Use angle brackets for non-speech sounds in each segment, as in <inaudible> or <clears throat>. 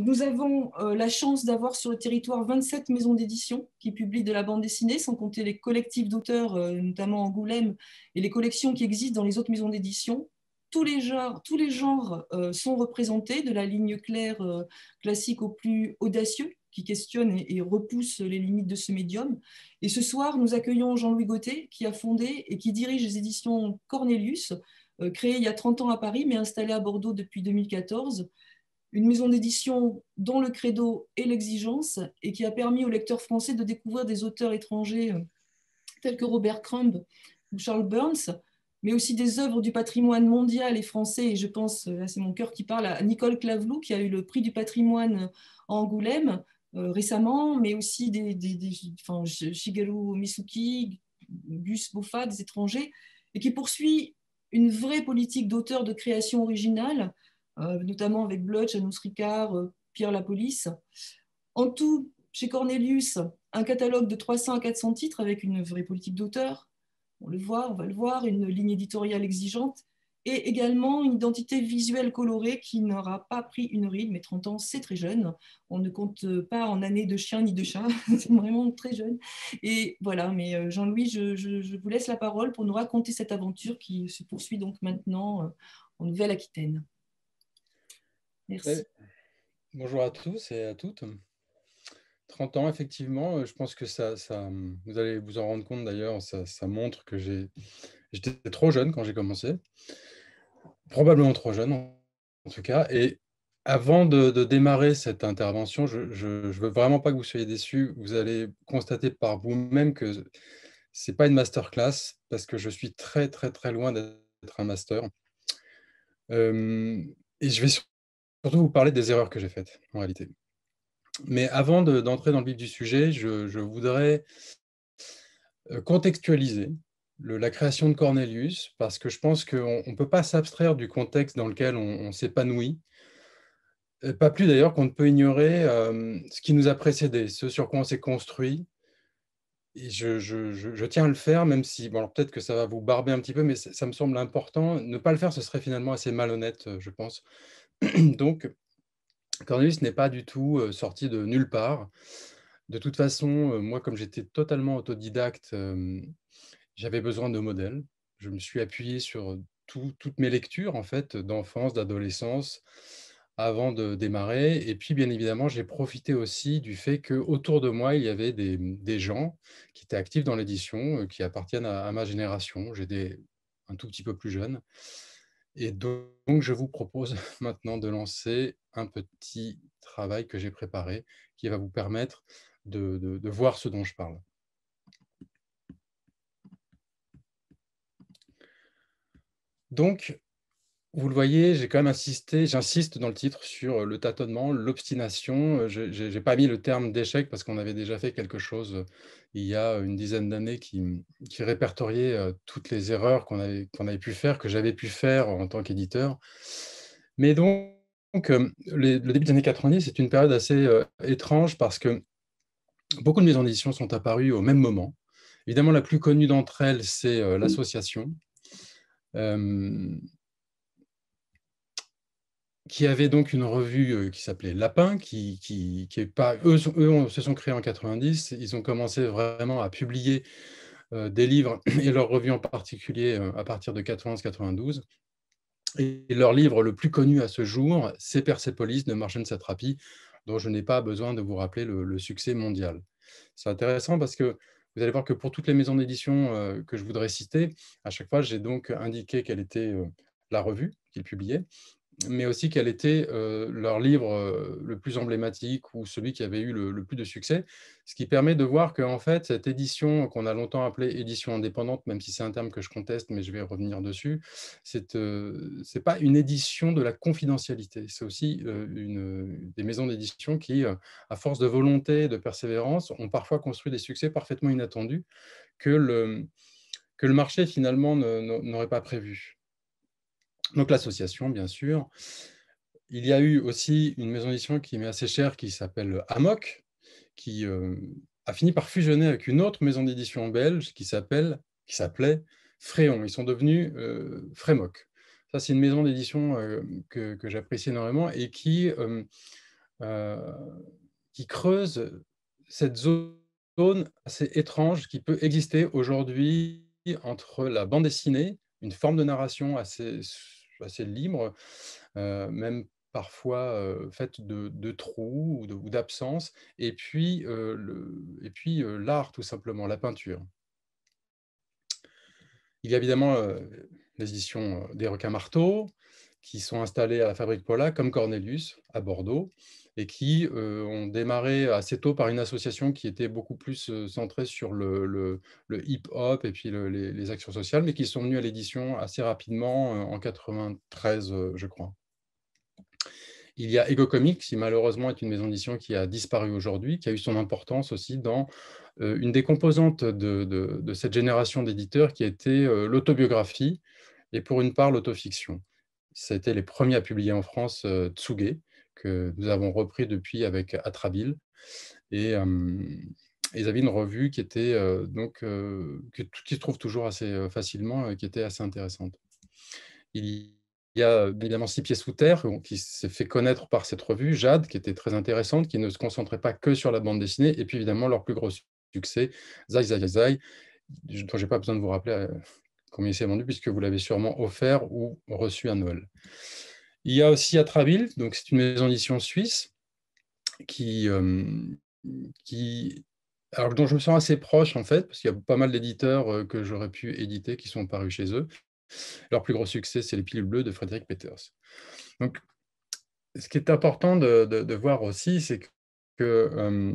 nous avons euh, la chance d'avoir sur le territoire 27 maisons d'édition qui publient de la bande dessinée, sans compter les collectifs d'auteurs, euh, notamment Angoulême, et les collections qui existent dans les autres maisons d'édition. Tous les genres, genres euh, sont représentés, de la ligne claire classique au plus audacieux, qui questionne et, repousse les limites de ce médium. Et ce soir, nous accueillons Jean-Louis Gauthier, qui a fondé et qui dirige les éditions Cornelius, créées il y a 30 ans à Paris, mais installées à Bordeaux depuis 2014 une maison d'édition dont le credo est l'exigence et qui a permis aux lecteurs français de découvrir des auteurs étrangers euh, tels que Robert Crumb ou Charles Burns, mais aussi des œuvres du patrimoine mondial et français. Et je pense, euh, c'est mon cœur qui parle, à Nicole Clavelou, qui a eu le prix du patrimoine en Angoulême euh, récemment, mais aussi des, des, enfin, Shigeru Misuki, Gus Bofa, des étrangers, et qui poursuit une vraie politique d'auteur de création originale euh, notamment avec Blotch, Anous Ricard, euh, Pierre la En tout, chez Cornelius, un catalogue de 300 à 400 titres avec une vraie politique d'auteur, on le voit, on va le voir, une ligne éditoriale exigeante et également une identité visuelle colorée qui n'aura pas pris une ride, mais 30 ans, c'est très jeune. On ne compte pas en années de chien ni de chat, <laughs> c'est vraiment très jeune. Et voilà, mais euh, Jean-Louis, je, je, vous laisse la parole pour nous raconter cette aventure qui se poursuit donc maintenant en Nouvelle-Aquitaine. Merci. Bonjour à tous et à toutes. 30 ans, effectivement, euh, je pense que ça, ça vous allez vous en rendre compte d'ailleurs, ça, montre que j'étais trop jeune quand j'ai commencé, probablement trop jeune en tout cas. Et avant de, démarrer cette intervention, je ne veux vraiment pas que vous soyez déçus, vous allez constater par vous-même que ce n'est pas une masterclass parce que je suis très très très loin d'être un master. Euh, et je vais surtout vous parler des erreurs que j'ai faites, en réalité. Mais avant d'entrer dans le vif du sujet, je, voudrais euh, contextualiser la création de Cornelius, parce que je pense qu'on ne peut pas s'abstraire du contexte dans lequel on, s'épanouit. Pas plus d'ailleurs qu'on ne peut ignorer euh, ce qui nous a précédé, ce sur quoi on s'est construit. Et je, je, tiens à le faire, même si, bon, peut-être que ça va vous barber un petit peu, mais ça me semble important. Ne pas le faire, ce serait finalement assez malhonnête, je pense, <clears throat> Donc, Cornelius n'est pas du tout euh, sorti de nulle part. De toute façon, euh, moi, comme j'étais totalement autodidacte, euh, j'avais besoin de modèles. Je me suis appuyé sur toutes mes lectures en fait d'enfance, d'adolescence, avant de démarrer. Et puis, bien évidemment, j'ai profité aussi du fait qu'autour de moi, il y avait des, gens qui étaient actifs dans l'édition, qui appartiennent à, à ma génération. J'étais un tout petit peu plus jeune. Et donc, je vous propose <laughs> maintenant de lancer un petit travail que j'ai préparé qui va vous permettre de, voir ce dont je parle. Donc, vous le voyez, j'ai quand même insisté, j'insiste dans le titre sur le tâtonnement, l'obstination. Euh, je n'ai pas mis le terme d'échec parce qu'on avait déjà fait quelque chose il y a une dizaine d'années qui, qui, répertoriait toutes les erreurs qu'on avait, avait, pu faire, que j'avais pu faire en tant qu'éditeur. Mais donc, le début des années 90, c'est une période assez étrange parce que beaucoup de maisons d'édition sont apparues au même moment. Évidemment, la plus connue d'entre elles, c'est mmh. l'association qui avait donc une revue qui s'appelait Lapin, qui, est pas, eux, se sont créés en 90, ils ont commencé vraiment à publier des livres <clears throat> et leur revue en particulier à partir de 91-92. Et, leur livre le plus connu à ce jour, c'est Persepolis de Marjane Satrapi, dont je n'ai pas besoin de vous rappeler le, succès mondial. C'est intéressant parce que vous allez voir que pour toutes les maisons d'édition que je voudrais citer, à chaque fois, j'ai donc indiqué quelle était la revue qu'ils publiaient mais aussi quel était euh, leur livre euh, le plus emblématique ou celui qui avait eu le, plus de succès, ce qui permet de voir que en fait cette édition qu'on a longtemps appelée édition indépendante, même si c'est un terme que je conteste, mais je vais revenir dessus, c'est euh, pas une édition de la confidentialité, c'est aussi une, des maisons d'édition qui, à force de volonté, et de persévérance, ont parfois construit des succès parfaitement inattendus que le que le marché finalement n'aurait pas prévu. Donc l'association, bien sûr. Il y a eu aussi une maison d'édition qui m'est assez chère, qui s'appelle euh, Amok, qui euh, a fini par fusionner avec une autre maison d'édition belge qui s'appelle, qui s'appelait Fréon. Ils sont devenus euh, Ça, c'est une maison d'édition que, que j'apprécie énormément et qui, qui creuse cette zone assez étrange qui peut exister aujourd'hui entre la bande dessinée une forme de narration assez, libre, euh, même parfois euh, faite de, trous ou d'absence, et puis euh, l'art tout simplement, la peinture. Il y a évidemment les éditions des requins marteaux qui sont installées à la fabrique Pola, comme Cornelius à Bordeaux, et qui euh, ont démarré assez tôt par une association qui était beaucoup plus euh, centrée sur le, hip-hop et puis les, actions sociales, mais qui sont venus à l'édition assez rapidement euh, en 93, je crois. Il y a Ego Comics, qui malheureusement est une maison d'édition qui a disparu aujourd'hui, qui a eu son importance aussi dans une des composantes de, cette génération d'éditeurs qui était l'autobiographie et pour une part l'autofiction. C'était les premiers à publier en France Tsuge, que nous avons repris depuis avec Atrabile. Et ils avaient une revue qui était donc qui, se trouve toujours assez facilement et qui était assez intéressante. Il y a évidemment Six Pieds sous Terre, qui s'est fait connaître par cette revue, Jade, qui était très intéressante, qui ne se concentrait pas que sur la bande dessinée, et puis évidemment leur plus gros succès, Zai Zai Zai, dont je n'ai pas besoin de vous rappeler combien il s'est vendu, puisque vous l'avez sûrement offert ou reçu à Noël. Il y a aussi Atrabil, donc c'est une maison d'édition suisse qui, euh, qui, alors dont je me sens assez proche en fait, parce qu'il y a pas mal d'éditeurs euh, que j'aurais pu éditer qui sont parus chez eux. Leur plus gros succès, c'est Les pilules bleues de Frédéric Peters. Donc, ce qui est important de, voir aussi, c'est que euh,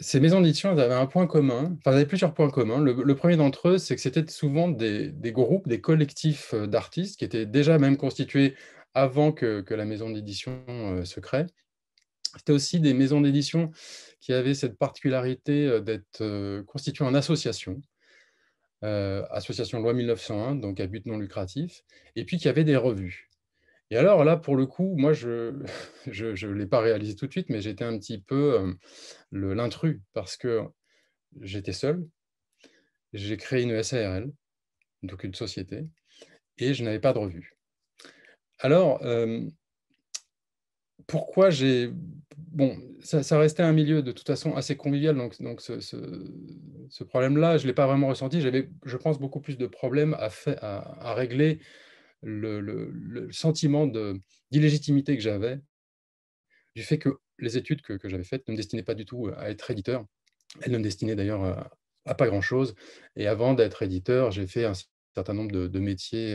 ces maisons d'édition, avaient un point commun, enfin, plusieurs points communs. Le, premier d'entre eux, c'est que c'était souvent des, groupes, des collectifs euh, d'artistes qui étaient déjà même constitués avant que, la maison d'édition euh, se crée. C'était aussi des maisons d'édition qui avaient cette particularité euh, d'être constituées en association, association loi 1901, donc à but non lucratif, et puis qui avaient des revues. Et alors là, pour le coup, moi, je ne <laughs> l'ai pas réalisé tout de suite, mais j'étais un petit peu euh, l'intrus parce que j'étais seul, j'ai créé une SARL, donc une société, et je n'avais pas de revue. Alors, euh, pourquoi j'ai... Bon, ça, restait un milieu de toute façon assez convivial, donc, donc ce, ce, problème-là, je ne l'ai pas vraiment ressenti. J'avais, je pense, beaucoup plus de problèmes à régler le, sentiment d'illégitimité que j'avais du fait que les études que, j'avais faites ne me destinaient pas du tout euh, à être éditeur. Elles ne me destinaient d'ailleurs euh, à, pas grand-chose. Et avant d'être éditeur, j'ai fait un certain nombre de, métiers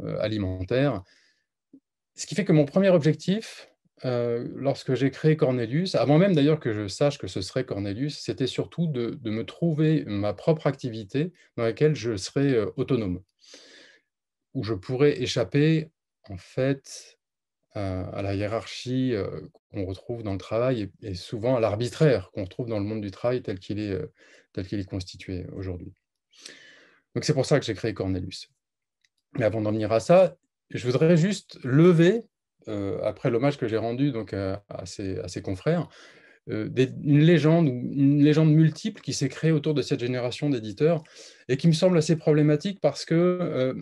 euh, alimentaires. Ce qui fait que mon premier objectif, lorsque j'ai créé Cornelius, avant même d'ailleurs que je sache que ce serait Cornelius, c'était surtout de, me trouver ma propre activité dans laquelle je serais autonome où je pourrais échapper en fait à la hiérarchie euh, qu'on retrouve dans le travail et, souvent à l'arbitraire qu'on retrouve dans le monde du travail tel qu'il est, euh, tel qu'il est constitué aujourd'hui. Donc c'est pour ça que j'ai créé Cornelius. Mais avant d'en venir à ça, je voudrais juste lever, euh, après l'hommage que j'ai rendu donc, à, ses, à ses, confrères, une légende une légende multiple qui s'est créée autour de cette génération d'éditeurs et qui me semble assez problématique parce que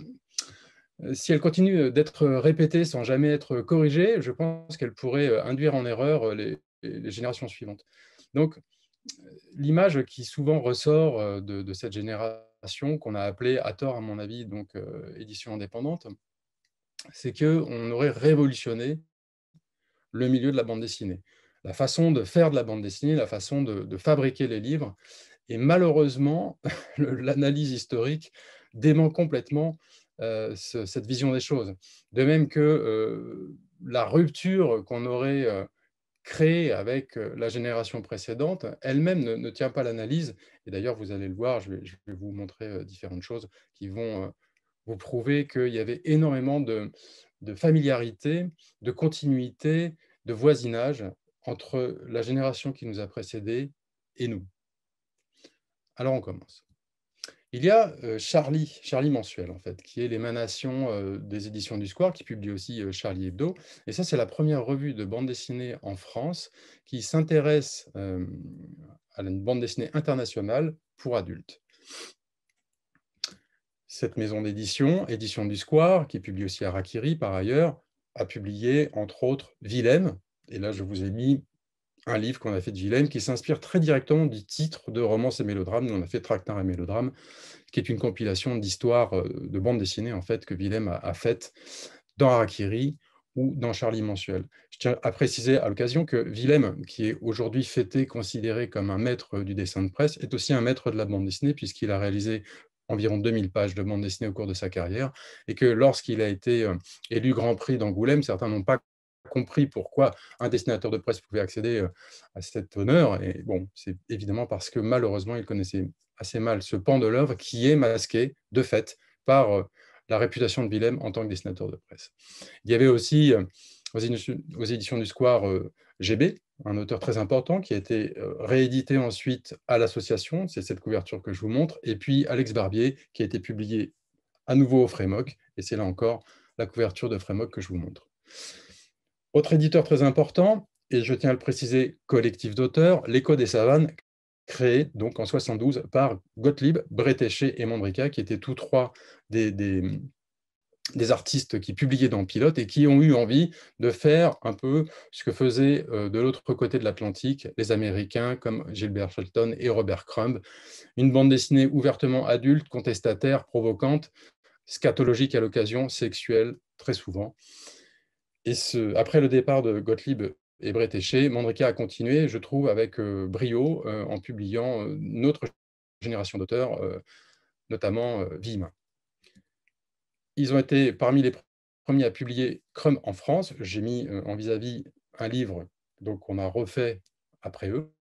euh, si elle continue euh, d'être euh, répétée sans jamais être corrigée, je pense qu'elle pourrait induire en erreur les, générations suivantes. Donc, l'image qui souvent ressort de, cette génération qu'on a appelée à tort, à mon avis, donc édition indépendante, c'est qu'on aurait révolutionné le milieu de la bande dessinée, la façon de faire de la bande dessinée, la façon de fabriquer les livres. Et malheureusement, <laughs> l'analyse historique dément complètement euh, cette vision des choses. De même que euh, la rupture qu'on aurait euh, créée avec la génération précédente, elle-même ne, tient pas l'analyse. Et d'ailleurs, vous allez le voir, je vais, vous montrer différentes choses qui vont vous prouver qu'il y avait énormément de, de, familiarité, de continuité, de voisinage entre la génération qui nous a précédés et nous. Alors on commence. Il y a Charlie, Charlie Mensuel, en fait, qui est l'émanation des éditions du Square, qui publie aussi Charlie Hebdo. Et ça, c'est la première revue de bande dessinée en France qui s'intéresse à une bande dessinée internationale pour adultes. Cette maison d'édition, Édition du Square, qui publie aussi Rakiri par ailleurs, a publié entre autres Willem, et là je vous ai mis un livre qu'on a fait de Willem qui s'inspire très directement du titre de Romance et Mélodrame. Nous, on a fait tracteur et Mélodrame, qui est une compilation d'histoires euh, de bande dessinée en fait, que Willem a, fait dans Harakiri ou dans Charlie Mensuel. Je tiens à préciser à l'occasion que Willem, qui est aujourd'hui fêté, considéré comme un maître du dessin de presse, est aussi un maître de la bande dessinée puisqu'il a réalisé environ 2000 pages de bande dessinée au cours de sa carrière, et que lorsqu'il a été euh, élu Grand Prix d'Angoulême, certains n'ont pas compris pourquoi un dessinateur de presse pouvait accéder euh, à cet honneur. Et bon, c'est évidemment parce que malheureusement, il connaissait assez mal ce pan de l'œuvre qui est masqué, de fait, par euh, la réputation de Bilem en tant que dessinateur de presse. Il y avait aussi euh, aux éditions du Square GB, un auteur très important qui a été réédité ensuite à l'association, c'est cette couverture que je vous montre, et puis Alex Barbier qui a été publié à nouveau au Frémoc, et c'est là encore la couverture de Frémoc que je vous montre. Autre éditeur très important, et je tiens à le préciser, collectif d'auteurs, L'écho des savanes, créé donc en 72 par Gottlieb, Bretéché et Mondrika, qui étaient tous trois des, des, artistes qui publiaient dans Pilote et qui ont eu envie de faire un peu ce que faisaient euh, de l'autre côté de l'Atlantique les Américains comme Gilbert Shelton et Robert Crumb, une bande dessinée ouvertement adulte, contestataire, provocante, scatologique à l'occasion, sexuelle très souvent après le départ de Gottlieb et Bretéché, Mandrika a continué, je trouve, avec brio en publiant notre génération d'auteurs, notamment Vim. Ils ont été parmi les premiers à publier Crum en France. J'ai mis en vis-à-vis un livre donc on a refait après eux,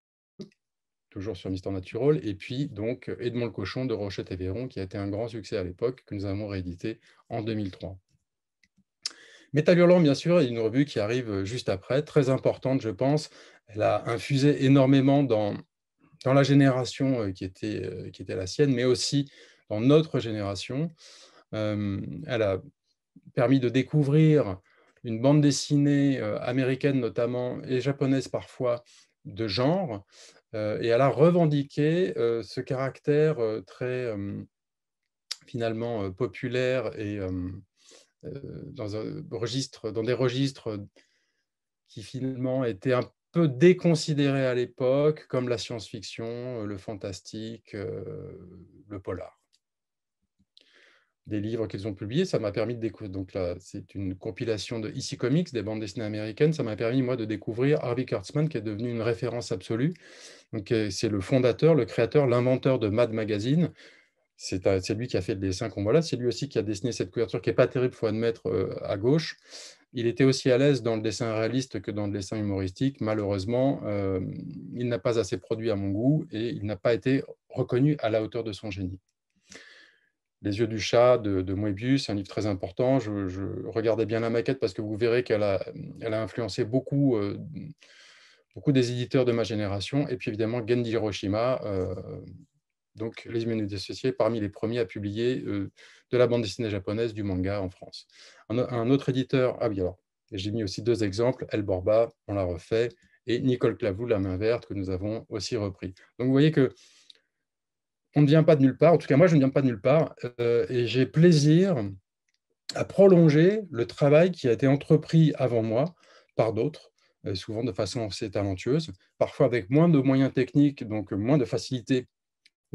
toujours sur Mister Natural, et puis donc Edmond le Cochon de Rochette et Véron, qui a été un grand succès à l'époque, que nous avons réédité en 2003. Métal Hurlant, bien sûr, est une revue qui arrive euh, juste après, très importante, je pense. Elle a infusé énormément dans, dans la génération euh, qui était, euh, qui était la sienne, mais aussi dans notre génération. elle a permis de découvrir une bande dessinée américaine notamment et japonaise parfois de genre, et elle a revendiqué ce caractère très finalement populaire et euh, dans, un registre, dans des registres qui finalement étaient un peu déconsidérés à l'époque, comme la science-fiction, euh, le fantastique, euh, le polar. Des livres qu'ils ont publiés, ça m'a permis de découvrir. Donc là, c'est une compilation de Ici Comics, des bandes dessinées américaines. Ça m'a permis, moi, de découvrir Harvey Kurtzman, qui est devenu une référence absolue. Donc, c'est le fondateur, le créateur, l'inventeur de Mad Magazine, c'est lui qui a fait le dessin qu'on voit là. C'est lui aussi qui a dessiné cette couverture qui n'est pas terrible, faut admettre, euh, à gauche. Il était aussi à l'aise dans le dessin réaliste que dans le dessin humoristique. Malheureusement, euh, il n'a pas assez produit à mon goût et il n'a pas été reconnu à la hauteur de son génie. Les yeux du chat de, de Moebius, un livre très important. Je, regardais bien la maquette parce que vous verrez qu'elle a, influencé beaucoup, euh, beaucoup des éditeurs de ma génération. Et puis évidemment, Genji Hiroshima, donc Les Humanoïdes Associés, parmi les premiers à publier euh, de la bande dessinée japonaise, du manga en France. Un, autre éditeur, ah oui, alors, j'ai mis aussi deux exemples, El Borba, on l'a refait, et Nicole Clavou, La Main Verte, que nous avons aussi repris. Donc vous voyez que on ne vient pas de nulle part, en tout cas moi je ne viens pas de nulle part, euh, et j'ai plaisir à prolonger le travail qui a été entrepris avant moi par d'autres, euh, souvent de façon assez talentueuse, parfois avec moins de moyens techniques, donc moins de facilité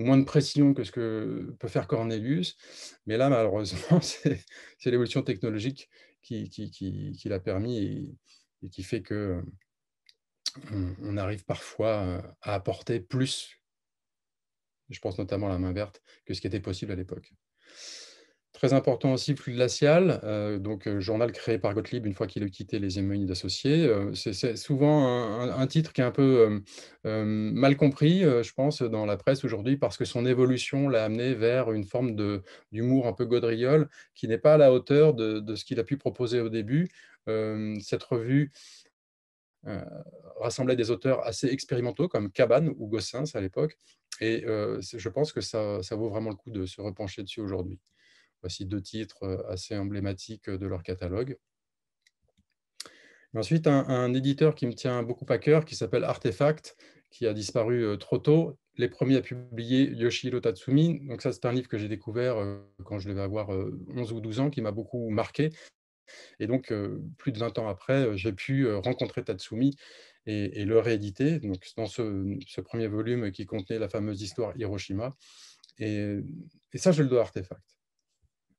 moins de précision que ce que peut faire Cornelius. Mais là, malheureusement, <laughs> c'est l'évolution technologique qui, l'a permis et, qui fait que on, on, arrive parfois euh, à apporter plus, je pense notamment à la main verte, que ce qui était possible à l'époque. Très important aussi, Plus glacial, euh, donc euh, journal créé par Gottlieb une fois qu'il a quitté les Émenis d'associés. Euh, c'est souvent un, titre qui est un peu mal compris, je pense, dans la presse aujourd'hui, parce que son évolution l'a amené vers une forme d'humour un peu gaudriole qui n'est pas à la hauteur de, ce qu'il a pu proposer au début. cette revue rassemblait des auteurs assez expérimentaux comme Cabane ou Gossens à l'époque, et je pense que ça vaut vraiment le coup de se repencher dessus aujourd'hui. Voici deux titres euh, assez emblématiques euh, de leur catalogue. ensuite, un, éditeur qui me tient beaucoup à cœur, qui s'appelle Artefact, qui a disparu euh, trop tôt. Les premiers à publier Yoshihiro Tatsumi. Donc ça, c'est un livre que j'ai découvert quand je devais avoir 11 ou 12 ans, qui m'a beaucoup marqué. Et donc, plus de 20 ans après, j'ai pu rencontrer Tatsumi et, le rééditer donc, dans ce, premier volume qui contenait la fameuse histoire Hiroshima. Et, et ça, je le dois à Artefact.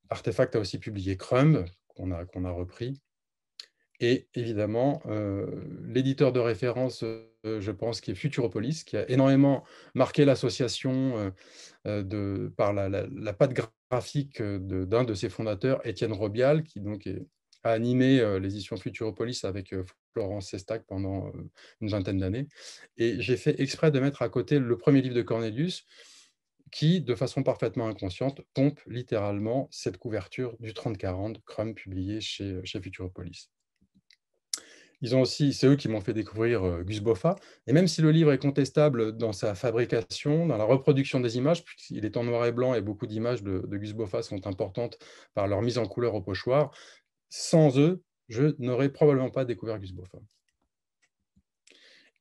Artefact a aussi publié Crumb, qu'on a, repris. Et évidemment, euh, l'éditeur de référence, euh, je pense, qui est Futuropolis, qui a énormément marqué l'association euh, par la, la, patte graphique d'un de, ses fondateurs, Étienne Robial, qui donc a animé l'édition Futuropolis avec Florence Sestac pendant une vingtaine d'années. Et j'ai fait exprès de mettre à côté le premier livre de Cornelius, qui, de façon parfaitement inconsciente, pompe littéralement cette couverture du 3040, Crum, publié chez, euh, chez Futuropolis. Ils ont aussi, c'est eux qui m'ont fait découvrir euh, Gus Boffa. Et même si le livre est contestable dans sa fabrication, dans la reproduction des images, puisqu'il est en noir et blanc et beaucoup d'images de, de, Gus Boffa sont importantes par leur mise en couleur au pochoir, sans eux, je n'aurais probablement pas découvert Gus Boffa.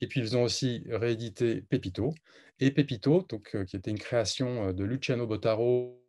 Et puis, ils ont aussi réédité Pepito Et Pepito, donc, euh, qui était une création euh, de Luciano Bottaro,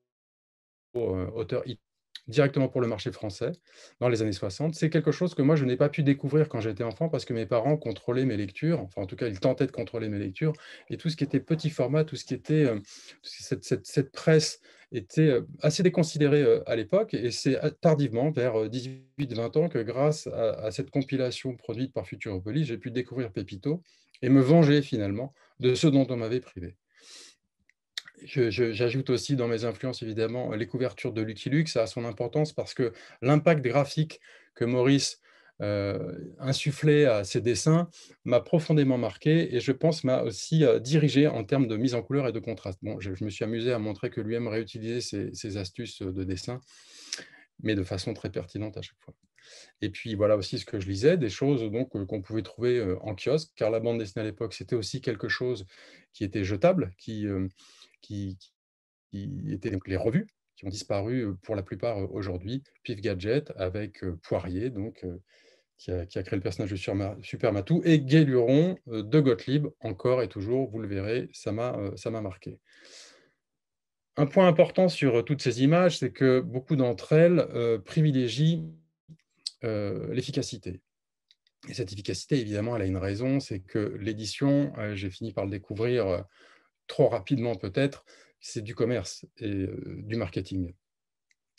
euh, auteur italien directement pour le marché français dans les années 60. C'est quelque chose que moi, je n'ai pas pu découvrir quand j'étais enfant parce que mes parents contrôlaient mes lectures, enfin en tout cas, ils tentaient de contrôler mes lectures, et tout ce qui était petit format, tout ce qui était euh, cette, presse était euh, assez déconsidéré euh, à l'époque, et c'est tardivement, vers 18-20 ans, que grâce à, à, cette compilation produite par Futuropolis, j'ai pu découvrir Pépito et me venger finalement de ce dont on m'avait privé. J'ajoute aussi dans mes influences, évidemment, les couvertures de Lucky Luke. Ça a son importance parce que l'impact graphique que Maurice euh, insufflait à ses dessins m'a profondément marqué et je pense m'a aussi euh, dirigé en termes de mise en couleur et de contraste. Bon, je, me suis amusé à montrer que lui même réutilisait ses, astuces euh, de dessin, mais de façon très pertinente à chaque fois. Et puis voilà aussi ce que je lisais, des choses donc qu'on pouvait trouver en kiosque, car la bande dessinée à l'époque c'était aussi quelque chose qui était jetable, qui qui, étaient donc les revues, qui ont disparu pour la plupart aujourd'hui. Pif Gadget avec Poirier, donc, qui a, créé le personnage de Super Matou, et Gayluron de Gottlieb, encore et toujours, vous le verrez, ça m'a marqué. Un point important sur toutes ces images, c'est que beaucoup d'entre elles privilégient l'efficacité. Et cette efficacité, évidemment, elle a une raison, c'est que l'édition, j'ai fini par le découvrir trop rapidement peut-être, c'est du commerce et du marketing.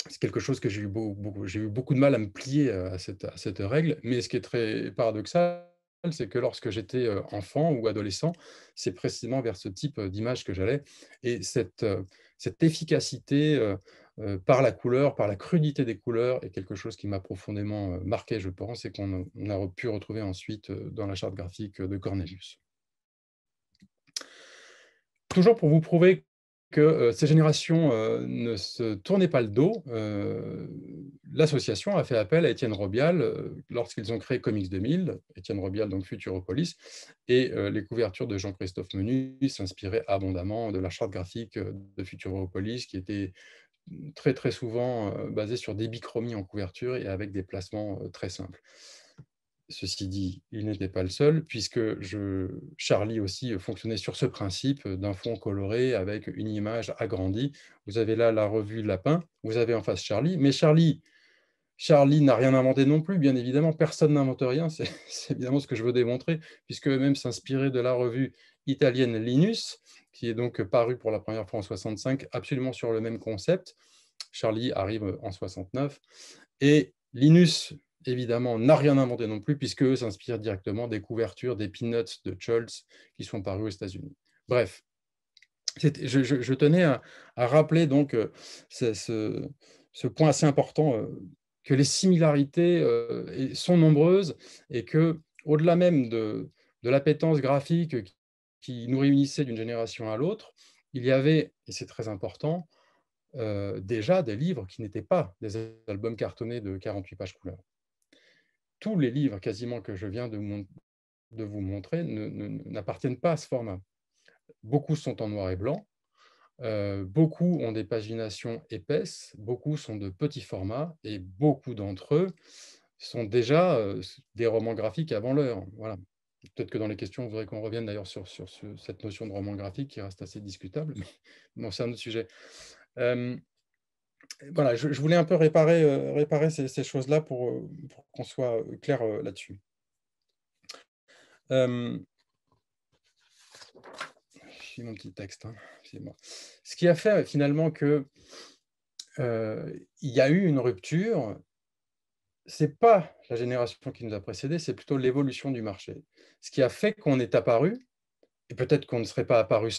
C'est quelque chose que j'ai eu beaucoup, de mal à me plier à cette, règle, mais ce qui est très paradoxal, c'est que lorsque j'étais enfant ou adolescent, c'est précisément vers ce type d'image que j'allais. Et cette, efficacité par la couleur, par la crudité des couleurs, est quelque chose qui m'a profondément marqué, je pense, et qu'on a pu retrouver ensuite dans la charte graphique de Cornelius toujours pour vous prouver que euh, ces générations euh, ne se tournaient pas le dos, euh, l'association a fait appel à Étienne Robial lorsqu'ils ont créé Comics 2000, Étienne Robial donc Futuropolis, et les couvertures de Jean-Christophe Menu s'inspiraient abondamment de la charte graphique de Futuropolis qui était très très souvent basée sur des bichromies en couverture et avec des placements très simples. Ceci dit, il n'était pas le seul, puisque Charlie aussi euh, fonctionnait sur ce principe euh, d'un fond coloré avec une image agrandie. Vous avez là la revue Lapin, vous avez en face Charlie, mais Charlie, Charlie n'a rien inventé non plus, bien évidemment, personne n'invente rien, c'est <laughs> évidemment ce que je veux démontrer, puisque même mêmes de la revue italienne Linus, qui est donc euh, parue pour la première fois en 65, absolument sur le même concept. Charlie arrive en 69, et Linus, évidemment, n'a rien inventé non plus, puisque eux s'inspirent directement des couvertures des Peanuts de Schultz qui sont parues aux États-Unis. Bref, je, tenais à, rappeler donc euh, ce, point assez important euh, que les similarités euh, sont nombreuses et que, au-delà même de, de l'appétence graphique qui nous réunissait d'une génération à l'autre, il y avait, et c'est très important, déjà des livres qui n'étaient pas des albums cartonnés de 48 pages couleur tous les livres quasiment que je viens de, vous montrer n'appartiennent pas à ce format. Beaucoup sont en noir et blanc, euh, beaucoup ont des paginations épaisses, beaucoup sont de petits formats et beaucoup d'entre eux sont déjà euh, des romans graphiques avant l'heure. Voilà. Peut-être que dans les questions, vous voudrez qu'on revienne d'ailleurs sur, cette notion de roman graphique qui reste assez discutable, mais c'est un autre sujet. Euh, voilà, je, voulais un peu réparer, euh, réparer ces, choses-là pour, euh, qu'on soit euh, clair là-dessus. Euh, suis mon petit texte, hein, Ce qui a fait finalement que il y a eu une rupture, c'est pas la génération qui nous a précédés, c'est plutôt l'évolution du marché. Ce qui a fait qu'on est apparu, et peut-être qu'on ne serait pas apparu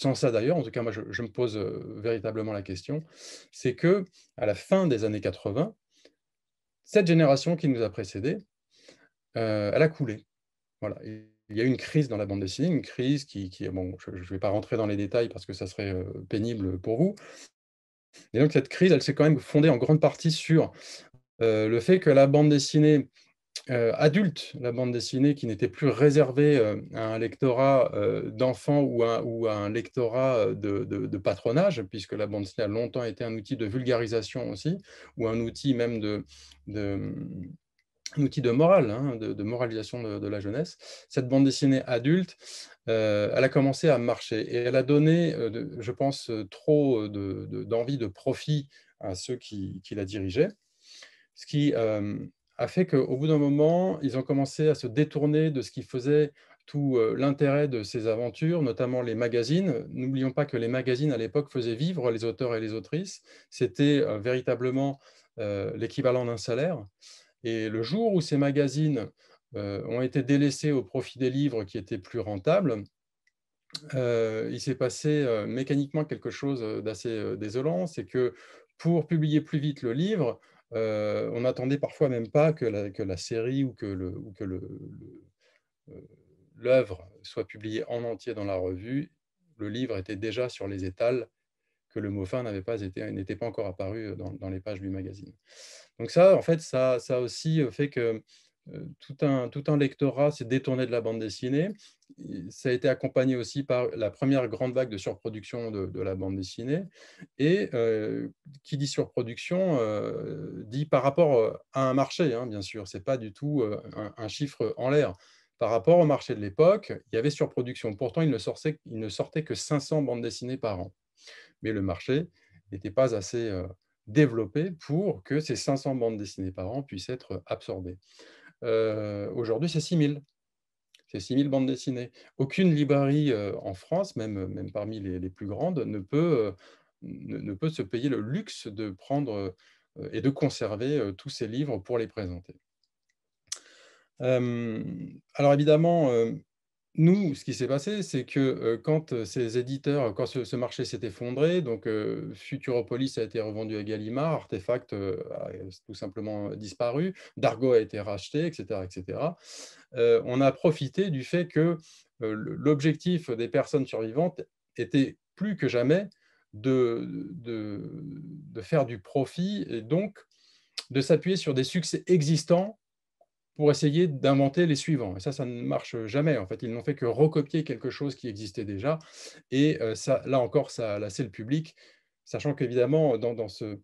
sans ça d'ailleurs, en tout cas, moi, je, me pose véritablement la question, c'est que à la fin des années 80, cette génération qui nous a précédés, elle a coulé. Voilà. Il y a eu une crise dans la bande dessinée, une crise qui, bon, je ne vais pas rentrer dans les détails parce que ça serait pénible pour vous. Et donc cette crise, elle s'est quand même fondée en grande partie sur le fait que la bande dessinée euh, adulte, la bande dessinée, qui n'était plus réservée euh, à un lectorat euh, d'enfants ou, ou, à un lectorat de, patronage, puisque la bande dessinée a longtemps été un outil de vulgarisation aussi, ou un outil même de... outil de morale, hein, de, moralisation de, la jeunesse. Cette bande dessinée adulte, elle a commencé à marcher et elle a donné, je pense, trop d'envie de, profit à ceux qui, qui la dirigeaient, ce qui a fait qu'au bout d'un moment, ils ont commencé à se détourner de ce qui faisait tout euh, l'intérêt de ces aventures, notamment les magazines. N'oublions pas que les magazines, à l'époque, faisaient vivre les auteurs et les autrices. C'était euh, véritablement euh, l'équivalent d'un salaire. Et le jour où ces magazines ont été délaissés au profit des livres qui étaient plus rentables, il s'est passé mécaniquement quelque chose d'assez désolant, c'est que pour publier plus vite le livre, euh, on n'attendait parfois même pas que la, série ou que le, euh, l'œuvre soit publiée en entier dans la revue. Le livre était déjà sur les étals, que le mot fin n'avait pas n'était pas encore apparu euh, dans, les pages du magazine. Donc ça, en fait, ça aussi fait que euh, tout un, tout lectorat s'est détourné de la bande dessinée. Ça a été accompagné aussi par la première grande vague de surproduction de, la bande dessinée. Et euh, qui dit surproduction euh, dit par rapport à un marché, hein, bien sûr. Ce n'est pas du tout un, chiffre en l'air. Par rapport au marché de l'époque, il y avait surproduction. Pourtant, il ne sortait que 500 bandes dessinées par an. Mais le marché n'était pas assez développé pour que ces 500 bandes dessinées par an puissent être absorbées. Euh, aujourd'hui, c'est 6000. C'est 6000 bandes dessinées. Aucune librairie euh, en France, même, même parmi les, les plus grandes, ne peut, euh, ne, ne, peut se payer le luxe de prendre et de conserver tous ces livres pour les présenter. alors évidemment, nous, ce qui s'est passé, c'est que euh, quand euh, ces éditeurs, quand ce, marché s'est effondré, donc euh, Futuropolis a été revendu à Gallimard, Artefact a tout simplement disparu, Dargo a été racheté, etc. etc. on a profité du fait que l'objectif des personnes survivantes était plus que jamais de faire du profit et donc de s'appuyer sur des succès existants pour essayer d'inventer les suivants. Et ça, ça ne marche jamais. En fait, ils n'ont fait que recopier quelque chose qui existait déjà. Et euh, ça, là encore, ça lassé le public, sachant qu'évidemment, dans, dans, ce,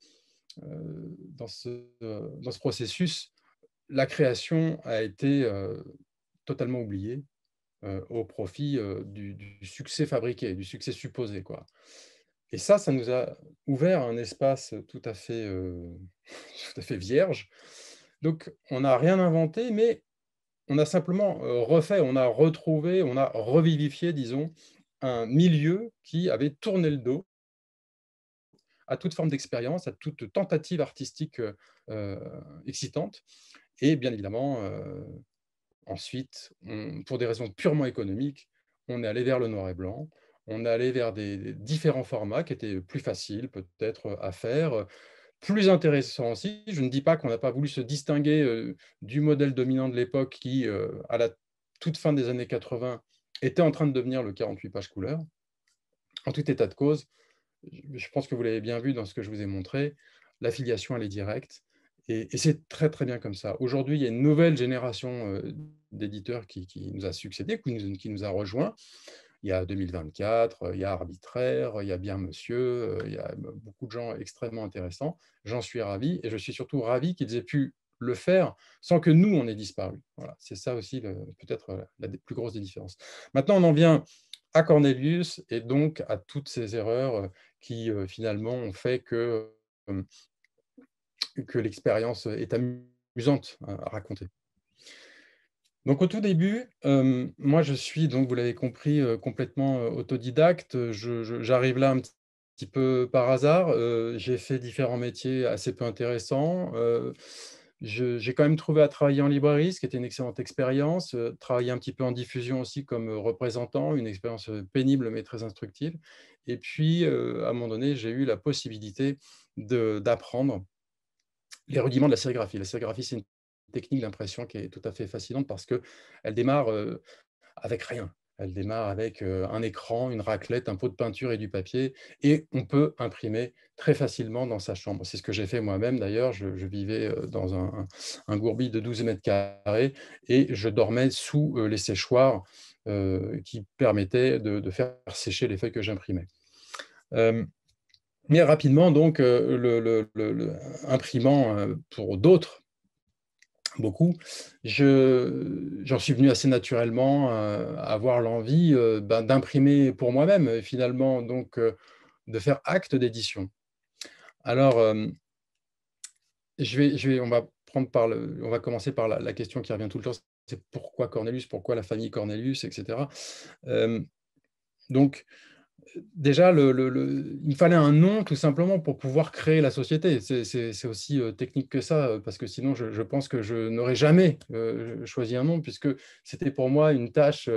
euh, dans, ce, euh, dans ce processus, la création a été totalement oubliée au profit du, du, succès fabriqué, du succès supposé. Quoi. Et ça, ça nous a ouvert un espace tout à fait, <laughs> tout à fait vierge donc, on n'a rien inventé, mais on a simplement euh, refait, on a retrouvé, on a revivifié, disons, un milieu qui avait tourné le dos à toute forme d'expérience, à toute tentative artistique euh, euh, excitante. Et bien évidemment, ensuite, pour des raisons purement économiques, on est allé vers le noir et blanc, on est allé vers des différents formats qui étaient plus faciles peut-être à faire. Plus intéressant aussi, je ne dis pas qu'on n'a pas voulu se distinguer euh, du modèle dominant de l'époque qui, euh, à la toute fin des années 80, était en train de devenir le 48 pages couleur. En tout état de cause, je pense que vous l'avez bien vu dans ce que je vous ai montré, l'affiliation, elle est directe. Et, c'est très, très bien comme ça. Aujourd'hui, il y a une nouvelle génération euh, d'éditeurs qui, nous a succédé, qui nous a rejoints, il y a 2024, euh, il y a Arbitraire, euh, il y a Bien Monsieur, euh, il y a bah, beaucoup de gens extrêmement intéressants. J'en suis ravi et je suis surtout ravi qu'ils aient pu le faire sans que nous, on ait disparu. Voilà, c'est ça aussi peut-être la plus grosse des différences. Maintenant, on en vient à Cornelius et donc à toutes ces erreurs qui finalement ont fait que, que l'expérience est amusante à raconter. Donc au tout début, euh, moi je suis, donc vous l'avez compris, euh, complètement euh, autodidacte. J'arrive là un petit, peu par hasard. j'ai fait différents métiers assez peu intéressants. j'ai quand même trouvé à travailler en librairie, ce qui était une excellente expérience. travailler un petit peu en diffusion aussi comme représentant, une expérience pénible mais très instructive. Et puis, à un moment donné, j'ai eu la possibilité d'apprendre les rudiments de la sérigraphie. La sérigraphie, c'est technique d'impression qui est tout à fait fascinante parce qu'elle démarre avec rien. Elle démarre avec un écran, une raclette, un pot de peinture et du papier, et on peut imprimer très facilement dans sa chambre. C'est ce que j'ai fait moi-même d'ailleurs. Je, vivais dans un, gourbi de 12 mètres carrés et je dormais sous les séchoirs qui permettaient de, faire sécher les feuilles que j'imprimais. mais rapidement, donc, le, imprimant pour d'autres beaucoup, je, j'en suis venu assez naturellement à euh, avoir l'envie euh, ben, d'imprimer pour moi-même, euh, finalement, donc de faire acte d'édition. Alors, je vais, je vais, on, va prendre par le, on va commencer par la, question qui revient tout le temps, c'est pourquoi Cornelius, pourquoi la famille Cornelius, etc. donc, déjà, il fallait un nom tout simplement pour pouvoir créer la société. C'est aussi euh, technique que ça, euh, parce que sinon, je, pense que je n'aurais jamais euh, choisi un nom, puisque c'était pour moi une tâche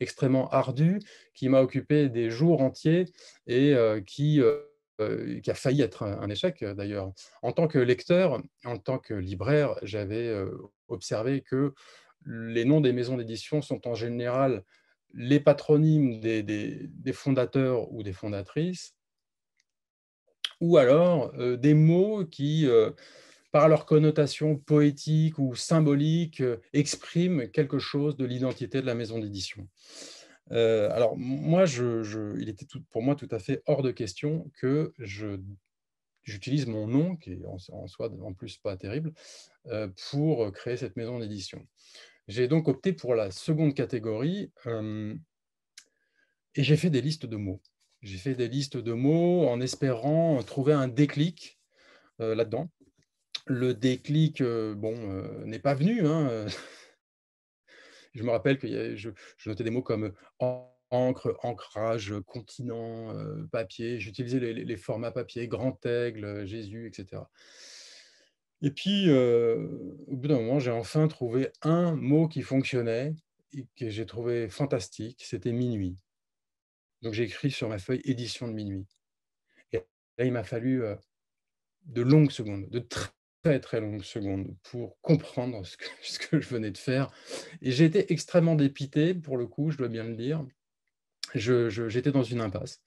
extrêmement ardue qui m'a occupé des jours entiers et qui, a failli être un échec d'ailleurs. En tant que lecteur, en tant que libraire, j'avais observé que les noms des maisons d'édition sont en général les patronymes des, fondateurs ou des fondatrices, ou alors euh, des mots qui, euh, par leur connotation poétique ou symbolique, euh, expriment quelque chose de l'identité de la maison d'édition. alors moi, je, il était pour moi tout à fait hors de question que j'utilise mon nom, qui en, soi en plus pas terrible, pour créer cette maison d'édition. J'ai donc opté pour la seconde catégorie euh, et j'ai fait des listes de mots. J'ai fait des listes de mots en espérant trouver un déclic euh, là-dedans. Le déclic, euh, bon, n'est pas venu. Hein. <laughs> je me rappelle que je, notais des mots comme encre, ancrage, continent, papier. J'utilisais les, formats papier, grand aigle, Jésus, etc. Et puis, euh, au bout d'un moment, j'ai enfin trouvé un mot qui fonctionnait et que j'ai trouvé fantastique, c'était minuit. Donc j'ai écrit sur ma feuille édition de minuit. Et là, il m'a fallu euh, de longues secondes, de très très longues secondes pour comprendre ce que, <laughs> ce que je venais de faire. Et j'ai été extrêmement dépité, pour le coup, je dois bien le dire. J'étais dans une impasse.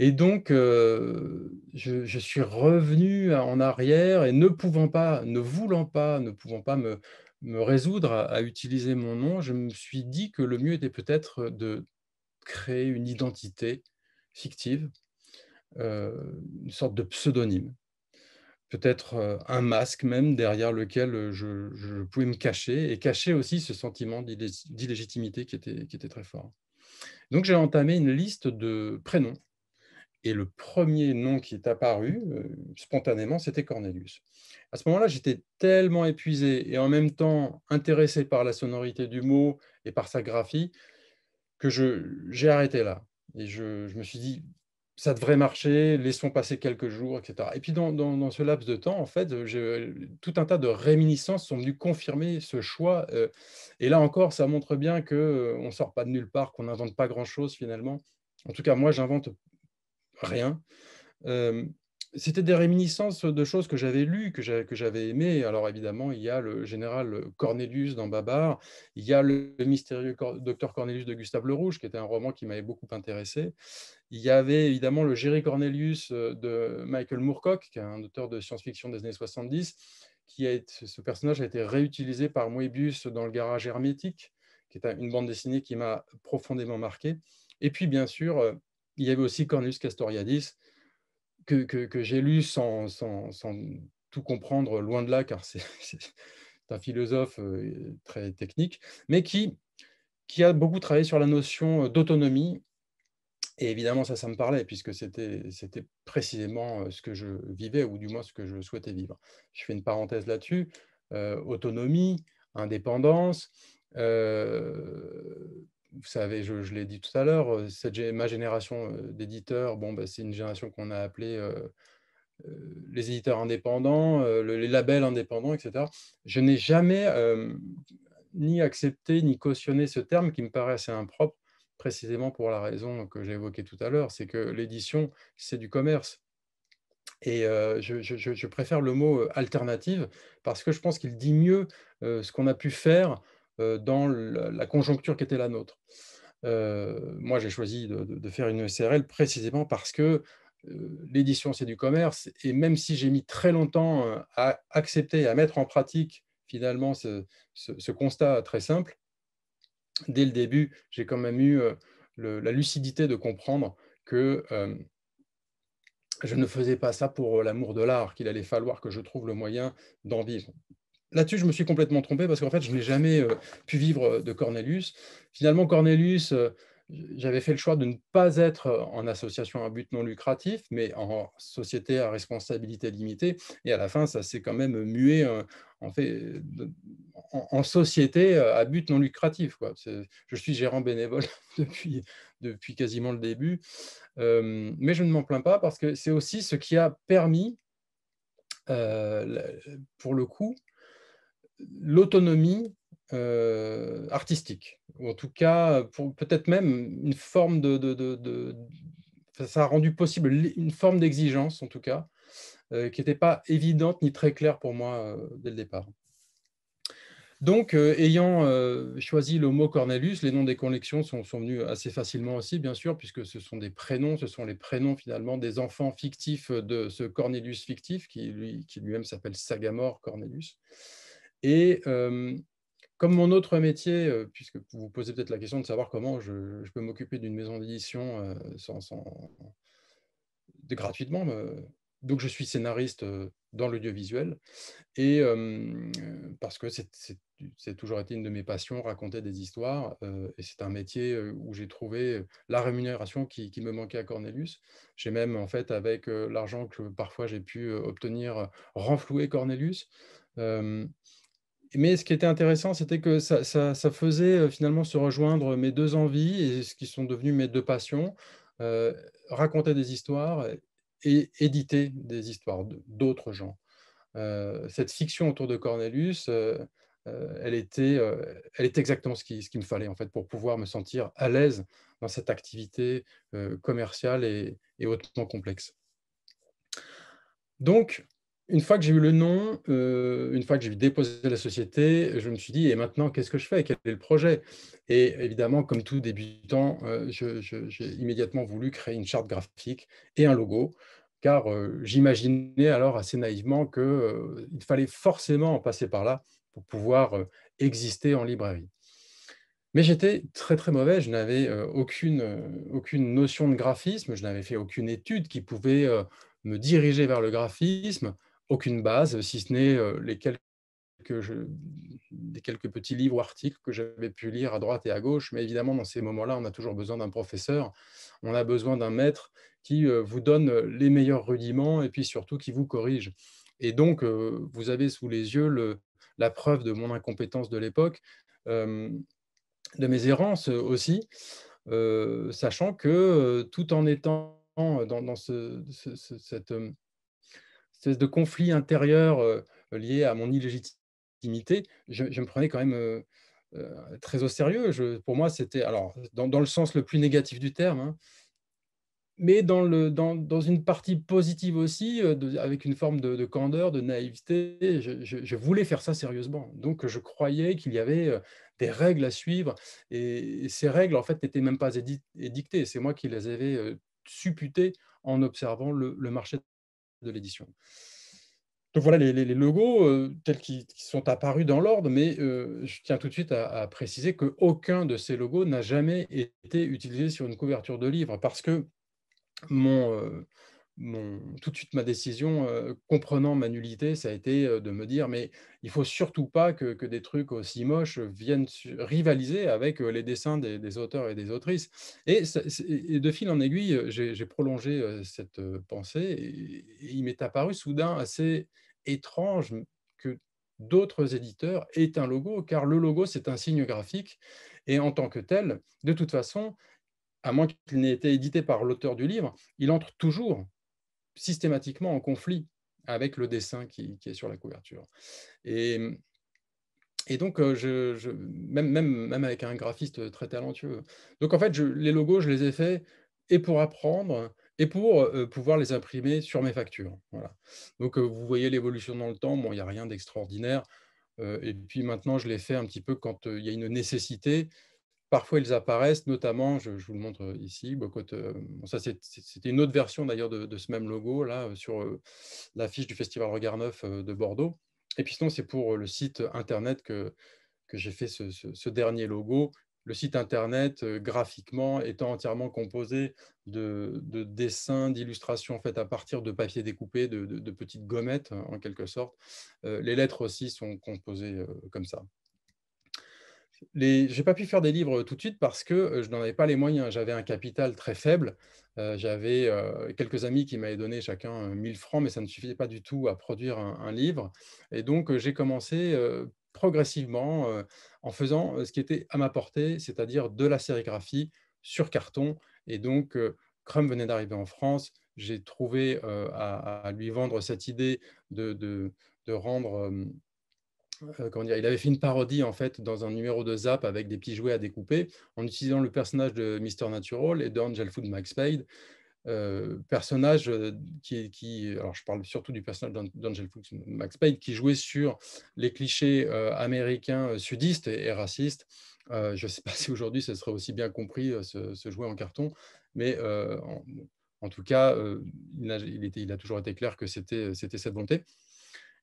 Et donc, euh, je, suis revenu en arrière et ne pouvant pas, ne voulant pas, ne pouvant pas me, résoudre à, utiliser mon nom, je me suis dit que le mieux était peut-être de créer une identité fictive, euh, une sorte de pseudonyme, peut-être euh, un masque même derrière lequel je, pouvais me cacher et cacher aussi ce sentiment d'illégitimité qui était très fort. Donc j'ai entamé une liste de prénoms et le premier nom qui est apparu euh, spontanément, c'était Cornelius. À ce moment-là, j'étais tellement épuisé et en même temps intéressé par la sonorité du mot et par sa graphie que j'ai arrêté là. Et je, me suis dit, ça devrait marcher, laissons passer quelques jours, etc. Et puis dans, ce laps de temps, en fait, tout un tas de réminiscences sont venues confirmer ce choix. Euh, et là encore, ça montre bien qu'on euh, on ne sort pas de nulle part, qu'on n'invente pas grand-chose finalement. En tout cas, moi, j'invente rien. Euh, c'était des réminiscences de choses que j'avais lues, que j'avais aimées. Alors évidemment, il y a le général Cornelius dans Babar, il y a le mystérieux docteur Cornelius de Gustave Le Rouge, qui était un roman qui m'avait beaucoup intéressé. Il y avait évidemment le Jerry Cornelius euh, de Michael Moorcock, qui est un auteur de science-fiction des années 70, qui a été, ce personnage a été réutilisé par Moebius dans Le Garage Hermétique, qui est une bande dessinée qui m'a profondément marqué. Et puis bien sûr, euh, il y avait aussi Cornelius Castoriadis, que, j'ai lu sans, tout comprendre, loin de là, car c'est <laughs> un philosophe euh, très technique, mais qui, qui a beaucoup travaillé sur la notion d'autonomie. Et évidemment, ça, ça me parlait, puisque c'était précisément euh, ce que je vivais, ou du moins ce que je souhaitais vivre. Je fais une parenthèse là-dessus. Euh, autonomie, indépendance, vous savez, je, l'ai dit tout à l'heure, ma génération d'éditeurs, bon, ben, c'est une génération qu'on a appelée les éditeurs indépendants, les labels indépendants, etc. Je n'ai jamais ni accepté ni cautionné ce terme qui me paraît assez impropre, précisément pour la raison que j'ai évoquée tout à l'heure, c'est que l'édition, c'est du commerce. Et je, préfère le mot alternative parce que je pense qu'il dit mieux ce qu'on a pu faire euh, dans la conjoncture qui était la nôtre. Euh, moi, j'ai choisi de, faire une SRL précisément parce que euh, l'édition, c'est du commerce, et même si j'ai mis très longtemps à accepter et à mettre en pratique finalement ce, constat très simple, dès le début, j'ai quand même eu la lucidité de comprendre que je ne faisais pas ça pour l'amour de l'art, qu'il allait falloir que je trouve le moyen d'en vivre là-dessus, je me suis complètement trompé parce qu'en fait, je n'ai jamais euh, pu vivre euh, de Cornelius. Finalement, Cornelius, euh, j'avais fait le choix de ne pas être en association à but non lucratif, mais en société à responsabilité limitée. Et à la fin, ça s'est quand même mué en, fait, en, société à but non lucratif. Je suis gérant bénévole <laughs> depuis, depuis quasiment le début. mais je ne m'en plains pas parce que c'est aussi ce qui a permis, pour le coup, l'autonomie euh, artistique, ou en tout cas, peut-être même une forme de, Ça a rendu possible une forme d'exigence, en tout cas, euh, qui n'était pas évidente ni très claire pour moi euh, dès le départ. Donc, ayant choisi le mot Cornelius, les noms des collections sont, sont, venus assez facilement aussi, bien sûr, puisque ce sont des prénoms, ce sont les prénoms finalement des enfants fictifs de ce Cornelius fictif, qui lui-même s'appelle Sagamore Cornelius. Et euh, comme mon autre métier, euh, puisque vous vous posez peut-être la question de savoir comment je, peux m'occuper d'une maison d'édition euh, sans, gratuitement, donc je suis scénariste dans l'audiovisuel, et parce que c'est toujours été une de mes passions, raconter des histoires, et c'est un métier où j'ai trouvé la rémunération qui, me manquait à Cornelius. J'ai même, en fait, avec l'argent que parfois j'ai pu obtenir, renfloué Cornelius mais ce qui était intéressant, c'était que ça, faisait euh, finalement se rejoindre mes deux envies et ce qui sont devenues mes deux passions, euh, raconter des histoires et éditer des histoires d'autres gens. Euh, cette fiction autour de Cornelius, elle, était, elle était exactement ce qu'il ce qui me fallait en fait pour pouvoir me sentir à l'aise dans cette activité commerciale et, et hautement complexe. Donc, une fois que j'ai eu le nom, euh, une fois que j'ai déposé la société, je me suis dit, et maintenant, qu'est-ce que je fais Quel est le projet Et évidemment, comme tout débutant, euh, j'ai immédiatement voulu créer une charte graphique et un logo, car euh, j'imaginais alors assez naïvement qu'il fallait forcément en passer par là pour pouvoir exister en librairie. Mais j'étais très très mauvais, je n'avais aucune, aucune notion de graphisme, je n'avais fait aucune étude qui pouvait me diriger vers le graphisme aucune base, si ce n'est les quelques, je, quelques petits livres ou articles que j'avais pu lire à droite et à gauche. Mais évidemment, dans ces moments-là, on a toujours besoin d'un professeur, on a besoin d'un maître qui vous donne les meilleurs rudiments et puis surtout qui vous corrige. Et donc, vous avez sous les yeux le, la preuve de mon incompétence de l'époque, de mes errances aussi, sachant que tout en étant dans, ce, cette de conflit intérieur lié à mon illégitimité, je, me prenais quand même très au sérieux. pour moi, c'était, alors, dans, le sens le plus négatif du terme, hein, mais dans, une partie positive aussi, avec une forme de, candeur, de naïveté. Je, voulais faire ça sérieusement. Donc, je croyais qu'il y avait des règles à suivre. Et, ces règles, en fait, n'étaient même pas édictées. C'est moi qui les avais supputées en observant le, le marché de l'édition. Donc voilà les, logos euh, tels qu'ils sont apparus dans l'ordre, mais euh, je tiens tout de suite à, préciser préciser qu'aucun de ces logos n'a jamais été utilisé sur une couverture de livre parce que mon, euh, tout de suite ma décision, euh, comprenant ma nullité, ça a été euh, de me dire, mais il faut surtout pas que, des trucs aussi moches viennent rivaliser avec euh, les dessins des, auteurs et des autrices. Et, de fil en aiguille, j'ai prolongé cette pensée il m'est apparu soudain assez étrange que d'autres éditeurs aient un logo, car le logo, c'est un signe graphique, et en tant que tel, de toute façon, à moins qu'il n'ait été édité par l'auteur du livre, il entre toujours systématiquement en conflit avec le dessin qui, est sur la couverture. Et, donc, euh, je, même, avec un graphiste très talentueux. Donc, en fait, les logos, je les ai faits et pour apprendre et pour euh, pouvoir les imprimer sur mes factures. Voilà. Donc, euh, vous voyez l'évolution dans le temps. il n'y a rien d'extraordinaire. et puis maintenant, je les fais un petit peu quand il y a une nécessité. Parfois, ils apparaissent, notamment, je, vous le montre ici, ça c'était une autre version d'ailleurs de, ce même logo, là, sur l'affiche du Festival Regard Neuf de Bordeaux. Et puis sinon, c'est pour le site Internet que, j'ai fait ce, dernier logo. Le site Internet, graphiquement, étant entièrement composé de, dessins, d'illustrations faites à partir de papier découpé, de petites gommettes, en quelque sorte. les lettres aussi sont composées comme ça. Je j'ai pas pu faire des livres euh, tout de suite parce que euh, je n'en avais pas les moyens. J'avais un capital très faible. Euh, j'avais quelques amis qui m'avaient donné chacun 1000 francs, mais ça ne suffisait pas du tout à produire un, livre. Et donc, j'ai commencé progressivement en faisant ce qui était à ma portée, c'est-à-dire de la sérigraphie sur carton. Et donc, Crum venait d'arriver en France. J'ai trouvé à, lui vendre cette idée de, de rendre euh, il avait fait une parodie en fait dans un numéro de Zap avec des petits jouets à découper en utilisant le personnage de Mr Natural et d'Angel Food Max Spade. Euh, personnage euh, qui, alors je parle surtout du personnage d'Angel Food Max Spade qui jouait sur les clichés américains sudistes et, racistes. je ne sais pas <laughs> si aujourd'hui ce serait aussi bien compris ce, jouet en carton, mais en, tout cas, il a, il, a, toujours été clair que c'était cette volonté.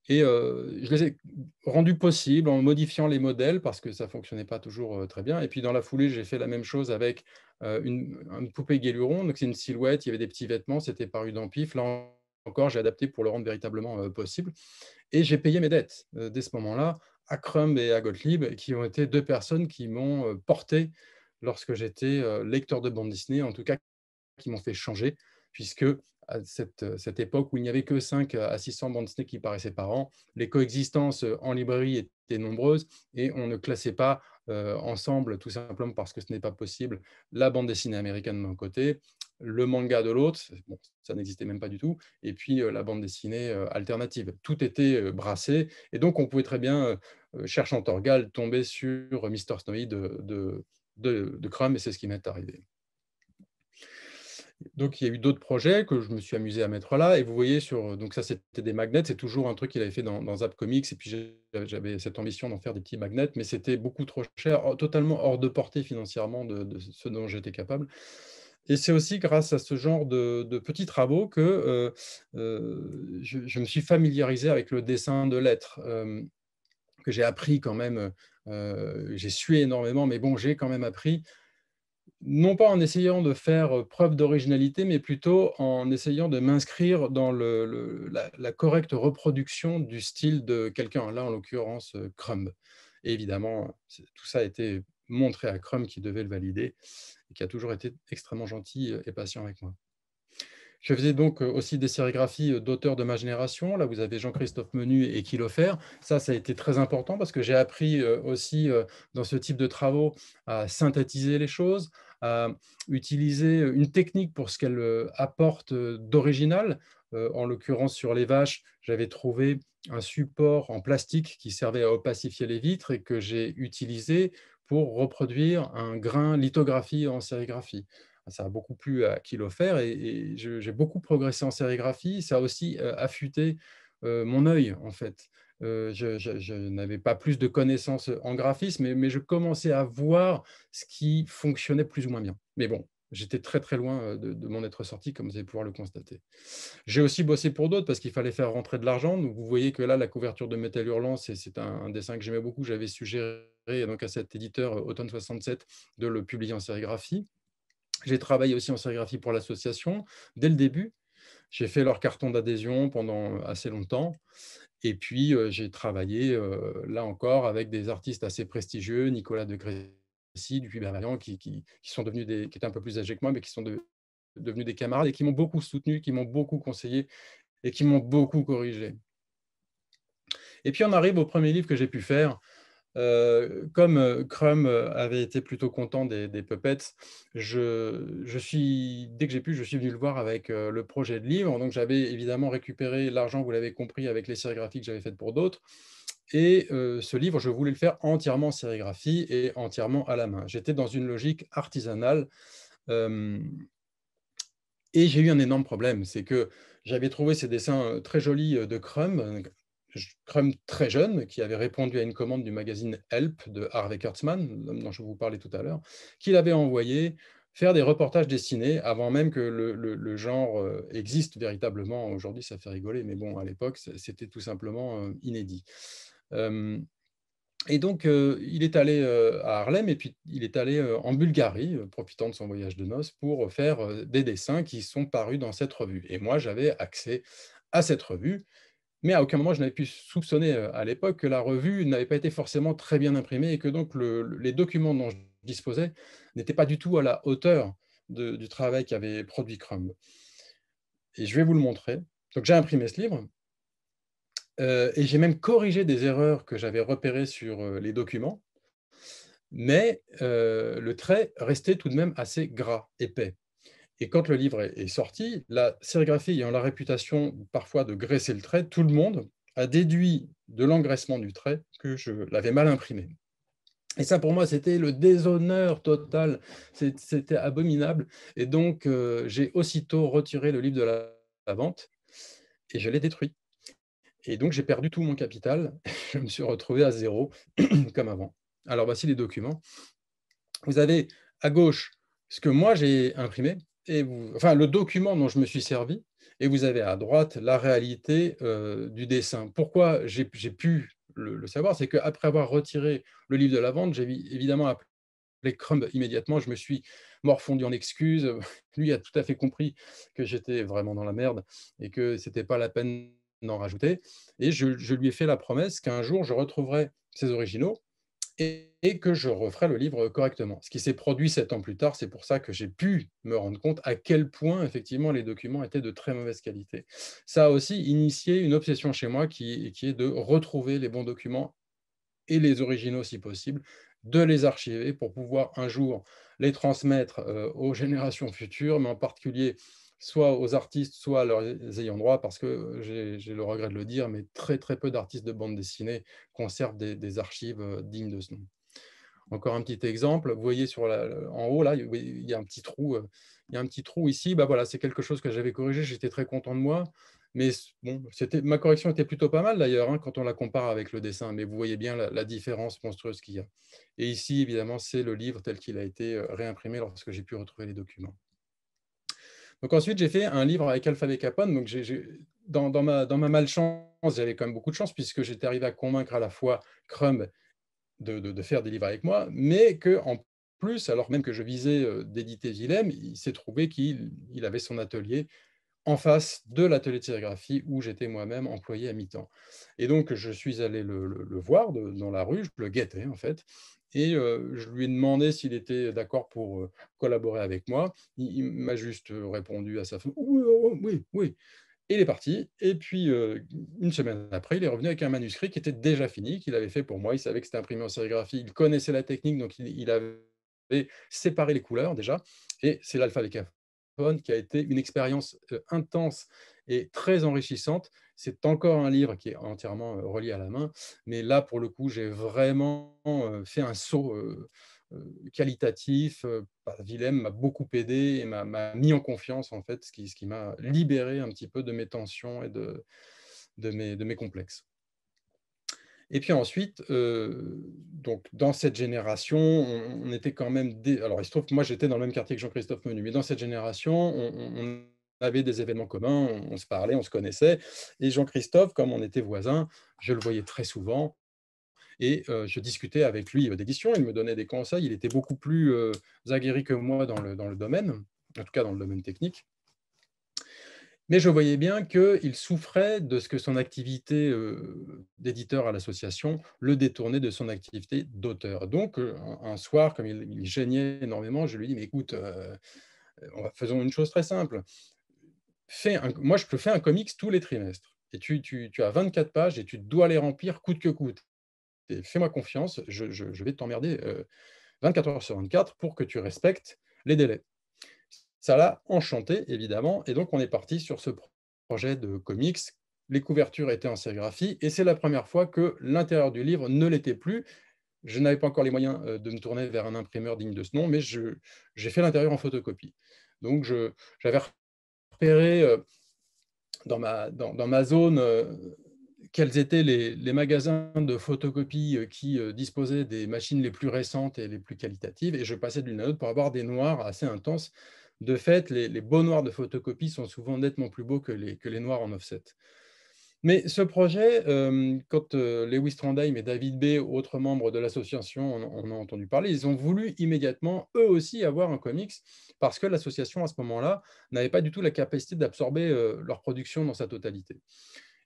Et euh, je les ai rendus possibles en modifiant les modèles parce que ça ne fonctionnait pas toujours euh, très bien. Et puis dans la foulée, j'ai fait la même chose avec euh, une, poupée Guéluron. Donc c'est une silhouette, il y avait des petits vêtements, c'était paru dans Pif. Là encore, j'ai adapté pour le rendre véritablement possible. Et j'ai payé mes dettes dès ce moment-là à Crumb et à Gottlieb, qui ont été deux personnes qui m'ont porté lorsque j'étais lecteur de bande dessinée, en tout cas qui m'ont fait changer, puisque à euh, cette, époque où il n'y avait que 5 à 600 bandes dessinées qui paraissaient par an. Les coexistences euh, en librairie étaient nombreuses et on ne classait pas euh, ensemble, tout simplement parce que ce n'est pas possible, la bande dessinée américaine d'un côté, le manga de l'autre, ça n'existait même pas du tout, et puis la bande dessinée alternative. Tout était brassé, et donc on pouvait très bien, cherchant Torgal, tomber sur Mister Snowy de, de, de Crumb, et c'est ce qui m'est arrivé. Donc, il y a eu d'autres projets que je me suis amusé à mettre là. Et vous voyez, sur, donc ça, c'était des magnets. C'est toujours un truc qu'il avait fait dans, dans Comics. Et puis, j'avais cette ambition d'en faire des petits magnets, mais c'était beaucoup trop cher, totalement hors de portée financièrement de, ce dont j'étais capable. Et c'est aussi grâce à ce genre de, petits travaux que je, me suis familiarisé avec le dessin de lettres, que j'ai appris quand même. j'ai sué énormément, mais bon, j'ai quand même appris non pas en essayant de faire euh, preuve d'originalité, mais plutôt en essayant de m'inscrire dans la, correcte reproduction du style de quelqu'un, là en l'occurrence euh, Crumb. Et évidemment, tout ça a été montré à Crumb qui devait le valider, et qui a toujours été extrêmement gentil euh, et patient avec moi. Je faisais donc aussi des sérigraphies d'auteurs de ma génération. Là, vous avez Jean-Christophe Menu et Kilofer. Ça, ça a été très important parce que j'ai appris aussi dans ce type de travaux à synthétiser les choses, à utiliser une technique pour ce qu'elle euh, apporte euh, d'original. Euh, en l'occurrence, sur les vaches, j'avais trouvé un support en plastique qui servait à opacifier les vitres et que j'ai utilisé pour reproduire un grain lithographie en sérigraphie. Ça a beaucoup plu à qui l'offert et, et j'ai beaucoup progressé en sérigraphie. Ça a aussi affûté mon œil, en fait. Euh, je, n'avais pas plus de connaissances euh, en graphisme, mais, je commençais à voir ce qui fonctionnait plus ou moins bien. Mais bon, j'étais très très loin euh, de, m'en être sorti, comme vous allez pouvoir le constater. J'ai aussi bossé pour d'autres parce qu'il fallait faire rentrer de l'argent. vous voyez que là, la couverture de Metal Hurlant, c'est un, dessin que j'aimais beaucoup. J'avais suggéré donc à cet éditeur, Automne 67, de le publier en sérigraphie. J'ai travaillé aussi en sérigraphie pour l'association dès le début. J'ai fait leur carton d'adhésion pendant assez longtemps. Et puis, j'ai travaillé, là encore, avec des artistes assez prestigieux, Nicolas de Grécy, du Bavarian, qui, qui, sont devenus qui étaient un peu plus âgés que moi, mais qui sont devenus des camarades et qui m'ont beaucoup soutenu, qui m'ont beaucoup conseillé et qui m'ont beaucoup corrigé. Et puis, on arrive au premier livre que j'ai pu faire, comme Crum avait été plutôt content des, puppets, je, suis, dès que j'ai pu, je suis venu le voir avec le projet de livre. Donc j'avais évidemment récupéré l'argent, vous l'avez compris, avec les sérigraphies que j'avais faites pour d'autres. Et ce livre, je voulais le faire entièrement en sérigraphie et entièrement à la main. J'étais dans une logique artisanale. et j'ai eu un énorme problème, c'est que j'avais trouvé ces dessins très jolis de Crum, très jeune, qui avait répondu à une commande du magazine Help de Harvey Kurtzman, dont je vous parlais tout à l'heure, qu'il avait envoyé faire des reportages dessinés avant même que le, genre euh, existe véritablement. Aujourd'hui, ça fait rigoler, mais bon, à l'époque, c'était tout simplement euh, inédit. Euh, et donc, il est allé à Harlem et puis il est allé en Bulgarie, profitant de son voyage de noces, pour faire des dessins qui sont parus dans cette revue. Et moi, j'avais accès à cette revue mais à aucun moment je n'avais pu soupçonner euh, à l'époque que la revue n'avait pas été forcément très bien imprimée et que donc les documents dont je disposais n'étaient pas du tout à la hauteur du travail qu'avait produit Crumb. Et je vais vous le montrer. Donc j'ai imprimé ce livre euh, et j'ai même corrigé des erreurs que j'avais repérées sur euh, les documents, mais le trait restait tout de même assez gras, épais. Et quand le livre est, sorti, la sérigraphie ayant la réputation parfois de graisser le trait, tout le monde a déduit de l'engraissement du trait que je l'avais mal imprimé. Et ça, pour moi, c'était le déshonneur total. C'était abominable. Et donc, euh, j'ai aussitôt retiré le livre de la vente et je l'ai détruit. Et donc, j'ai perdu tout mon capital. <laughs> je me suis retrouvé à zéro, <clears throat> comme avant. Alors, voici les documents. Vous avez à gauche ce que moi j'ai imprimé, enfin le document dont je me suis servi, et vous avez à droite la réalité euh, du dessin. Pourquoi j'ai pu le, savoir, c'est qu'après avoir retiré le livre de la vente, j'ai évidemment appelé Crumb immédiatement. Je me suis morfondu en excuses. <laughs> Lui a tout à fait compris que j'étais vraiment dans la merde et que ce n'était pas la peine d'en rajouter. Et je, je, lui ai fait la promesse qu'un jour, je retrouverai ses originaux et, que je referai le livre correctement. Ce qui s'est produit sept ans plus tard, c'est pour ça que j'ai pu me rendre compte à quel point effectivement les documents étaient de très mauvaise qualité. Ça a aussi initié une obsession chez moi qui, est de retrouver les bons documents et les originaux si possible, de les archiver pour pouvoir un jour les transmettre euh, aux générations futures, mais en particulier soit aux artistes, soit à leurs ayants droit, parce que j'ai le regret de le dire, mais très très peu d'artistes de bande dessinée conservent des, archives dignes de ce nom. Encore un petit exemple, vous voyez en haut, là, il y a un petit trou, il y a un petit trou ici, bah voilà, c'est quelque chose que j'avais corrigé, j'étais très content de moi, mais ma correction était plutôt pas mal d'ailleurs, hein, quand on la compare avec le dessin, mais vous voyez bien la différence monstrueuse qu'il y a. Et ici, évidemment, c'est le livre tel qu'il a été réimprimé lorsque j'ai pu retrouver les documents ensuite, j'ai fait un livre avec Alpha Capone. Donc dans, ma, dans ma malchance, j'avais quand même beaucoup de chance puisque j'étais arrivé à convaincre à la fois Crumb de, faire des livres avec moi, mais que en plus, alors même que je visais euh, d'éditer Willem, il s'est trouvé qu'il avait son atelier en face de l'atelier de sérigraphie où j'étais moi-même employé à mi-temps. Et donc, je suis allé le, voir dans la rue, je le guettais en fait, et je lui ai demandé s'il était d'accord pour collaborer avec moi. Il, m'a juste répondu à sa femme oui, oh, oh, oui, oui. Et il est parti. Et puis, une semaine après, il est revenu avec un manuscrit qui était déjà fini, qu'il avait fait pour moi. Il savait que c'était imprimé en sérigraphie. Il connaissait la technique, donc il, avait séparé les couleurs déjà. Et c'est l'alpha-lécaphone qui a été une expérience intense et très enrichissante. C'est encore un livre qui est entièrement euh, relié à la main, mais là, pour le coup, j'ai vraiment euh, fait un saut euh, qualitatif. Bah, Willem m'a beaucoup aidé et m'a mis en confiance, en fait, ce qui, ce qui m'a libéré un petit peu de mes tensions et de, de, mes, complexes. Et puis ensuite, donc dans cette génération, on, était quand même. Alors, il se trouve que moi, j'étais dans le même quartier que Jean-Christophe Menu, mais dans cette génération, on, on avait des événements communs, on, se parlait, on se connaissait. Et Jean-Christophe, comme on était voisins, je le voyais très souvent et euh, je discutais avec lui d'édition, il me donnait des conseils, il était beaucoup plus euh, aguerri que moi dans le, dans le domaine, en tout cas dans le domaine technique. Mais je voyais bien qu'il souffrait de ce que son activité euh, d'éditeur à l'association le détournait de son activité d'auteur. Donc, un soir, comme il, il, gênait énormément, je lui dis, mais écoute, faisons une chose très simple moi, je peux faire un comics tous les trimestres. Et tu, tu, as 24 pages et tu dois les remplir coûte que coûte. Fais-moi confiance, je, je, vais t'emmerder 24 euh, heures sur 24 pour que tu respectes les délais. Ça l'a enchanté, évidemment. Et donc, on est parti sur ce projet de comics. Les couvertures étaient en sérigraphie. Et c'est la première fois que l'intérieur du livre ne l'était plus. Je n'avais pas encore les moyens euh, de me tourner vers un imprimeur digne de ce nom, mais j'ai fait l'intérieur en photocopie. Donc, j'avais euh, dans ma, dans, ma zone euh, quels étaient les, magasins de photocopie euh, qui disposaient des machines les plus récentes et les plus qualitatives. Et je passais d'une à l'autre pour avoir des noirs assez intenses. De fait, les, beaux noirs de photocopie sont souvent nettement plus beaux que les, que les noirs en offset. Mais ce projet, quand Lewis Trondheim et David b autres membres de l'association, on, ont entendu parler, ils ont voulu immédiatement, eux aussi, avoir un comics, parce que l'association, à ce moment-là, n'avait pas du tout la capacité d'absorber leur production dans sa totalité.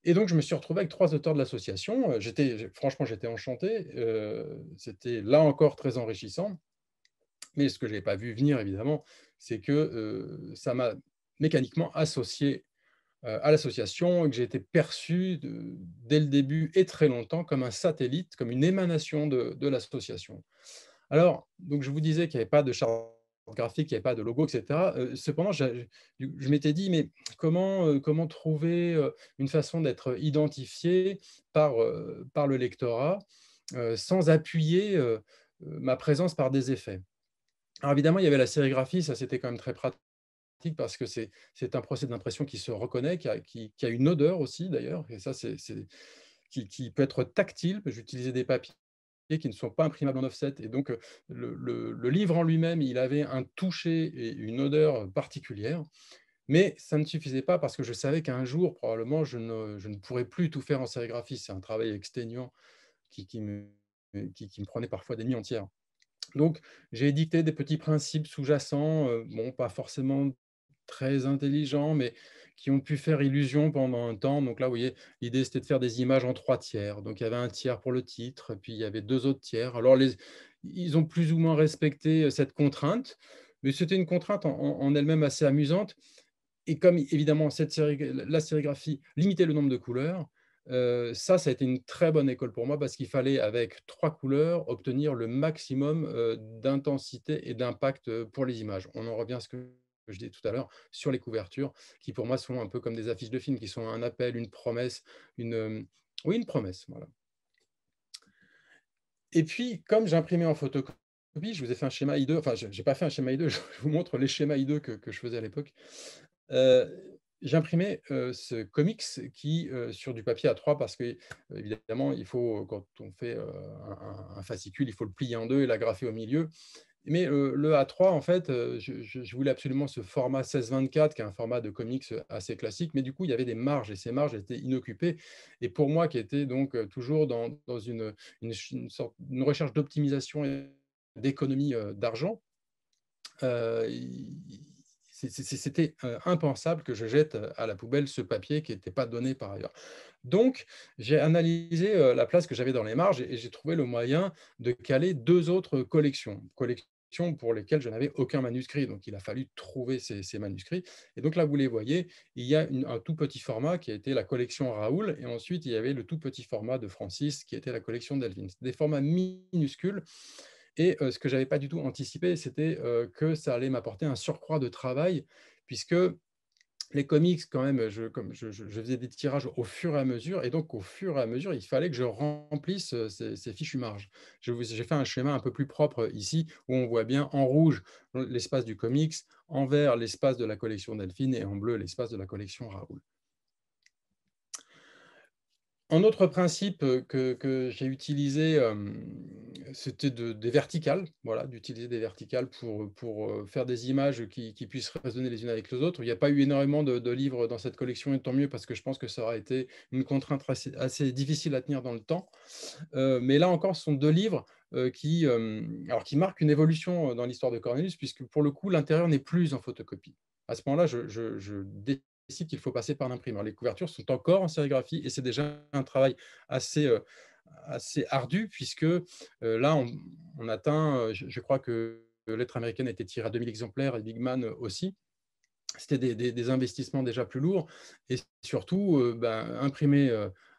Et donc, je me suis retrouvé avec trois auteurs de l'association. J'étais, franchement, j'étais enchanté. C'était là encore très enrichissant. Mais ce que je n'ai pas vu venir, évidemment, c'est que ça m'a mécaniquement associé euh, à l'association et que j'ai été perçu dès le début et très longtemps comme un satellite, comme une émanation de, l'association. Alors, donc je vous disais qu'il n'y avait pas de charte graphique, il n'y avait pas de logo, etc. Euh, cependant, je, m'étais dit, mais comment, euh, comment trouver une façon d'être identifié par, par le lectorat sans appuyer ma présence par des effets alors évidemment, il y avait la sérigraphie, ça c'était quand même très pratique parce que c'est un procès d'impression qui se reconnaît, qui a, qui, a, une odeur aussi d'ailleurs, et ça, c'est qui, qui, peut être tactile. J'utilisais des papiers qui ne sont pas imprimables en offset, et donc le, le, livre en lui-même, il avait un toucher et une odeur particulière. Mais ça ne suffisait pas parce que je savais qu'un jour, probablement, je ne, je ne, pourrais plus tout faire en sérigraphie. C'est un travail exténuant qui, me, me prenait parfois des nuits entières. Donc, j'ai édicté des petits principes sous-jacents, euh, bon, pas forcément très intelligents, mais qui ont pu faire illusion pendant un temps. Donc là, vous voyez, l'idée, c'était de faire des images en trois tiers. Donc il y avait un tiers pour le titre, puis il y avait deux autres tiers. Alors, ils ont plus ou moins respecté euh, cette contrainte, mais c'était une contrainte en, elle-même assez amusante. Et comme, évidemment, cette la sérigraphie limitait le nombre de couleurs, euh, ça, ça a été une très bonne école pour moi parce qu'il fallait, avec trois couleurs, obtenir le maximum euh, d'intensité et d'impact pour les images. On en revient à ce que que je disais tout à l'heure, sur les couvertures, qui pour moi sont un peu comme des affiches de films, qui sont un appel, une promesse, une... Euh, oui, une promesse, voilà. Et puis, comme j'imprimais en photocopie, je vous ai fait un schéma I2, enfin, je n'ai pas fait un schéma I2, <laughs> je vous montre les schémas I2 que, je faisais à l'époque. Euh, J'imprimais euh, ce comics qui, euh, sur du papier A3, parce que, évidemment, il faut, quand on fait un, un, fascicule, il faut le plier en deux et l'agrafer au milieu. Mais le A3, en fait, je, voulais absolument ce format 16-24, qui est un format de comics assez classique, mais du coup, il y avait des marges, et ces marges étaient inoccupées. Et pour moi, qui était donc toujours dans, une, sorte, recherche d'optimisation et d'économie d'argent, c'était impensable que je jette à la poubelle ce papier qui n'était pas donné par ailleurs. Donc, j'ai analysé la place que j'avais dans les marges et j'ai trouvé le moyen de caler deux autres collections pour lesquelles je n'avais aucun manuscrit. Donc, il a fallu trouver ces, manuscrits. Et donc là, vous les voyez, il y a un tout petit format qui a été la collection Raoul, et ensuite, il y avait le tout petit format de Francis qui était la collection d'Elvin. Des formats minuscules. Et euh, ce que j'avais pas du tout anticipé, c'était euh, que ça allait m'apporter un surcroît de travail, puisque les comics, quand même, je, faisais des tirages au fur et à mesure, et donc au fur et à mesure, il fallait que je remplisse euh, ces, ces fichues marges. J'ai fait un schéma un peu plus propre euh, ici, où on voit bien en rouge l'espace du comics, en vert l'espace de la collection Delphine, et en bleu l'espace de la collection Raoul. Un autre principe que, j'ai utilisé, c'était de, des verticales, voilà, d'utiliser des verticales pour, pour, faire des images qui, puissent résonner les unes avec les autres. Il n'y a pas eu énormément de, livres dans cette collection, et tant mieux, parce que je pense que ça aura été une contrainte assez, difficile à tenir dans le temps. mais là encore, ce sont deux livres qui, alors, qui marquent une évolution dans l'histoire de Cornelius, puisque pour le coup, l'intérieur n'est plus en photocopie à ce moment-là, je, je, je, qu'il faut passer par l'imprimeur. Les couvertures sont encore en sérigraphie et c'est déjà un travail assez, euh, assez ardu puisque euh, là, on, atteint, euh, je, crois que Lettre américaine a été tirée à 2000 exemplaires et Big Man aussi. C'était des, investissements déjà plus lourds et surtout ben, imprimer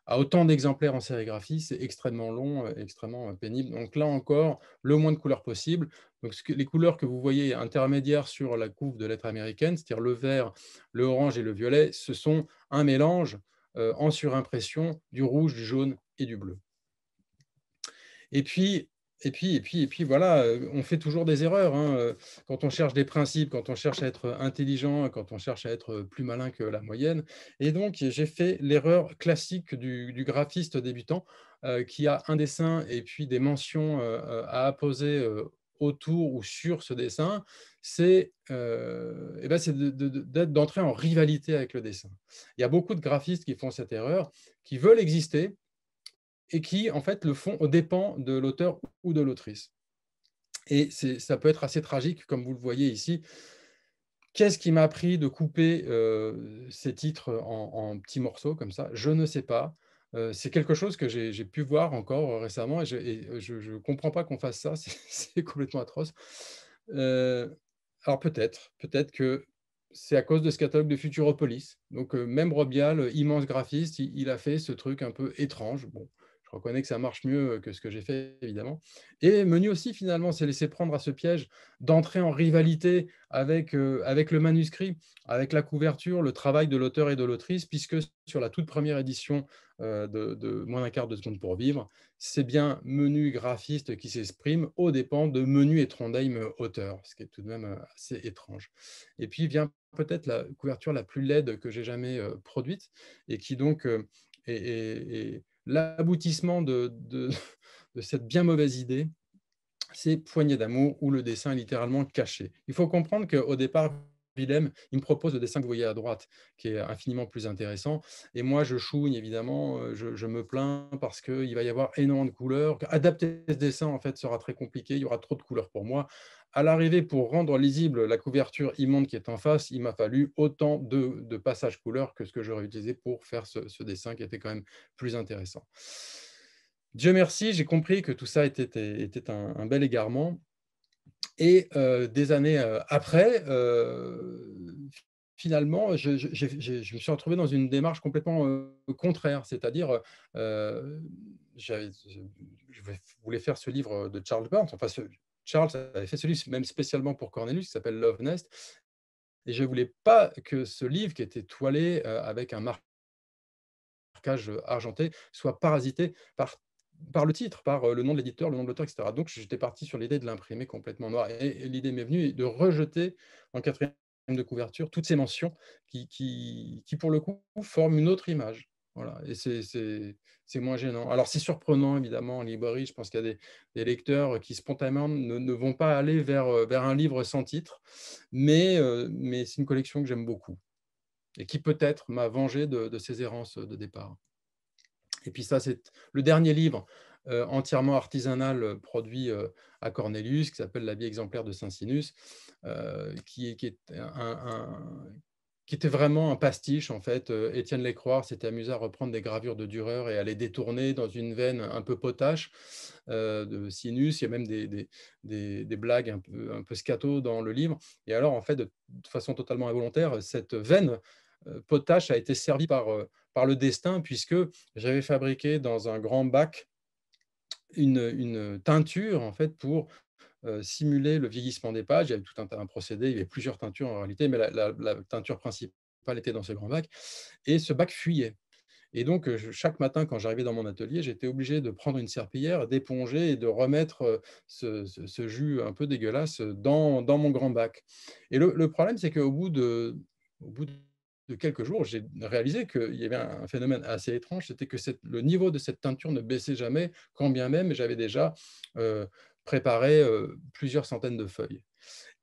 à autant d'exemplaires en sérigraphie, c'est extrêmement long, euh, extrêmement euh, pénible. Donc là encore, le moins de couleurs possible. Donc les couleurs que vous voyez intermédiaires sur la couve de lettres américaine, c'est-à-dire le vert, le orange et le violet, ce sont un mélange euh, en surimpression du rouge, du jaune et du bleu. Et puis, et puis, puis, et puis voilà, on fait toujours des erreurs. Hein, quand on cherche des principes, quand on cherche à être intelligent, hein, quand on cherche à être plus malin que la moyenne. Et donc, j'ai fait l'erreur classique du, graphiste débutant qui a un dessin et puis des mentions à apposer autour ou sur ce dessin, c'est euh, d'entrer en rivalité avec le dessin. Il y a beaucoup de graphistes qui font cette erreur, qui veulent exister, et qui, en fait, le font aux dépens de l'auteur ou de l'autrice. Et ça peut être assez tragique, comme vous le voyez ici. Qu'est-ce qui m'a pris de couper euh, ces titres en, petits morceaux comme ça Je ne sais pas. Euh, c'est quelque chose que j'ai pu voir encore euh, récemment et je ne comprends pas qu'on fasse ça. <laughs> C'est complètement atroce. alors peut-être, peut-être que c'est à cause de ce catalogue de Futuropolis. Donc même Robial, immense graphiste, il, il, a fait ce truc un peu étrange. Bon, je reconnais que ça marche mieux que ce que j'ai fait, évidemment. Et Menu aussi, finalement, s'est laissé prendre à ce piège d'entrer en rivalité avec, avec le manuscrit, avec la couverture, le travail de l'auteur et de l'autrice, puisque sur la toute première édition de, Moins d'un quart de seconde pour vivre, c'est bien Menu graphiste qui s'exprime au dépens de Menu et Trondheim auteur, ce qui est tout de même assez étrange. Et puis vient peut-être la couverture la plus laide que j'ai jamais produite et qui donc est l'aboutissement <laughs> de, cette bien mauvaise idée, c'est Poignée d'amour, où le dessin est littéralement caché. Il faut comprendre qu'au départ, il me propose le dessin que vous voyez à droite, qui est infiniment plus intéressant. Et moi, je chouigne, évidemment, euh, je, me plains parce qu'il va y avoir énormément de couleurs. Adapter ce dessin, en fait, sera très compliqué, il y aura trop de couleurs pour moi. À l'arrivée, pour rendre lisible la couverture immonde qui est en face, il m'a fallu autant de, passages couleurs que ce que j'aurais utilisé pour faire ce, dessin qui était quand même plus intéressant. Dieu merci, j'ai compris que tout ça était, un, bel égarement. Et euh, des années euh, après, euh, finalement, je, me suis retrouvé dans une démarche complètement contraire, c'est-à-dire je voulais faire ce livre de Charles Burns. Enfin, Charles avait fait ce livre même spécialement pour Cornelius, qui s'appelle Love Nest. Et je ne voulais pas que ce livre, qui était toilé avec un marquage argenté, soit parasité par par le titre, par euh, le nom de l'éditeur, le nom de l'auteur, etc. Donc j'étais parti sur l'idée de l'imprimer complètement noir. Et, l'idée m'est venue de rejeter en quatrième de couverture toutes ces mentions qui, pour le coup, forment une autre image. et c'est moins gênant. Alors, c'est surprenant, évidemment, en librairie. Je pense qu'il y a des, lecteurs qui, spontanément, ne, vont pas aller vers, euh, un livre sans titre, euh, mais, c'est une collection que j'aime beaucoup et qui, peut-être, m'a vengé de, de ses errances de départ. Et puis ça, c'est le dernier livre euh, entièrement artisanal euh, produit euh, à Cornelius, qui s'appelle La vie exemplaire de Saint-Sinus, qui, était vraiment un pastiche, en fait. Étienne Lécroire s'était amusé à reprendre des gravures de Dürer et à les détourner dans une veine un peu potache de Sinus. Il y a même des, blagues un peu, un scato dans le livre. Et alors, en fait, de façon totalement involontaire, cette veine euh, potache a été servi par, euh, par le destin, puisque j'avais fabriqué dans un grand bac une, teinture en fait pour euh, simuler le vieillissement des pages. Il y avait tout un, un procédé, il y avait plusieurs teintures en réalité, mais la, teinture principale était dans ce grand bac. Et ce bac fuyait. Et donc, chaque matin, quand j'arrivais dans mon atelier, j'étais obligé de prendre une serpillière, d'éponger et de remettre ce, jus un peu dégueulasse dans, dans mon grand bac. Et le, problème, c'est qu'au bout de, au bout de de quelques jours, j'ai réalisé qu'il y avait un phénomène assez étrange, c'était que le niveau de cette teinture ne baissait jamais, quand bien même j'avais déjà euh, préparé euh, plusieurs centaines de feuilles.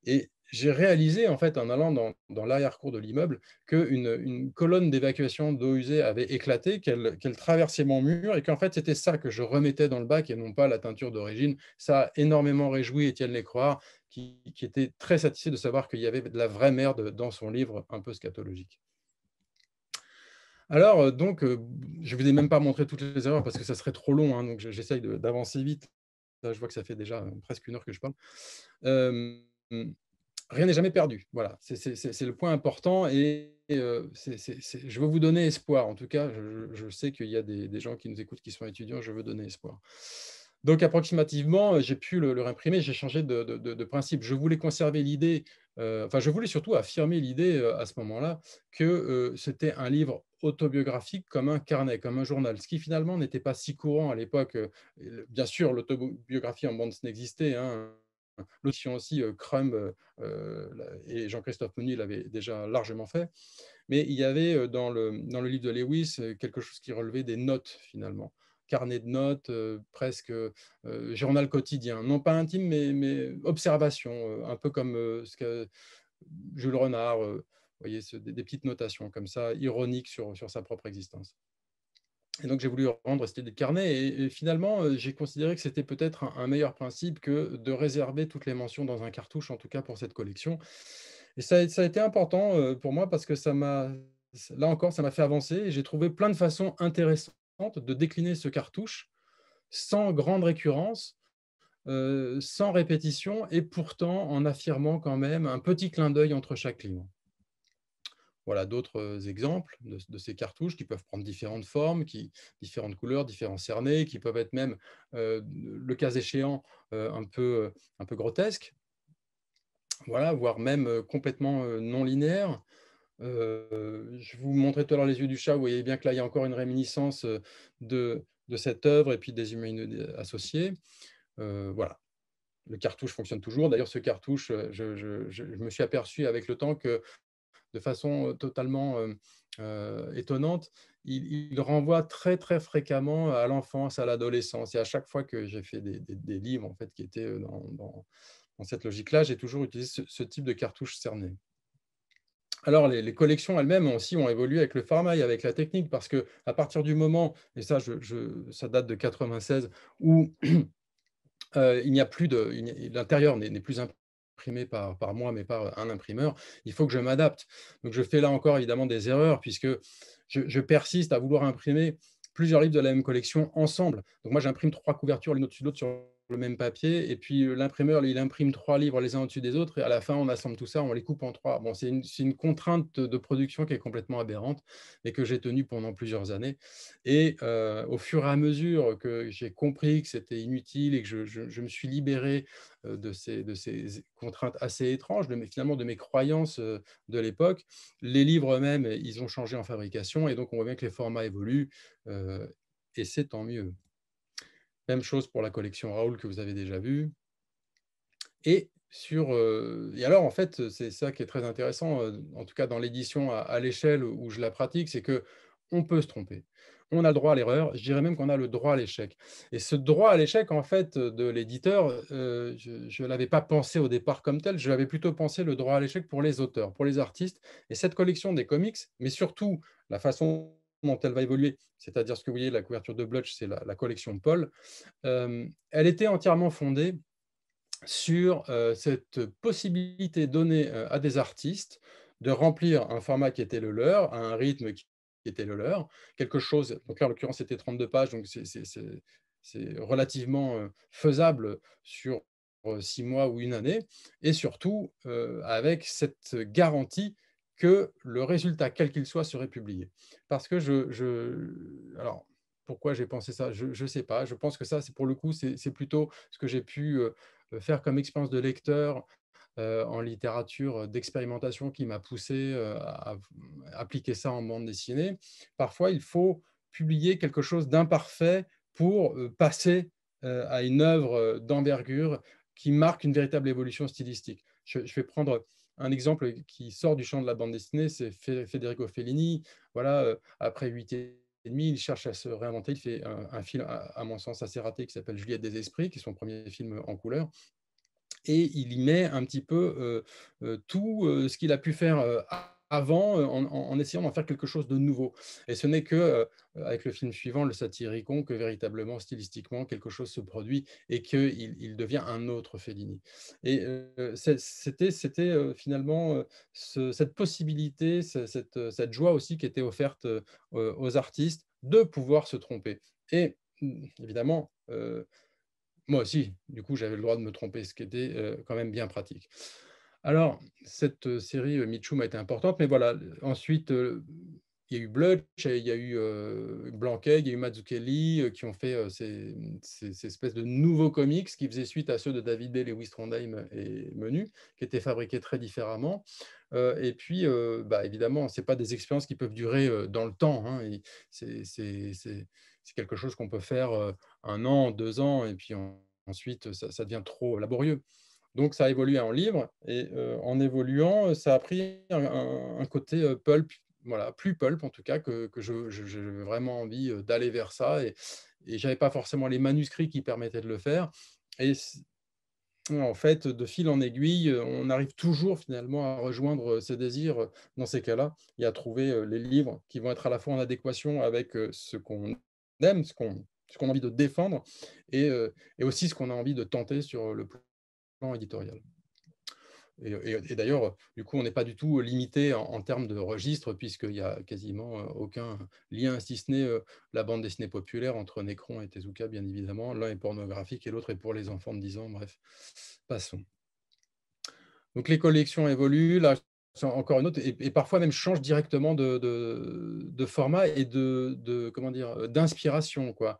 Et j'ai réalisé, en fait, en allant dans, l'arrière-cour de l'immeuble, qu'une une colonne d'évacuation d'eau usée avait éclaté, qu'elle traversait mon mur, et qu'en fait, c'était ça que je remettais dans le bac et non pas la teinture d'origine. Ça a énormément réjoui Étienne Lécroix, qui, qui était très satisfait de savoir qu'il y avait de la vraie merde dans son livre un peu scatologique. Alors, euh, donc, euh, je ne vous ai même pas montré toutes les erreurs parce que ça serait trop long, hein, donc j'essaye d'avancer vite. Là, je vois que ça fait déjà euh, presque une heure que je parle. rien n'est jamais perdu. Voilà, c'est le point important et, je veux vous donner espoir. En tout cas, je, sais qu'il y a des, gens qui nous écoutent qui sont étudiants, je veux donner espoir. Donc, approximativement, j'ai pu le, réimprimer, j'ai changé de, principe. Je voulais conserver l'idée, enfin, je voulais surtout affirmer l'idée à ce moment-là que c'était un livre autobiographique comme un carnet, comme un journal, ce qui finalement n'était pas si courant à l'époque. Euh, bien sûr, l'autobiographie en bande n'existait. Hein. aussi, euh, Crumb euh, et Jean-Christophe Meunier l'avaient déjà largement fait. Mais il y avait dans le, livre de Lewis quelque chose qui relevait des notes finalement carnet de notes, presque journal quotidien, non pas intime, mais, mais observation, un peu comme ce que Jules Renard voyez, des, petites notations comme ça, ironiques sur, sur sa propre existence. Et donc j'ai voulu rendre c'était des de et, finalement euh, j'ai considéré que c'était peut-être un, meilleur principe que de réserver toutes les mentions dans un cartouche, en tout cas pour cette collection. Et ça, ça a été important euh, pour moi parce que ça m'a, là encore, ça m'a fait avancer, j'ai trouvé plein de façons intéressantes de décliner ce cartouche sans grande récurrence, euh, sans répétition, et pourtant en affirmant quand même un petit clin d'œil entre chaque client voilà d'autres exemples de, ces cartouches qui peuvent prendre différentes formes, qui, différentes couleurs, différents cernés, qui peuvent être même, le cas échéant, un, peu, un peu grotesques, voilà, voire même complètement non linéaires. je vous montrais tout à l'heure les yeux du chat, vous voyez bien que là, il y a encore une réminiscence de, cette œuvre et puis des humains associés. voilà, le cartouche fonctionne toujours. D'ailleurs, ce cartouche, je, me suis aperçu avec le temps que de façon euh, totalement euh, euh, étonnante, il, renvoie très très fréquemment à l'enfance, à l'adolescence. Et à chaque fois que j'ai fait des, livres en fait qui étaient dans, cette logique-là, j'ai toujours utilisé ce, type de cartouche cernée. Alors les, collections elles-mêmes aussi ont évolué avec le pharmaï avec la technique parce que à partir du moment, et ça ça date de 96, où <clears throat> il n'y a plus de l'intérieur n'est plus imprimé imprimé par, par moi, mais par euh, un imprimeur, il faut que je m'adapte. Donc je fais là encore évidemment des erreurs, puisque je, persiste à vouloir imprimer plusieurs livres de la même collection ensemble. Donc moi j'imprime trois couvertures l'une au-dessus de l'autre le même papier. Et puis l'imprimeur, il imprime trois livres les uns au-dessus des autres. Et à la fin, on assemble tout ça, on les coupe en trois. Bon, c'est une, contrainte de production qui est complètement aberrante mais que j'ai tenue pendant plusieurs années. Et au fur et à mesure que j'ai compris que c'était inutile et que je, me suis libéré de ces, de ces contraintes assez étranges, de mes, finalement de mes croyances de l'époque, les livres eux-mêmes, ils ont changé en fabrication. Et donc, on voit bien que les formats évoluent. et c'est tant mieux. Même chose pour la collection Raoul que vous avez déjà vue. Et, sur, euh, alors, en fait, c'est ça qui est très intéressant, euh, en tout cas dans l'édition à, l'échelle où je la pratique, c'est que on peut se tromper. On a le droit à l'erreur, je dirais même qu'on a le droit à l'échec. Et ce droit à l'échec, en fait, euh, de l'éditeur, je ne l'avais pas pensé au départ comme tel, je l'avais plutôt pensé le droit à l'échec pour les auteurs, pour les artistes. Et cette collection des comics, mais surtout la façon comment elle va évoluer, c'est-à-dire ce que vous voyez, la couverture de Blutch, c'est la, collection collection Paul, euh, elle était entièrement fondée sur euh, cette possibilité donnée euh, à des artistes de remplir un format qui était le leur, un rythme qui était le leur, quelque chose, donc là en l'occurrence c'était 32 pages, donc c'est relativement faisable sur six mois ou une année, et surtout avec cette garantie que le résultat, quel qu'il soit, serait publié. Parce que je... je alors, pourquoi j'ai pensé ça Je ne sais pas. Je pense que ça, c'est pour le coup, c'est plutôt ce que j'ai pu euh, faire comme expérience de lecteur euh, en littérature euh, d'expérimentation qui m'a poussé à, appliquer ça en bande dessinée. Parfois, il faut publier quelque chose d'imparfait pour passer à une œuvre d'envergure qui marque une véritable évolution stylistique. je vais prendre un exemple qui sort du champ de la bande dessinée, c'est Federico Fellini. Voilà, euh, après 8 et demi, il cherche à se réinventer. Il fait un, film, à, mon sens, assez raté qui s'appelle Juliette des Esprits, qui est son premier film en couleur. Et il y met un petit peu euh, euh, tout ce qu'il a pu faire avant euh, en, essayant d'en faire quelque chose de nouveau. Et ce n'est que euh, avec le film suivant, le Satyricon, que véritablement stylistiquement quelque chose se produit et qu'il il devient un autre Fellini. Et euh, c'était finalement cette possibilité, cette, cette, joie aussi qui était offerte aux artistes de pouvoir se tromper. Et mm, évidemment moi aussi, du coup, j'avais le droit de me tromper, ce qui était quand même bien pratique. Alors, cette euh, série euh, Mitchum a été importante, mais voilà, ensuite, euh, il y a eu Blutch, il y a eu Blanquet, il y a eu Mazzucchelli qui ont fait ces, espèces de nouveaux comics qui faisaient suite à ceux de David Day, et Trondheim et Menu, qui étaient fabriqués très différemment. et puis, bah, évidemment, ce pas des expériences qui peuvent durer dans le temps. Hein, c'est quelque chose qu'on peut faire un an, deux ans, et puis ensuite, ça devient trop laborieux. Donc ça a évolué en livre et euh, en évoluant, euh, ça a pris un, côté euh, pulp, voilà, plus pulp en tout cas, que, que j'ai vraiment envie d'aller vers ça. Et, je j'avais pas forcément les manuscrits qui permettaient de le faire. Et en fait, de fil en aiguille, on arrive toujours finalement à rejoindre ses désirs dans ces cas-là et à trouver les livres qui vont être à la fois en adéquation avec ce qu'on aime, ce qu'on a envie de défendre et, et aussi ce qu'on a envie de tenter sur le plan éditorial. Et, d'ailleurs, du coup, on n'est pas du tout limité en, termes de registre, puisqu'il n'y a quasiment euh, aucun lien, si ce n'est euh, la bande dessinée populaire entre Necron et Tezuka, bien évidemment. L'un est pornographique et l'autre est pour les enfants de 10 ans. Bref, passons. Donc les collections évoluent, là, encore une autre, et, parfois même change directement de, format et de, comment dire d'inspiration. Quoi.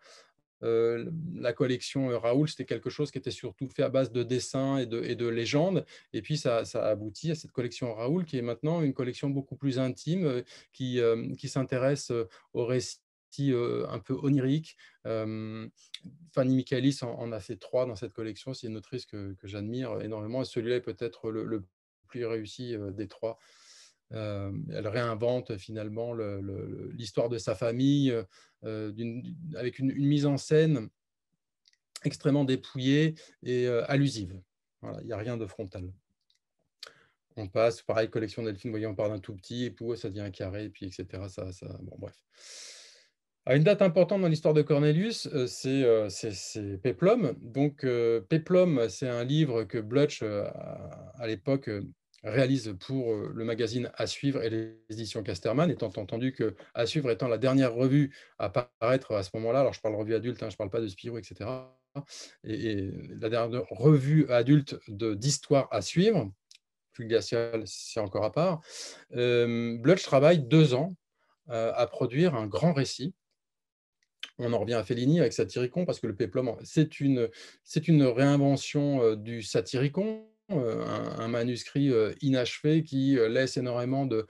Euh, la collection euh, Raoul, c'était quelque chose qui était surtout fait à base de dessins et de, légendes. Et puis, ça, ça, aboutit à cette collection Raoul, qui est maintenant une collection beaucoup plus intime, euh, qui, s'intéresse aux récits un peu onirique. Fanny Michaelis en, a fait trois dans cette collection. C'est une autrice que, j'admire énormément. Et celui-là est peut-être le, plus réussi des trois elle réinvente euh, finalement l'histoire de sa famille euh, euh, avec une, mise en scène extrêmement dépouillée et allusive. il n'y a rien de frontal. On passe, pareil, collection Delphine, on part d'un tout petit, et puis ça devient un carré, puis etc. Ça, bon, bref. À une date importante dans l'histoire de Cornelius, c'est Peplum. Donc, Peplum, c'est un livre que Blutch, à l'époque, réalise pour euh, le magazine À suivre et les éditions Casterman, étant entendu que À suivre étant la dernière revue à paraître à ce moment-là, alors je parle revue adulte, hein, je ne parle pas de Spirou, etc., et, la dernière revue adulte d'histoire à suivre, Glacial, c'est encore à part, euh, travaille deux ans euh, à produire un grand récit. On en revient à Fellini avec Satyricon, parce que le péplum, c'est une, une réinvention euh, du Satyricon, euh, un, manuscrit euh, inachevé qui euh, laisse énormément de,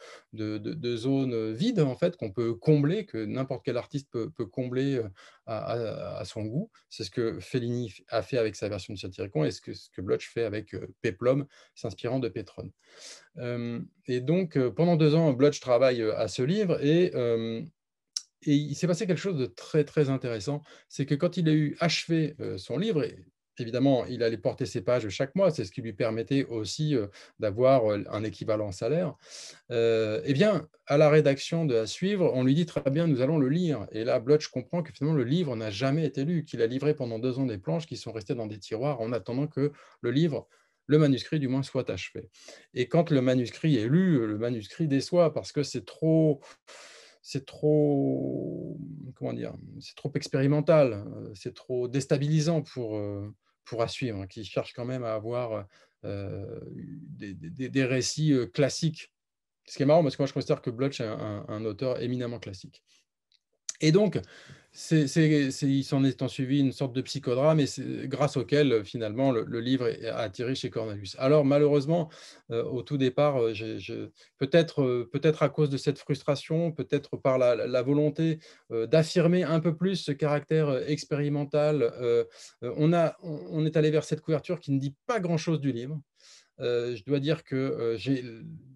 zones vides en fait qu'on peut combler, que n'importe quel artiste peut, combler à, son goût. C'est ce que Fellini a fait avec sa version de Satyricon et ce que, ce Bloch fait avec Peplum, s'inspirant de Petron. et donc pendant deux ans, Bloch travaille à ce livre et il s'est passé quelque chose de très très intéressant, c'est que quand il a eu achevé son livre, évidemment, il allait porter ses pages chaque mois, c'est ce qui lui permettait aussi euh, d'avoir euh, un équivalent salaire. Euh, eh bien, à la rédaction de à suivre, on lui dit très bien, nous allons le lire. Et là, Blotch comprend que finalement, le livre n'a jamais été lu, qu'il a livré pendant deux ans des planches qui sont restées dans des tiroirs en attendant que le livre le manuscrit du moins soit achevé. Et quand le manuscrit est lu, le manuscrit déçoit parce que c'est trop c'est trop comment dire c'est trop expérimental c'est trop déstabilisant pour pourra suivre, hein, qui cherche quand même à avoir des, récits classiques. Ce qui est marrant, parce que moi je considère que Blotch est un auteur éminemment classique. Et donc, c'est, c'est, il s'en est suivi une sorte de psychodrame et c'est grâce auquel euh, finalement le, livre a attiré chez Cornelius. Alors malheureusement, euh, au tout départ, euh, peut-être, à cause de cette frustration, peut-être par la, volonté d'affirmer un peu plus ce caractère expérimental, on, on est allé vers cette couverture qui ne dit pas grand-chose du livre. Euh, je dois dire que euh, j'ai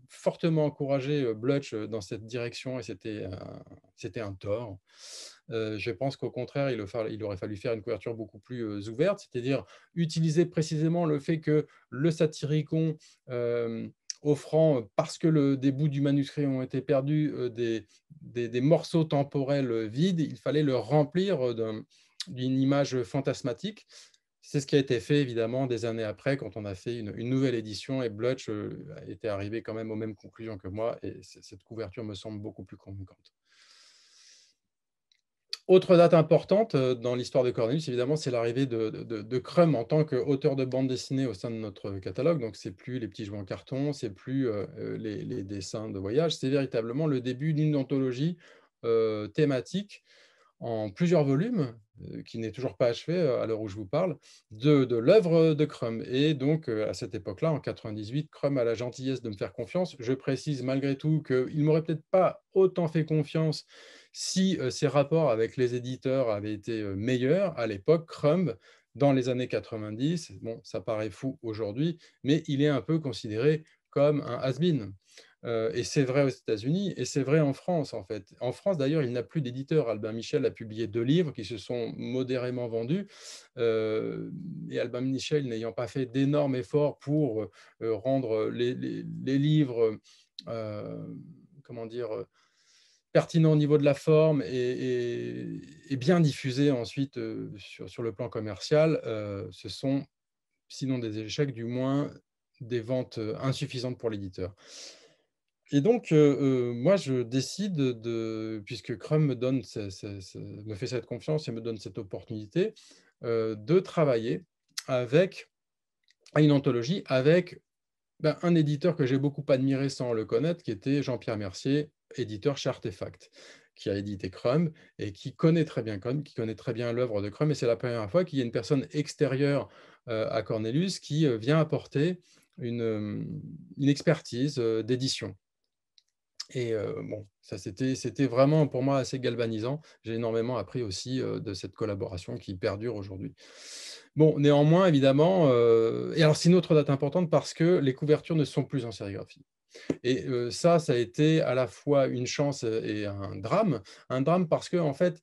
fortement encouragé euh, Blutch dans cette direction et c'était un, un tort. je pense qu'au contraire, il, aurait fallu faire une couverture beaucoup plus ouverte, c'est-à-dire utiliser précisément le fait que le satiricon offrant, parce que des bouts du manuscrit ont été perdus, des, des, des, morceaux temporels vides, il fallait le remplir d'une image fantasmatique. C'est ce qui a été fait évidemment des années après quand on a fait une, nouvelle édition et Blutch euh, était arrivé quand même aux mêmes conclusions que moi et cette couverture me semble beaucoup plus convaincante. Autre date importante euh, dans l'histoire de Cornelius, évidemment, c'est l'arrivée de, de, Crum en tant qu'auteur de bande dessinée au sein de notre catalogue. Donc, c'est plus les petits jouets en carton, c'est plus euh, les, dessins de voyage, c'est véritablement le début d'une anthologie thématique en plusieurs volumes, euh, qui n'est toujours pas achevé euh, à l'heure où je vous parle, de, de l'œuvre euh, de Crumb. Et donc, à cette époque-là, en 98, Crumb a la gentillesse de me faire confiance. Je précise malgré tout qu'il ne m'aurait peut-être pas autant fait confiance si ses rapports avec les éditeurs avaient été meilleurs. À l'époque, Crumb, dans les années 90, bon, ça paraît fou aujourd'hui, mais il est un peu considéré comme un has-been et c'est vrai aux États-Unis, et c'est vrai en France, en fait. En France, d'ailleurs, il n'a plus d'éditeur. Albin Michel a publié deux livres qui se sont modérément vendus. et Albin Michel, n'ayant pas fait d'énormes efforts pour rendre les, livres, comment dire, pertinents au niveau de la forme et, bien diffusés ensuite sur, le plan commercial, ce sont, sinon des échecs, du moins des ventes insuffisantes pour l'éditeur. Et donc, euh, euh, moi, je décide de, puisque Crum me, donne, me fait cette confiance et me donne cette opportunité, euh, de travailler avec à une anthologie avec ben, un éditeur que j'ai beaucoup admiré sans le connaître, qui était Jean-Pierre Mercier, éditeur chez Artefact, qui a édité Crum et qui connaît très bien Crum, qui connaît très bien l'œuvre de Crum. Et c'est la première fois qu'il y a une personne extérieure à Cornelius qui vient apporter une expertise d'édition et euh, bon, ça c'était, vraiment pour moi assez galvanisant. J'ai énormément appris aussi euh, de cette collaboration qui perdure aujourd'hui. Bon, néanmoins, évidemment, euh, et alors c'est une autre date importante parce que les couvertures ne sont plus en sérigraphie. Et ça, ça a été à la fois une chance et un drame. Un drame parce que, en fait,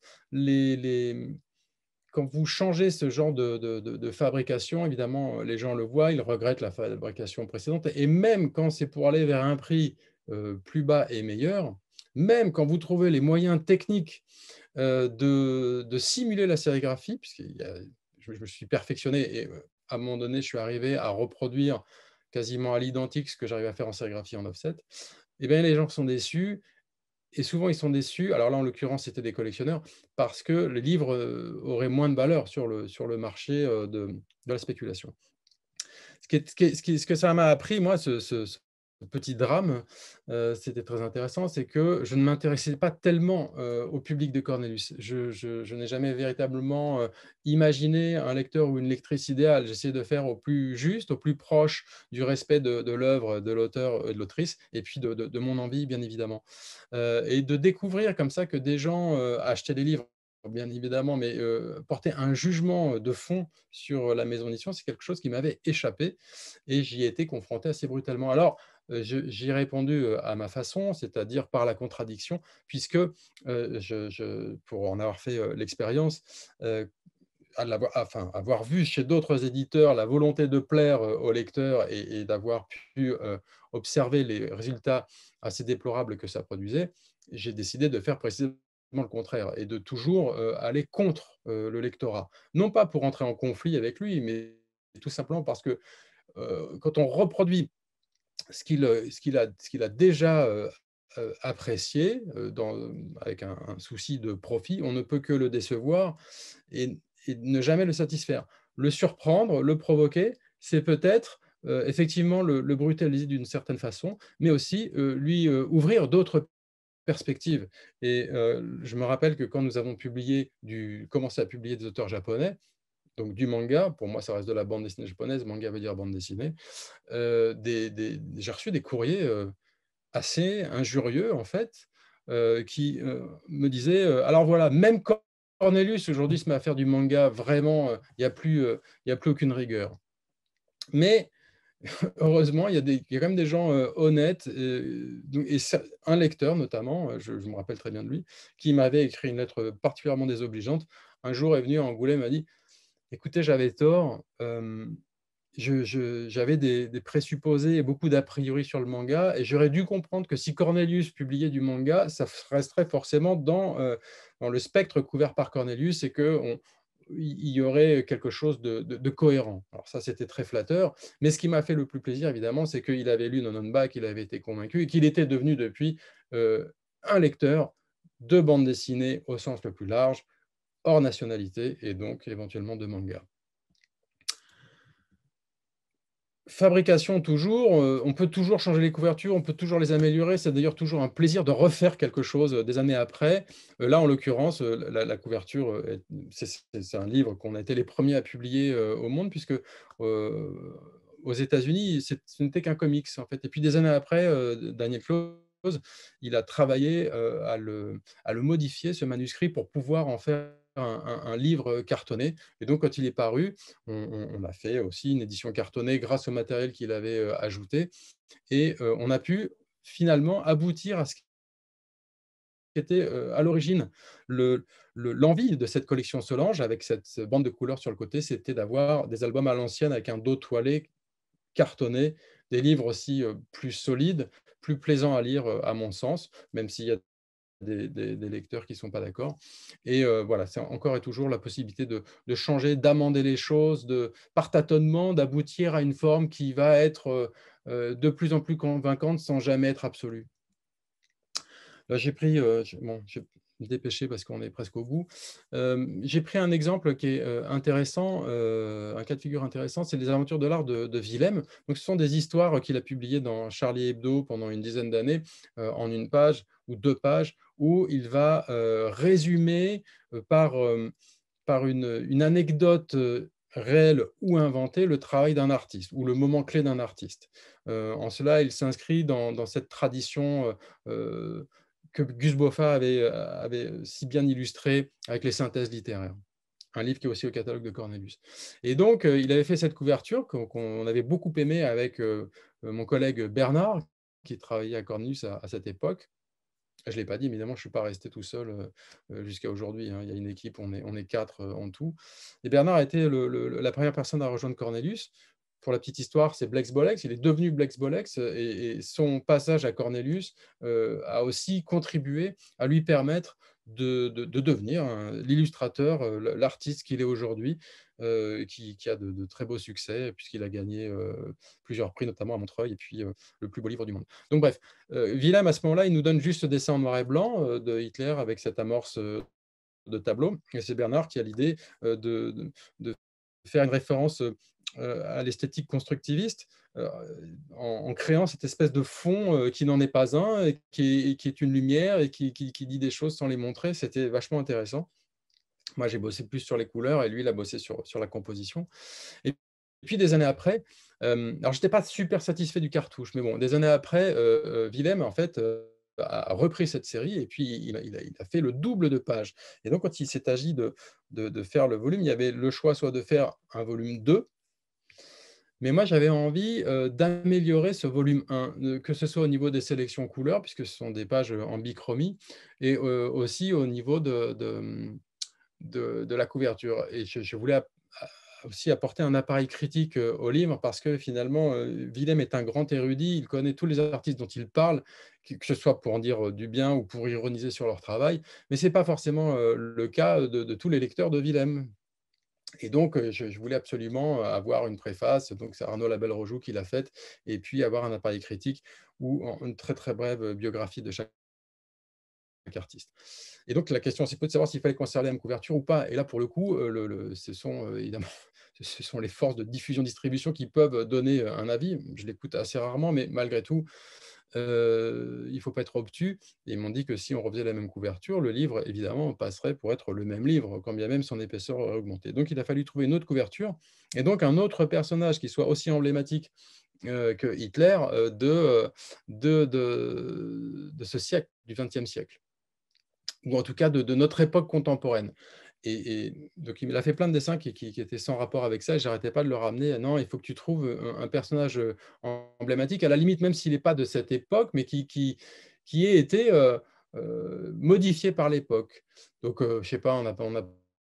quand vous changez ce genre de, fabrication, évidemment, les gens le voient, ils regrettent la fabrication précédente. Et même quand c'est pour aller vers un prix euh, plus bas et meilleur, même quand vous trouvez les moyens techniques euh, de, simuler la sérigraphie, puisque je, je, me suis perfectionné et euh, à un moment donné, je suis arrivé à reproduire quasiment à l'identique ce que j'arrivais à faire en sérigraphie en offset, et eh bien, les gens sont déçus. Et souvent, ils sont déçus. Alors là, en l'occurrence, c'était des collectionneurs, parce que les livres auraient moins de valeur sur le, sur le marché de, de la spéculation. Ce, ce, que ça m'a appris, moi, ce, petit drame, euh, c'était très intéressant, c'est que je ne m'intéressais pas tellement euh, au public de Cornelius. Je, n'ai jamais véritablement euh, imaginé un lecteur ou une lectrice idéale. J'essayais de faire au plus juste, au plus proche du respect de l'œuvre de l'auteur et de l'autrice, et puis de, mon envie, bien évidemment. et de découvrir comme ça que des gens achetaient des livres bien évidemment, mais portaient porter un jugement de fond sur la maison d'édition, c'est quelque chose qui m'avait échappé et j'y ai été confronté assez brutalement. Alors, j'ai répondu à ma façon, c'est-à-dire par la contradiction, puisque, je, pour en avoir fait l'expérience, avoir, enfin, avoir vu chez d'autres éditeurs la volonté de plaire aux lecteurs et, d'avoir pu observer les résultats assez déplorables que ça produisait, j'ai décidé de faire précisément le contraire et de toujours aller contre le lectorat. Non pas pour entrer en conflit avec lui, mais tout simplement parce que quand on reproduit euh, ce qu'il a, déjà euh, euh, apprécié avec un, souci de profit, on ne peut que le décevoir et, ne jamais le satisfaire. Le surprendre, le provoquer, c'est peut-être effectivement le, brutaliser d'une certaine façon, mais aussi lui ouvrir d'autres perspectives. Et je me rappelle que quand nous avons publié du, commencé à publier des auteurs japonais, donc du manga, pour moi ça reste de la bande dessinée japonaise, manga veut dire bande dessinée, euh, j'ai reçu des courriers euh, assez injurieux en fait, euh, qui me disaient, alors voilà, même Cornelius aujourd'hui se met à faire du manga, vraiment, il n'y a, plus, a plus aucune rigueur. Mais <laughs> heureusement, il y, a quand même des gens honnêtes, et, un lecteur notamment, je, me rappelle très bien de lui, qui m'avait écrit une lettre particulièrement désobligeante. Un jour est venu à Angoulême, m'a dit écoutez, j'avais tort. Euh, j'avais des, présupposés et beaucoup d'a priori sur le manga, et j'aurais dû comprendre que si Cornelius publiait du manga, ça resterait forcément euh, dans, le spectre couvert par Cornelius et qu'il y aurait quelque chose de, cohérent. Alors ça, c'était très flatteur, mais ce qui m'a fait le plus plaisir, évidemment, c'est qu'il avait lu Nononba, qu'il avait été convaincu, et qu'il était devenu depuis euh, un lecteur de bande dessinée au sens le plus large, hors nationalité et donc éventuellement de manga. Fabrication toujours, euh, on peut toujours changer les couvertures, on peut toujours les améliorer. C'est d'ailleurs toujours un plaisir de refaire quelque chose euh, des années après. Euh, là, en l'occurrence, la, couverture, c'est un livre qu'on a été les premiers à publier au monde, puisque aux États-Unis, ce n'était qu'un comics en fait. Et puis des années après, Daniel Close, il a travaillé à le modifier ce manuscrit pour pouvoir en faire un, livre euh, cartonné. Et donc, quand il est paru, on, a fait aussi une édition cartonnée grâce au matériel qu'il avait euh, ajouté. Et euh, on a pu finalement aboutir à ce qui était à l'origine l'envie de cette collection Solange, avec cette bande de couleurs sur le côté, c'était d'avoir des albums à l'ancienne avec un dos toilé, cartonné, des livres aussi plus solides, plus plaisants à lire à mon sens, même s'il y a des, lecteurs qui ne sont pas d'accord. Et euh, voilà, c'est encore et toujours la possibilité de, changer, d'amender les choses, de, par tâtonnement, d'aboutir à une forme qui va être euh, euh, de plus en plus convaincante sans jamais être absolue. Là, j'ai pris, bon, j'ai dépêché parce qu'on est presque au bout. j'ai pris un exemple qui est intéressant, un cas de figure intéressant, c'est les aventures de l'art de, Willem. Donc, ce sont des histoires qu'il a publiées dans Charlie Hebdo pendant une dizaine d'années en une page ou deux pages où il va euh, résumer euh, par, euh, par une, une anecdote réelle ou inventée le travail d'un artiste ou le moment clé d'un artiste. en cela, il s'inscrit dans, cette tradition que Gus Boffa avait, avait, si bien illustrée avec les synthèses littéraires. Un livre qui est aussi au catalogue de Cornelius. Et donc, il avait fait cette couverture qu'on avait beaucoup aimée avec mon collègue Bernard, qui travaillait à Cornelius à cette époque, ah, je ne l'ai pas dit, évidemment, je ne suis pas resté tout seul jusqu'à aujourd'hui. Hein. Il y a une équipe, on est, est quatre en tout. Et Bernard a été la première personne à rejoindre Cornelius. Pour la petite histoire, c'est Blex Bolex. Il est devenu Blex Bolex et son passage à Cornelius a aussi contribué à lui permettre de, devenir l'illustrateur, euh, l'artiste qu'il est aujourd'hui, euh, qui, a de, très beaux succès, puisqu'il a gagné euh, plusieurs prix, notamment à Montreuil, et puis le plus beau livre du monde. Donc bref, Willem, à ce moment-là, il nous donne juste ce dessin en noir et blanc de Hitler avec cette amorce de tableau, et c'est Bernard qui a l'idée de, de faire une référence euh, à l'esthétique constructiviste euh, en, créant cette espèce de fond euh, qui n'en est pas un, et qui, est, une lumière et qui, dit des choses sans les montrer. C'était vachement intéressant. Moi, j'ai bossé plus sur les couleurs et lui, il a bossé sur, la composition. Et puis, des années après, alors je n'étais pas super satisfait du cartouche, mais bon, des années après, Willem, en fait, a repris cette série et puis il a, fait le double de pages. Et donc, quand il s'est agi de, faire le volume, il y avait le choix soit de faire un volume 2, mais moi, j'avais envie d'améliorer ce volume 1, que ce soit au niveau des sélections couleurs, puisque ce sont des pages en bichromie, et aussi au niveau mmh, de, la couverture. Et je, voulais aussi apporter un appareil critique au livre, parce que finalement, Willem est un grand érudit, il connaît tous les artistes dont il parle, que ce soit pour en dire du bien ou pour ironiser sur leur travail, mais ce n'est pas forcément le cas de, tous les lecteurs de Willem. Et donc, je, voulais absolument avoir une préface. Donc, c'est Arnaud labelle rougeau qui l'a faite. Et puis, avoir un appareil critique ou une très, très brève biographie de chaque artiste. Et donc, la question, c'est peut de savoir s'il fallait conserver la même couverture ou pas. Et là, pour le coup, ce sont évidemment <laughs> ce sont les forces de diffusion-distribution qui peuvent donner un avis. Je l'écoute assez rarement, mais malgré tout, euh, il ne faut pas être obtus. Et ils m'ont dit que si on refaisait la même couverture, le livre, évidemment, passerait pour être le même livre, quand bien même son épaisseur aurait augmenté. Donc, il a fallu trouver une autre couverture. Et donc, un autre personnage qui soit aussi emblématique euh, que Hitler euh, de, ce siècle, du XXe siècle, ou en tout cas de notre époque contemporaine. Et, donc, il a fait plein de dessins qui, qui, étaient sans rapport avec ça. Et j'arrêtais pas de le ramener. Non, il faut que tu trouves un, personnage euh, emblématique, à la limite, même s'il n'est pas de cette époque, mais qui, qui, qui ait été euh, euh, modifié par l'époque. Donc, je je sais pas, on a, on a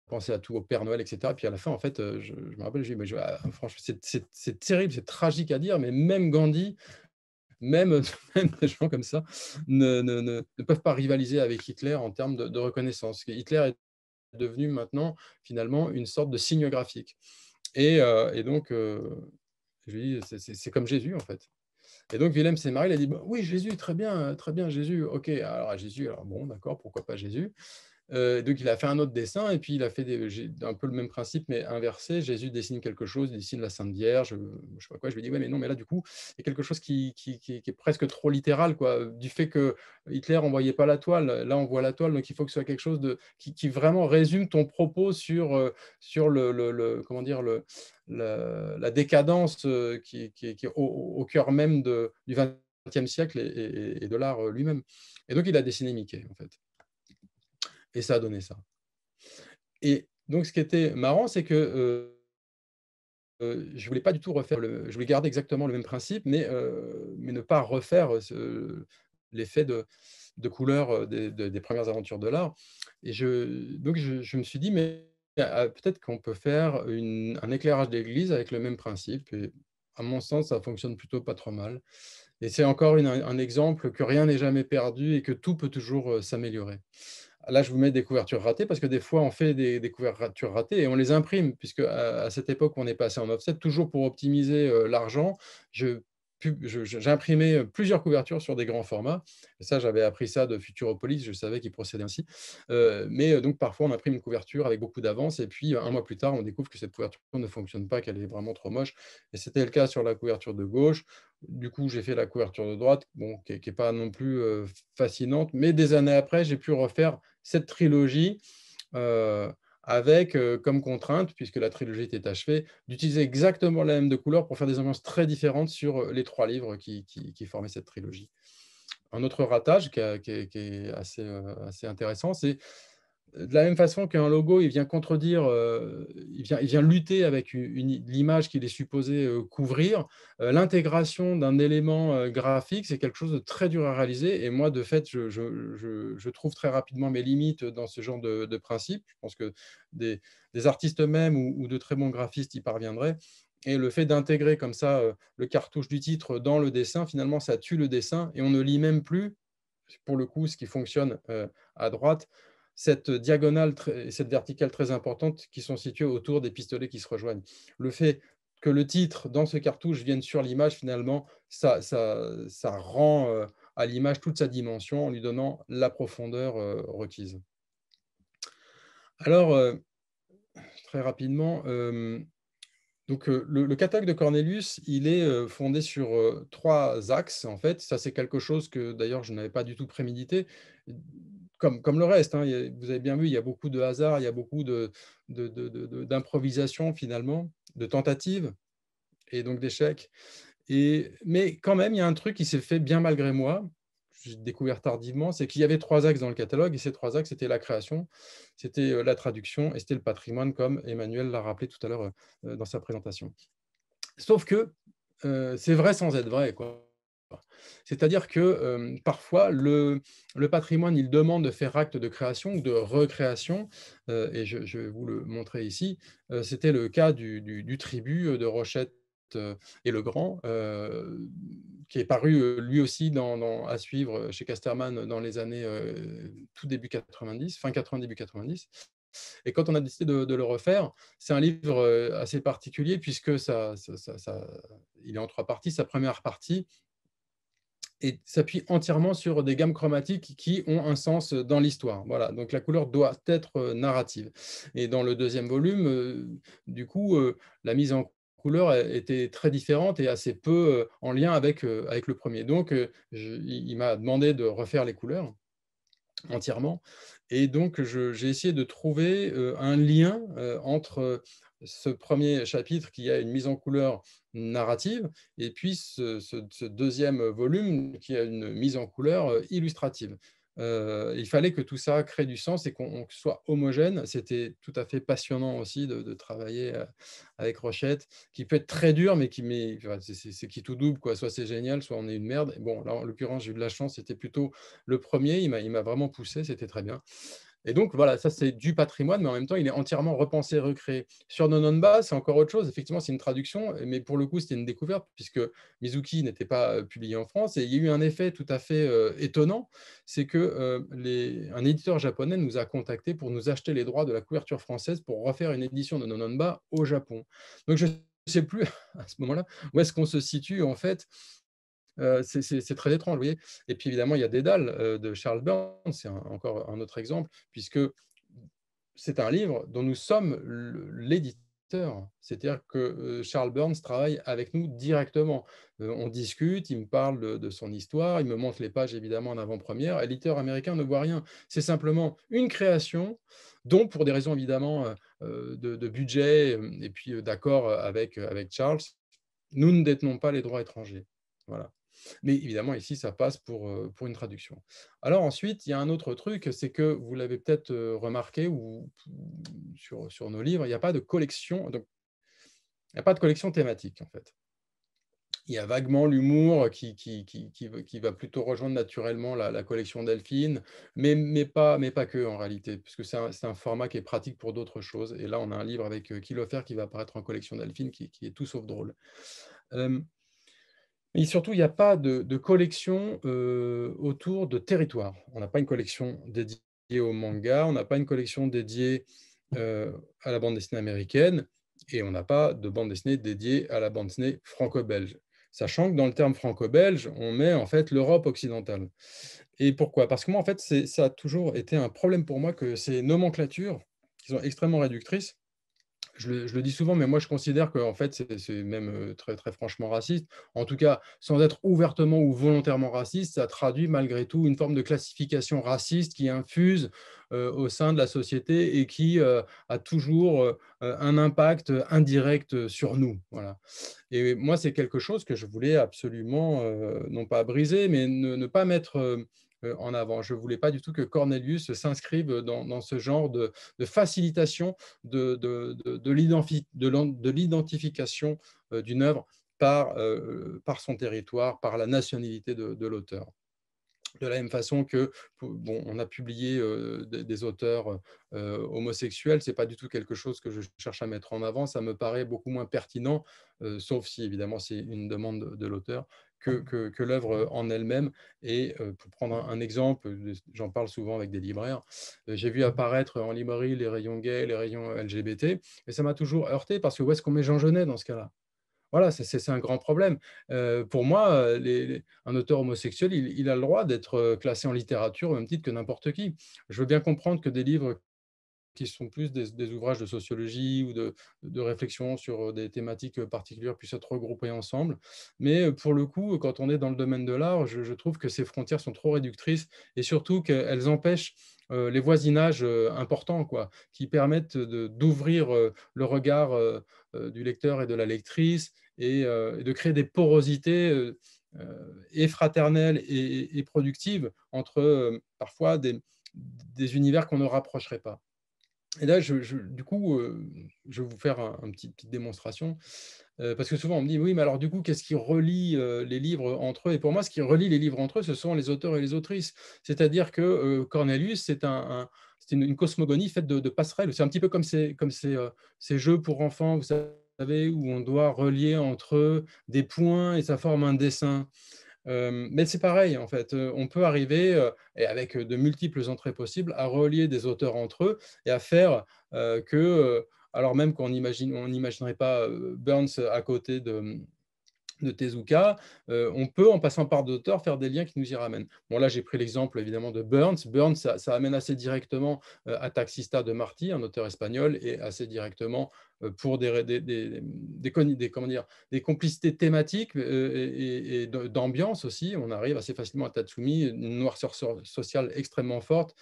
pensé à tout, au Père Noël, etc. Et puis à la fin, en fait, je, me rappelle, je dis, ah, franchement, c'est terrible, c'est tragique à dire, mais même Gandhi, même, <laughs> des gens comme ça ne, peuvent pas rivaliser avec Hitler en termes de, de reconnaissance. Hitler est devenu maintenant finalement une sorte de signe graphique. Et, euh, et donc, euh, je dis, c'est comme Jésus en fait. Et donc, Willem s'est marié, il a dit, bah oui, Jésus, très bien, très bien, Jésus, ok, alors Jésus, alors bon, d'accord, pourquoi pas Jésus euh, donc il a fait un autre dessin et puis il a fait un peu le même principe mais inversé. Jésus dessine quelque chose, il dessine la Sainte Vierge, euh, je sais pas quoi. Je lui dis ouais mais non mais là du coup il y a quelque chose qui, est presque trop littéral quoi. Du fait que Hitler on pas la toile, là on voit la toile donc il faut que ce soit quelque chose de qui, vraiment résume ton propos sur euh, sur le, comment dire la, décadence qui, est au, au, cœur même du XXe siècle et de l'art lui-même. Et donc il a dessiné Mickey en fait. Et ça a donné ça. Et donc, ce qui était marrant, c'est que euh, euh, je ne voulais pas du tout refaire, le, je voulais garder exactement le même principe, mais, euh, mais ne pas refaire l'effet de, de, couleur des, premières aventures de l'art. Et je, donc, je, me suis dit, mais ah, ah, peut-être qu'on peut faire un éclairage d'église avec le même principe. Et à mon sens, ça fonctionne plutôt pas trop mal. Et c'est encore un exemple que rien n'est jamais perdu et que tout peut toujours s'améliorer. Là, je vous mets des couvertures ratées parce que des fois, on fait des, couvertures ratées et on les imprime, puisque à, cette époque, on est passé en offset, toujours pour optimiser euh, l'argent. Je j'imprimais euh, plusieurs couvertures sur des grands formats. Et ça, j'avais appris ça de Futuropolis, je savais qu'ils procédaient ainsi. Euh, mais donc, parfois, on imprime une couverture avec beaucoup d'avance, et puis un mois plus tard, on découvre que cette couverture ne fonctionne pas, qu'elle est vraiment trop moche. Et c'était le cas sur la couverture de gauche. Du coup, j'ai fait la couverture de droite, bon, qui n'est pas non plus fascinante, mais des années après, j'ai pu refaire cette trilogie euh, avec euh, comme contrainte, puisque la trilogie était achevée, d'utiliser exactement la même de couleur pour faire des ambiances très différentes sur euh, les trois livres qui, formaient cette trilogie. Un autre ratage qui, est, assez, assez, intéressant, c'est de la même façon qu'un logo, il vient contredire, euh, il, vient, lutter avec l'image qu'il est supposé euh, couvrir, euh, l'intégration d'un élément graphique, c'est quelque chose de très dur à réaliser. Et moi, de fait, je, trouve très rapidement mes limites dans ce genre de, principe. Je pense que des, artistes eux-mêmes ou de très bons graphistes y parviendraient. Et le fait d'intégrer comme ça le cartouche du titre dans le dessin, finalement, ça tue le dessin et on ne lit même plus, pour le coup, ce qui fonctionne à droite cette diagonale et cette verticale très importante qui sont situées autour des pistolets qui se rejoignent. Le fait que le titre dans ce cartouche vienne sur l'image, finalement, ça, rend euh, à l'image toute sa dimension en lui donnant la profondeur euh, requise. Alors, euh, très rapidement, donc, le, catalogue de Cornelius, il est fondé sur trois axes, en fait. Ça, c'est quelque chose que, d'ailleurs, je n'avais pas du tout prémédité comme, le reste, hein, vous avez bien vu, il y a beaucoup de hasard, il y a beaucoup d'improvisation finalement, de tentatives et donc d'échecs. mais quand même, il y a un truc qui s'est fait bien malgré moi, j'ai découvert tardivement, c'est qu'il y avait trois axes dans le catalogue, et ces trois axes, c'était la création, c'était euh, la traduction, et c'était le patrimoine, comme Emmanuel l'a rappelé tout à l'heure euh, dans sa présentation. Sauf que euh, c'est vrai sans être vrai. Quoi. C'est-à-dire que euh, parfois, le, patrimoine, il demande de faire acte de création ou de recréation, euh, et je, vais vous le montrer ici. Euh, c'était le cas du, tribut de Rochette et Le Grand, qui est paru lui aussi dans, à suivre chez Casterman dans les années tout début 90, fin 80, début 90. Et quand on a décidé de, le refaire, c'est un livre assez particulier puisque ça, ça, ça, il est en trois parties. Sa première partie, et s'appuie entièrement sur des gammes chromatiques qui ont un sens dans l'histoire. Voilà, donc la couleur doit être euh, narrative. Et dans le deuxième volume, euh, du coup, euh, la mise en couleur était très différente et assez peu en lien avec, avec le premier. Donc, il m'a demandé de refaire les couleurs entièrement. Et donc, j'ai essayé de trouver un lien entre ce premier chapitre qui a une mise en couleur narrative, et puis ce, deuxième volume qui a une mise en couleur euh, illustrative. Euh, il fallait que tout ça crée du sens et qu'on soit homogène. C'était tout à fait passionnant aussi de, travailler euh, avec Rochette, qui peut être très dur, mais qui c'est tout double. Quoi. Soit c'est génial, soit on est une merde. bon, là, en l'occurrence, j'ai eu de la chance. C'était plutôt le premier. Il m'a vraiment poussé. C'était très bien. Et donc, voilà, ça, c'est du patrimoine, mais en même temps, il est entièrement repensé, recréé. Sur Nononba, c'est encore autre chose. Effectivement, c'est une traduction, mais pour le coup, c'était une découverte, puisque Mizuki n'était pas euh, publié en France. Et il y a eu un effet tout à fait euh, étonnant, c'est que euh, un éditeur japonais nous a contactés pour nous acheter les droits de la couverture française pour refaire une édition de Nononba au Japon. Donc, je ne sais plus <laughs> à ce moment-là où est-ce qu'on se situe, en fait, euh, c'est très étrange, vous voyez. Et puis évidemment, il y a Dédale euh, de Charles Burns, c'est encore un autre exemple, puisque c'est un livre dont nous sommes l'éditeur. C'est-à-dire que euh, Charles Burns travaille avec nous directement. On discute, il me parle de, son histoire, il me montre les pages évidemment en avant-première. L'éditeur américain ne voit rien. C'est simplement une création dont, pour des raisons évidemment de, de budget et puis d'accord avec, avec Charles, nous ne détenons pas les droits étrangers. Voilà. Mais évidemment, ici, ça passe pour, euh, pour une traduction. Alors ensuite, il y a un autre truc, c'est que vous l'avez peut-être euh, remarqué ou sur, sur nos livres, il n'y a pas de collection. Donc, il n'y a pas de collection thématique, en fait il y a vaguement l'humour qui, qui, va plutôt rejoindre naturellement la, collection Delphine, mais, pas, mais pas que en réalité, puisque c'est un, format qui est pratique pour d'autres choses. Et là, on a un livre avec euh, Kilofer qui va apparaître en collection Delphine qui, est tout sauf drôle. Et surtout, il n'y a pas de, collection euh, autour de territoire. On n'a pas une collection dédiée au manga, on n'a pas une collection dédiée euh, à la bande dessinée américaine, et on n'a pas de bande dessinée dédiée à la bande dessinée franco-belge. Sachant que dans le terme franco-belge, on met en fait l'Europe occidentale. Et pourquoi Parce que moi, en fait, ça a toujours été un problème pour moi que ces nomenclatures, qui sont extrêmement réductrices, je le, dis souvent, mais moi je considère que fait c'est même euh, très très franchement raciste. En tout cas, sans être ouvertement ou volontairement raciste, ça traduit malgré tout une forme de classification raciste qui infuse euh, au sein de la société et qui euh, a toujours un impact indirect sur nous. Voilà. Et moi c'est quelque chose que je voulais absolument non pas briser, mais ne pas mettre euh, en avant. Je ne voulais pas du tout que Cornelius s'inscrive dans, ce genre de, facilitation de, l'identification euh, d'une œuvre euh, par, son territoire, par la nationalité de l'auteur. De la même façon que, on a publié des, auteurs homosexuels homosexuels, n'est pas du tout quelque chose que je cherche à mettre en avant, ça me paraît beaucoup moins pertinent, sauf si évidemment c'est une demande de l'auteur, que, l'œuvre euh, en elle-même. Et euh, pour prendre un, exemple, euh, j'en parle souvent avec des libraires, j'ai vu apparaître en librairie les rayons gays, les rayons LGBT, et ça m'a toujours heurté parce que où est-ce qu'on met Jean Genet dans ce cas-là voilà, c'est un grand problème. pour moi, un auteur homosexuel, il a le droit d'être classé en littérature au même titre que n'importe qui. Je veux bien comprendre que des livres qui sont plus des, ouvrages de sociologie ou de, de, réflexion sur euh, des thématiques euh, particulières puissent être regroupés ensemble. Mais euh, pour le coup, quand on est dans le domaine de l'art, je, je trouve que ces frontières sont trop réductrices et surtout qu'elles empêchent les voisinages importants, quoi, qui permettent d'ouvrir le regard du lecteur et de la lectrice et, de créer des porosités et fraternelles et, productives entre parfois des, des univers qu'on ne rapprocherait pas. Et là, du coup, euh, je vais vous faire une un petite démonstration. Euh, parce que souvent, on me dit, oui, mais alors du coup, qu'est-ce qui relie euh, les livres entre eux Et pour moi, ce qui relie les livres entre eux, ce sont les auteurs et les autrices. C'est-à-dire que Cornelius, c'est une, cosmogonie faite de, passerelles. C'est un petit peu comme ces, comme ces jeux pour enfants, vous savez, où on doit relier entre eux des points et ça forme un dessin mais c'est pareil, en fait. On peut arriver, et avec de multiples entrées possibles, à relier des auteurs entre eux et à faire que, alors même qu'on on n'imaginerait pas Burns à côté de, mmh, de Tezuka, euh, on peut, en passant par d'auteurs, faire des liens qui nous y ramènent. Bon, là, j'ai pris l'exemple, évidemment, de Burns. Burns, ça, amène assez directement euh, à Taxista de Marty, un auteur espagnol, et assez directement euh, pour des, des, des, comment dire, des complicités thématiques et, et d'ambiance aussi. On arrive assez facilement à Tatsumi, une noirceur sociale extrêmement forte,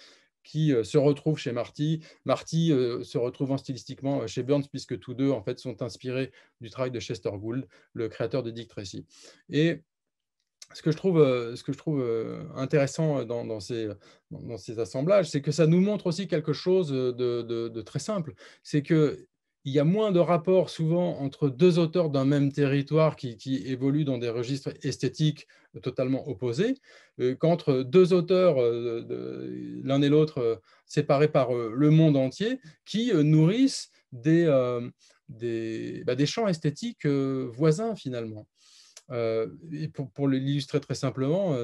qui euh, se retrouve chez Marty. Marty euh, se retrouve stylistiquement euh, chez Burns, puisque tous deux en fait, sont inspirés du travail de Chester Gould, le créateur de Dick Tracy. Et ce que je trouve, ce que je trouve intéressant dans, ces, dans ces, assemblages, c'est que ça nous montre aussi quelque chose de, de très simple. C'est que il y a moins de rapports souvent entre deux auteurs d'un même territoire qui, évoluent dans des registres esthétiques totalement opposés euh, qu'entre deux auteurs, euh, l'un et l'autre euh, séparés par le monde entier, qui nourrissent des, bah, des, champs esthétiques voisins finalement. et pour, l'illustrer très simplement,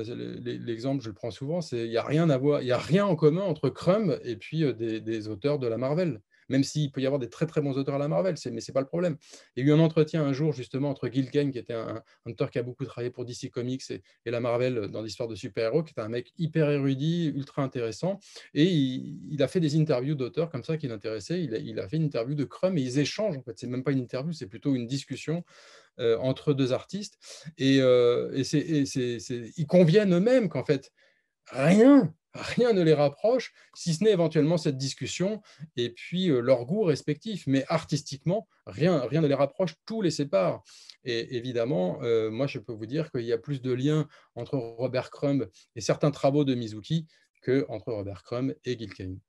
l'exemple, je le prends souvent, c'est il n'y a, rien à voir, y a rien en commun entre Crumb et puis des, auteurs de la Marvel même s'il peut y avoir des très très bons auteurs à la Marvel, c'est mais ce n'est pas le problème. Il y a eu un entretien un jour justement entre Gil qui était un, auteur qui a beaucoup travaillé pour DC Comics et, la Marvel dans l'histoire de super-héros, qui était un mec hyper érudit, ultra intéressant, et il, a fait des interviews d'auteurs comme ça qui l'intéressaient. Il, a fait une interview de Crum et ils échangent en fait. C'est même pas une interview, c'est plutôt une discussion euh, entre deux artistes. Et, euh, ils conviennent eux-mêmes qu'en fait, rien rien ne les rapproche, si ce n'est éventuellement cette discussion et puis euh, leur goût respectif. Mais artistiquement, rien, rien ne les rapproche, tout les sépare. Et évidemment, euh, moi, je peux vous dire qu'il y a plus de liens entre Robert Crumb et certains travaux de Mizuki que entre Robert Crumb et Kane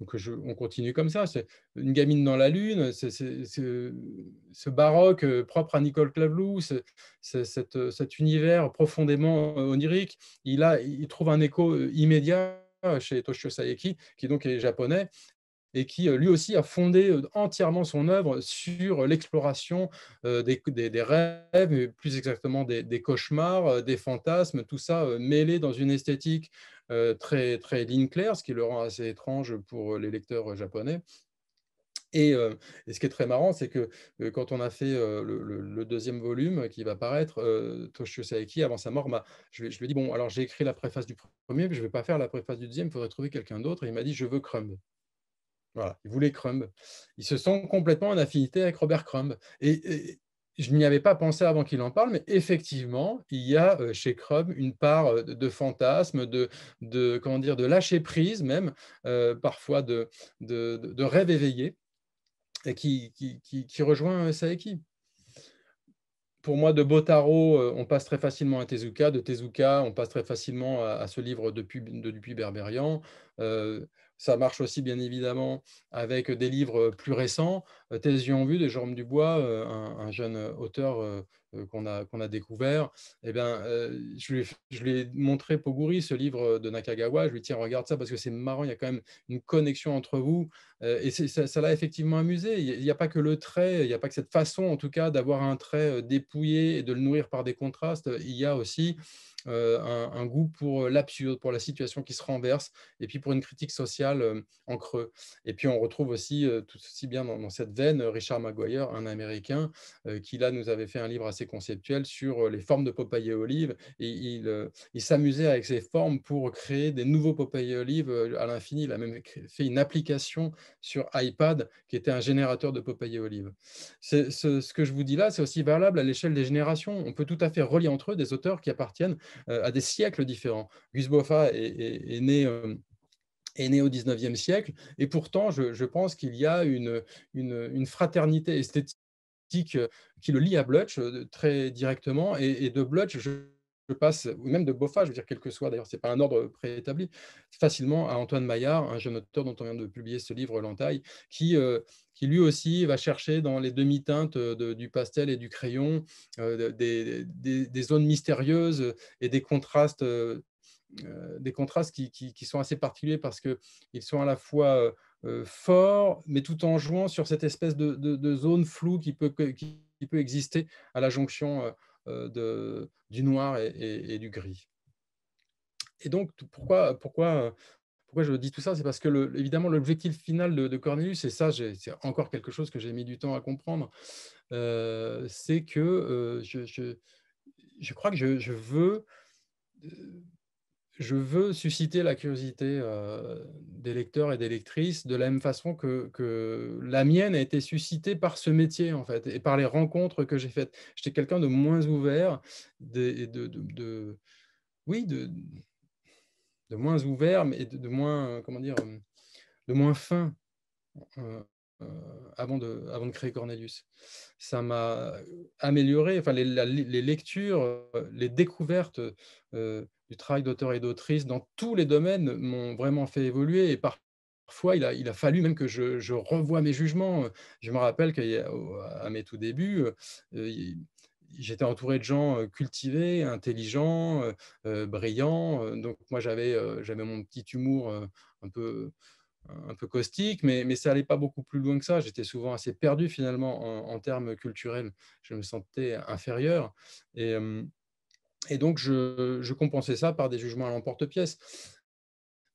donc on continue comme ça. C'est une gamine dans la lune, ce baroque euh, propre à Nicole Clavelou, euh, cet, univers profondément euh, onirique, il, trouve un écho immédiat chez Toshio Saeki, qui donc est japonais, et qui lui aussi a fondé entièrement son œuvre sur l'exploration des, rêves, plus exactement des, cauchemars, des fantasmes, tout ça mêlé dans une esthétique euh, très, très ligne claire, ce qui le rend assez étrange pour les lecteurs euh, japonais. Euh, et, ce qui est très marrant, c'est que quand on a fait le, deuxième volume qui va paraître, Toshio Saeki, avant sa mort, m'a, je, je, lui ai dit, bon, alors j'ai écrit la préface du premier, mais je ne vais pas faire la préface du deuxième, il faudrait trouver quelqu'un d'autre. Et il m'a dit, je veux Crumb. Voilà, il voulait Crumb. Il se sent complètement en affinité avec Robert Crumb. et, je n'y avais pas pensé avant qu'il en parle, mais effectivement, il y a euh, chez Crumb une part euh, de fantasme, de, comment dire, de lâcher prise même, euh, parfois de, de, rêve éveillé, qui, qui, qui, qui rejoint Saeki. Pour moi, de Botaro, on passe très facilement à Tezuka, de Tezuka, on passe très facilement à, ce livre de, de Dupuis-Berberian. Ça marche aussi, bien évidemment, avec des livres euh, plus récents. Euh, yeux en vue de Jérôme Dubois, euh, un, jeune auteur qu'on a, découvert. Eh bien, je, lui ai, montré Poguri, ce livre de Nakagawa. Je lui ai dit, regarde ça parce que c'est marrant, il y a quand même une connexion entre vous. et ça l'a effectivement amusé. Il n'y a, pas que le trait, il n'y a pas que cette façon, en tout cas, d'avoir un trait dépouillé et de le nourrir par des contrastes. Il y a aussi euh, un, goût pour l'absurde, pour la situation qui se renverse, et puis pour une critique sociale euh, en creux. Et puis on retrouve aussi, euh, tout aussi bien dans, cette veine, Richard Maguire, un Américain, qui là nous avait fait un livre assez conceptuel sur les formes de Popeye olives. et il, s'amusait avec ces formes pour créer des nouveaux Popeye olives à l'infini. Il a même fait une application sur iPad qui était un générateur de Popeye olives. Olive. ce que je vous dis là, c'est aussi valable à l'échelle des générations. On peut tout à fait relier entre eux des auteurs qui appartiennent euh, à des siècles différents. Gus euh, est, né au 19e siècle. Et pourtant, je, pense qu'il y a une, fraternité esthétique qui le lie à Blutch euh, très directement. Et, de Blutch, je je passe, ou même de Boffa, je veux dire, quel que soit, d'ailleurs, ce n'est pas un ordre préétabli, facilement à Antoine Maillard, un jeune auteur dont on vient de publier ce livre, L'Entaille, qui, euh, lui aussi va chercher dans les demi-teintes du pastel et du crayon euh, des, zones mystérieuses et des contrastes. Euh, des contrastes qui, sont assez particuliers parce qu'ils sont à la fois forts, mais tout en jouant sur cette espèce de, zone floue qui peut, qui, peut exister à la jonction euh, de, du noir et, du gris. Et donc, pourquoi, pourquoi, pourquoi je dis tout ça C'est parce que, évidemment, l'objectif final de, Cornelius, et ça, c'est encore quelque chose que j'ai mis du temps à comprendre, euh, c'est que euh, je, je, crois que je, je veux je veux susciter la curiosité euh, des lecteurs et des lectrices de la même façon que, la mienne a été suscitée par ce métier, en fait, et par les rencontres que j'ai faites. J'étais quelqu'un de moins ouvert, de, de, de, de, moins ouvert, mais de, moins, comment dire, euh, de moins fin. Euh, avant, de, avant de créer Cornelius. Ça m'a amélioré, enfin, les, lectures, les découvertes du travail d'auteur et d'autrice dans tous les domaines m'ont vraiment fait évoluer et parfois, il a, il a, fallu même que je, je, revoie mes jugements. Je me rappelle qu'à mes tout débuts, euh, j'étais entouré de gens euh, cultivés, intelligents, euh, brillants. Donc, moi, j'avais mon petit humour un peu un peu caustique, mais, mais ça n'allait pas beaucoup plus loin que ça. J'étais souvent assez perdu finalement en, en, termes culturels. Je me sentais inférieur. Et, et donc, je, compensais ça par des jugements à l'emporte-pièce.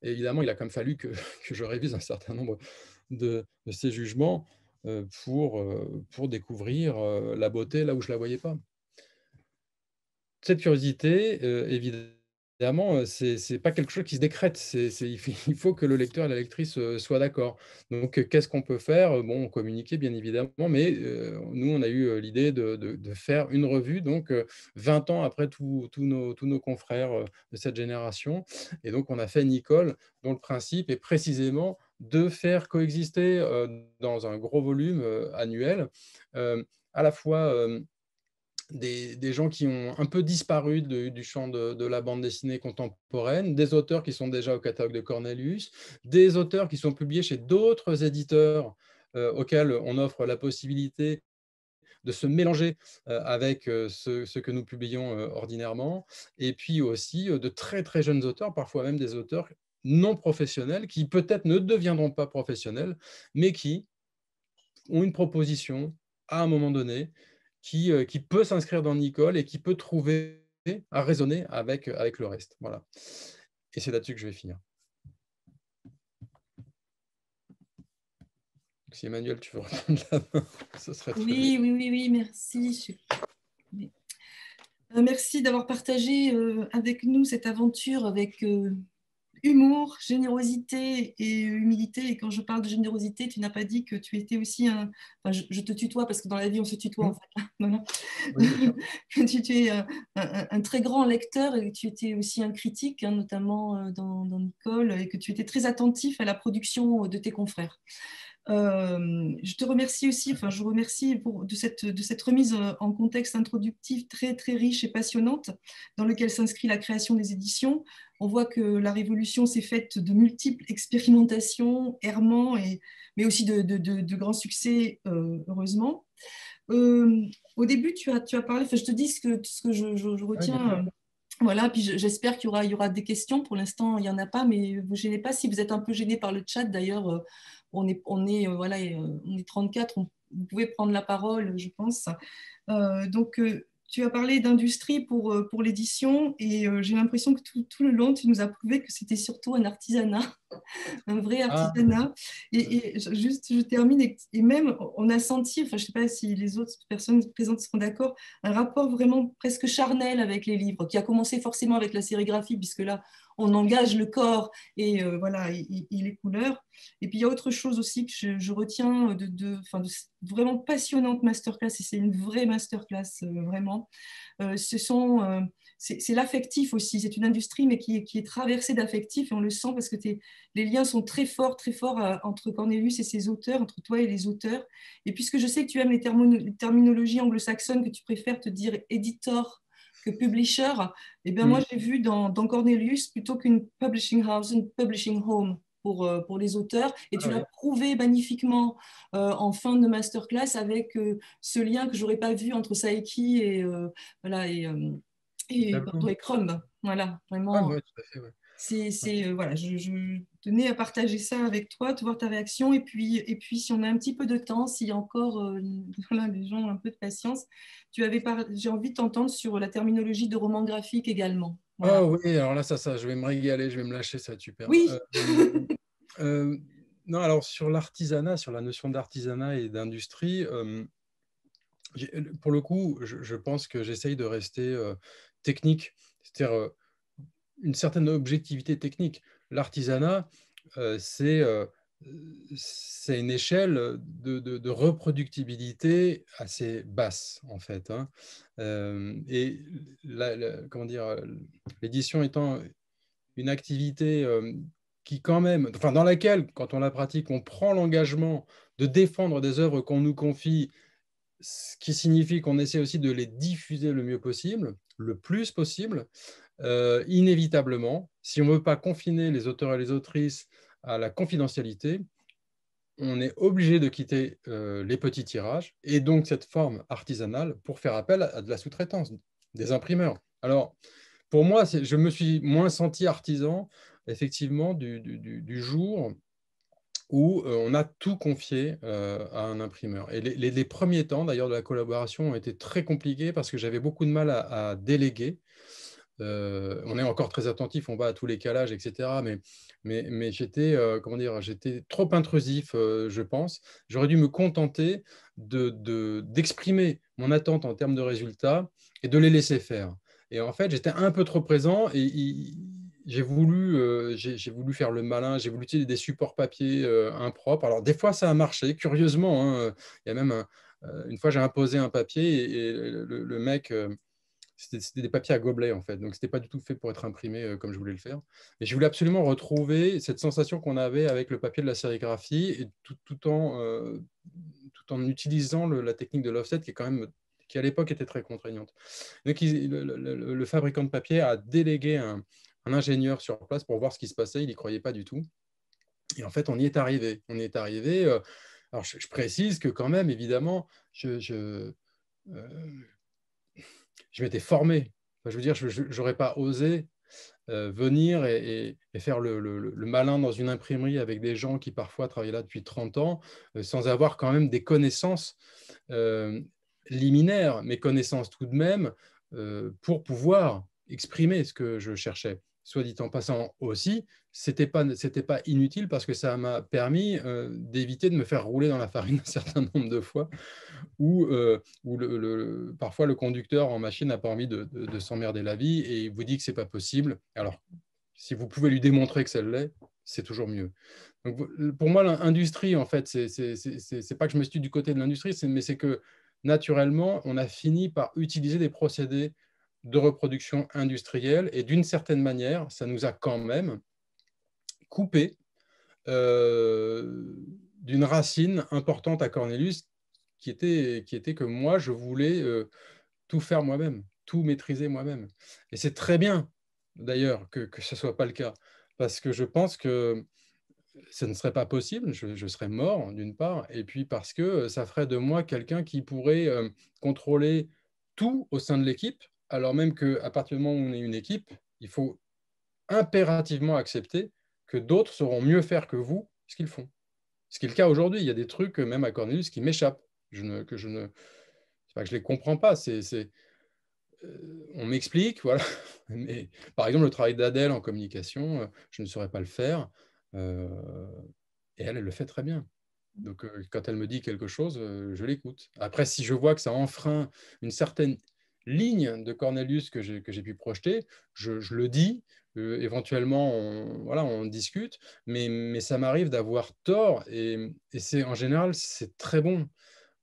évidemment, il a quand même fallu <laughs> que, je révise un certain nombre de, ces jugements euh, pour, euh, pour découvrir euh, la beauté là où je ne la voyais pas. Cette curiosité, évidemment, évidemment, euh, ce n'est pas quelque chose qui se décrète. <laughs> il faut que le lecteur et la lectrice euh, soient d'accord. Donc, euh, qu'est-ce qu'on peut faire Bon, communiquer, bien évidemment, mais nous, on a eu l'idée de, faire une revue, donc 20 ans après tous nos, confrères de cette génération. Et donc, on a fait Nicole, dont le principe est précisément de faire coexister dans un gros volume annuel à la fois des, gens qui ont un peu disparu du champ de, la bande dessinée contemporaine, des auteurs qui sont déjà au catalogue de Cornelius, des auteurs qui sont publiés chez d'autres éditeurs euh, auxquels on offre la possibilité de se mélanger euh, avec euh, ce, ce, que nous publions ordinairement, et puis aussi de très très jeunes auteurs, parfois même des auteurs non professionnels, qui peut-être ne deviendront pas professionnels, mais qui ont une proposition à un moment donné euh, qui, peut s'inscrire dans Nicole et qui peut trouver à raisonner avec, euh, avec le reste. Voilà. Et c'est là-dessus que je vais finir. Si Emmanuel, tu veux <laughs> répondre la main, serait oui, oui, oui, oui, merci. Euh, merci d'avoir partagé avec nous cette aventure avec humour, générosité et humilité. Et quand je parle de générosité, tu n'as pas dit que tu étais aussi un. je, te tutoie parce que dans la vie, on se tutoie en mmh. fait. <laughs> tu, <laughs> tu, es euh, un, très grand lecteur et que tu étais aussi un critique, hein, notamment euh, dans, dans Nicole, et que tu étais très attentif à la production euh, de tes confrères. Euh, je te remercie aussi, enfin je vous remercie pour, de, cette, de cette remise euh, en contexte introductif très très riche et passionnante dans lequel s'inscrit la création des éditions. On voit que la révolution s'est faite de multiples expérimentations, errements, et, mais aussi de, de, de, grands succès, euh, heureusement. au début, tu as, tu as parlé, enfin, je te dis ce que, ce que je, retiens. voilà, puis j'espère qu'il y aura, il y aura des questions. Pour l'instant, il n'y en a pas, mais vous gênez pas. Si vous êtes un peu gêné par le chat, d'ailleurs, on est, on est, euh, voilà, euh, on est 34, on, vous pouvez prendre la parole, je pense. Euh, donc, tu as parlé d'industrie pour, pour l'édition et j'ai l'impression que tout, le long, tu nous as prouvé que c'était surtout un artisanat, <laughs> un vrai ah. artisanat. Et, juste, je termine, et, même, on a senti, enfin, je ne sais pas si les autres personnes présentes seront d'accord, un rapport vraiment presque charnel avec les livres, qui a commencé forcément avec la sérigraphie, puisque là, on engage le corps et euh, voilà les couleurs. Et puis il y a autre chose aussi que je, retiens de, vraiment passionnante masterclass et c'est une vraie masterclass euh, vraiment. Euh, ce sont c'est l'affectif aussi. C'est une industrie, mais qui, est traversée d'affectifs. et on le sent parce que les liens sont très forts, très forts entre Cornelius et ses auteurs, entre toi et les auteurs. Et puisque je sais que tu aimes les, terminologies anglo-saxonnes, que tu préfères te dire éditeur que publisher, eh bien, mm. moi, j'ai vu dans, Cornelius plutôt qu'une publishing house, une publishing home. Pour, euh, pour les auteurs. Et ah tu l'as prouvé magnifiquement euh, en fin de masterclass avec euh, ce lien que j'aurais pas vu entre Saiki et, voilà, et, et, Voilà, vraiment. Ah c'est euh, voilà, je, tenais à partager ça avec toi, de voir ta réaction. Et puis, et puis, si on a un petit peu de temps, si encore euh, a <laughs> encore gens un peu de patience, tu avais j'ai envie de t'entendre sur la terminologie de roman graphique également. Ah oui, alors là, ça, ça, je vais me régaler, je vais me lâcher, ça tu perds. Oui. Euh, non, alors sur l'artisanat, sur la notion d'artisanat et d'industrie, pour le coup, je, je pense que j'essaye de rester technique. C'est-à-dire, une certaine objectivité technique. L'artisanat, euh, c'est euh, c'est une échelle de, reproductibilité assez basse, en fait. Hein. Euh, et comment dire, l'édition étant une activité qui, quand même, enfin, dans laquelle, quand on la pratique, on prend l'engagement de défendre des œuvres qu'on nous confie, ce qui signifie qu'on essaie aussi de les diffuser le mieux possible, le plus possible. Euh, inévitablement, si on ne veut pas confiner les auteurs et les autrices à la confidentialité, on est obligé de quitter euh, les petits tirages et donc cette forme artisanale pour faire appel à de la sous-traitance, des imprimeurs. Alors, pour moi, je me suis moins senti artisan, effectivement, du, jour où euh, on a tout confié à un imprimeur. Et les, premiers temps, d'ailleurs, de la collaboration ont été très compliqués parce que j'avais beaucoup de mal à déléguer euh, on est encore très attentif, on va à tous les calages, etc. Mais, mais, j'étais, euh, comment dire, j'étais trop intrusif, euh, je pense. J'aurais dû me contenter d'exprimer de, mon attente en termes de résultats et de les laisser faire. Et en fait, j'étais un peu trop présent et j'ai voulu, j'ai voulu faire le malin, j'ai voulu utiliser des supports papier impropres. Alors, des fois, ça a marché, curieusement. Hein. il y a même une fois, j'ai imposé un papier et, le, mec c'était des papiers à gobelet, en fait. Donc, c'était pas du tout fait pour être imprimé euh, comme je voulais le faire. Mais je voulais absolument retrouver cette sensation qu'on avait avec le papier de la sérigraphie, et tout, tout en, euh, tout en utilisant la technique de l'offset, qui est quand même qui à l'époque était très contraignante. Donc, le, fabricant de papier a délégué un, ingénieur sur place pour voir ce qui se passait. Il n'y croyait pas du tout. Et en fait, on y est arrivé. On y est arrivé. Euh, alors, je, précise que quand même, évidemment, je, je je m'étais formé. je veux dire, je n'aurais pas osé euh, venir et, faire le, malin dans une imprimerie avec des gens qui parfois travaillent là depuis 30 ans, euh, sans avoir quand même des connaissances euh, liminaires, mais connaissances tout de même, pour pouvoir exprimer ce que je cherchais soit dit en passant aussi, c'était pas pas inutile parce que ça m'a permis euh, d'éviter de me faire rouler dans la farine <laughs> un certain nombre de fois où, euh, le, parfois le conducteur en machine n'a pas envie de, s'emmerder la vie et il vous dit que c'est pas possible. Alors si vous pouvez lui démontrer que ça l'est, c'est toujours mieux. Donc, pour moi, l'industrie, en fait, c'est pas que je me situe du côté de l'industrie, mais c'est que naturellement, on a fini par utiliser des procédés de reproduction industrielle et d'une certaine manière, ça nous a quand même coupé euh, d'une racine importante à Cornelius qui était, qui était que moi, je voulais euh, tout faire moi-même, tout maîtriser moi-même. Et c'est très bien d'ailleurs que, ce ne soit pas le cas, parce que je pense que ce ne serait pas possible, je, serais mort d'une part, et puis parce que euh, ça ferait de moi quelqu'un qui pourrait contrôler tout au sein de l'équipe, alors même qu'à partir du moment où on est une équipe, il faut impérativement accepter que d'autres sauront mieux faire que vous ce qu'ils font. Ce qui est le cas aujourd'hui. Il y a des trucs, euh, même à Cornelius, qui m'échappent. Je ne, que je ne, pas que je les comprends pas. C'est, euh, on m'explique, <laughs> voilà. Mais par exemple, le travail d'Adèle en communication, euh, je ne saurais pas le faire. et elle, elle le fait très bien. Donc, quand elle me dit quelque chose, je l'écoute. Après, si je vois que ça enfreint une certaine ligne de Cornelius que j'ai pu projeter, je, le dis, euh, éventuellement on, voilà, on discute, mais, mais ça m'arrive d'avoir tort et, c'est en général c'est très bon.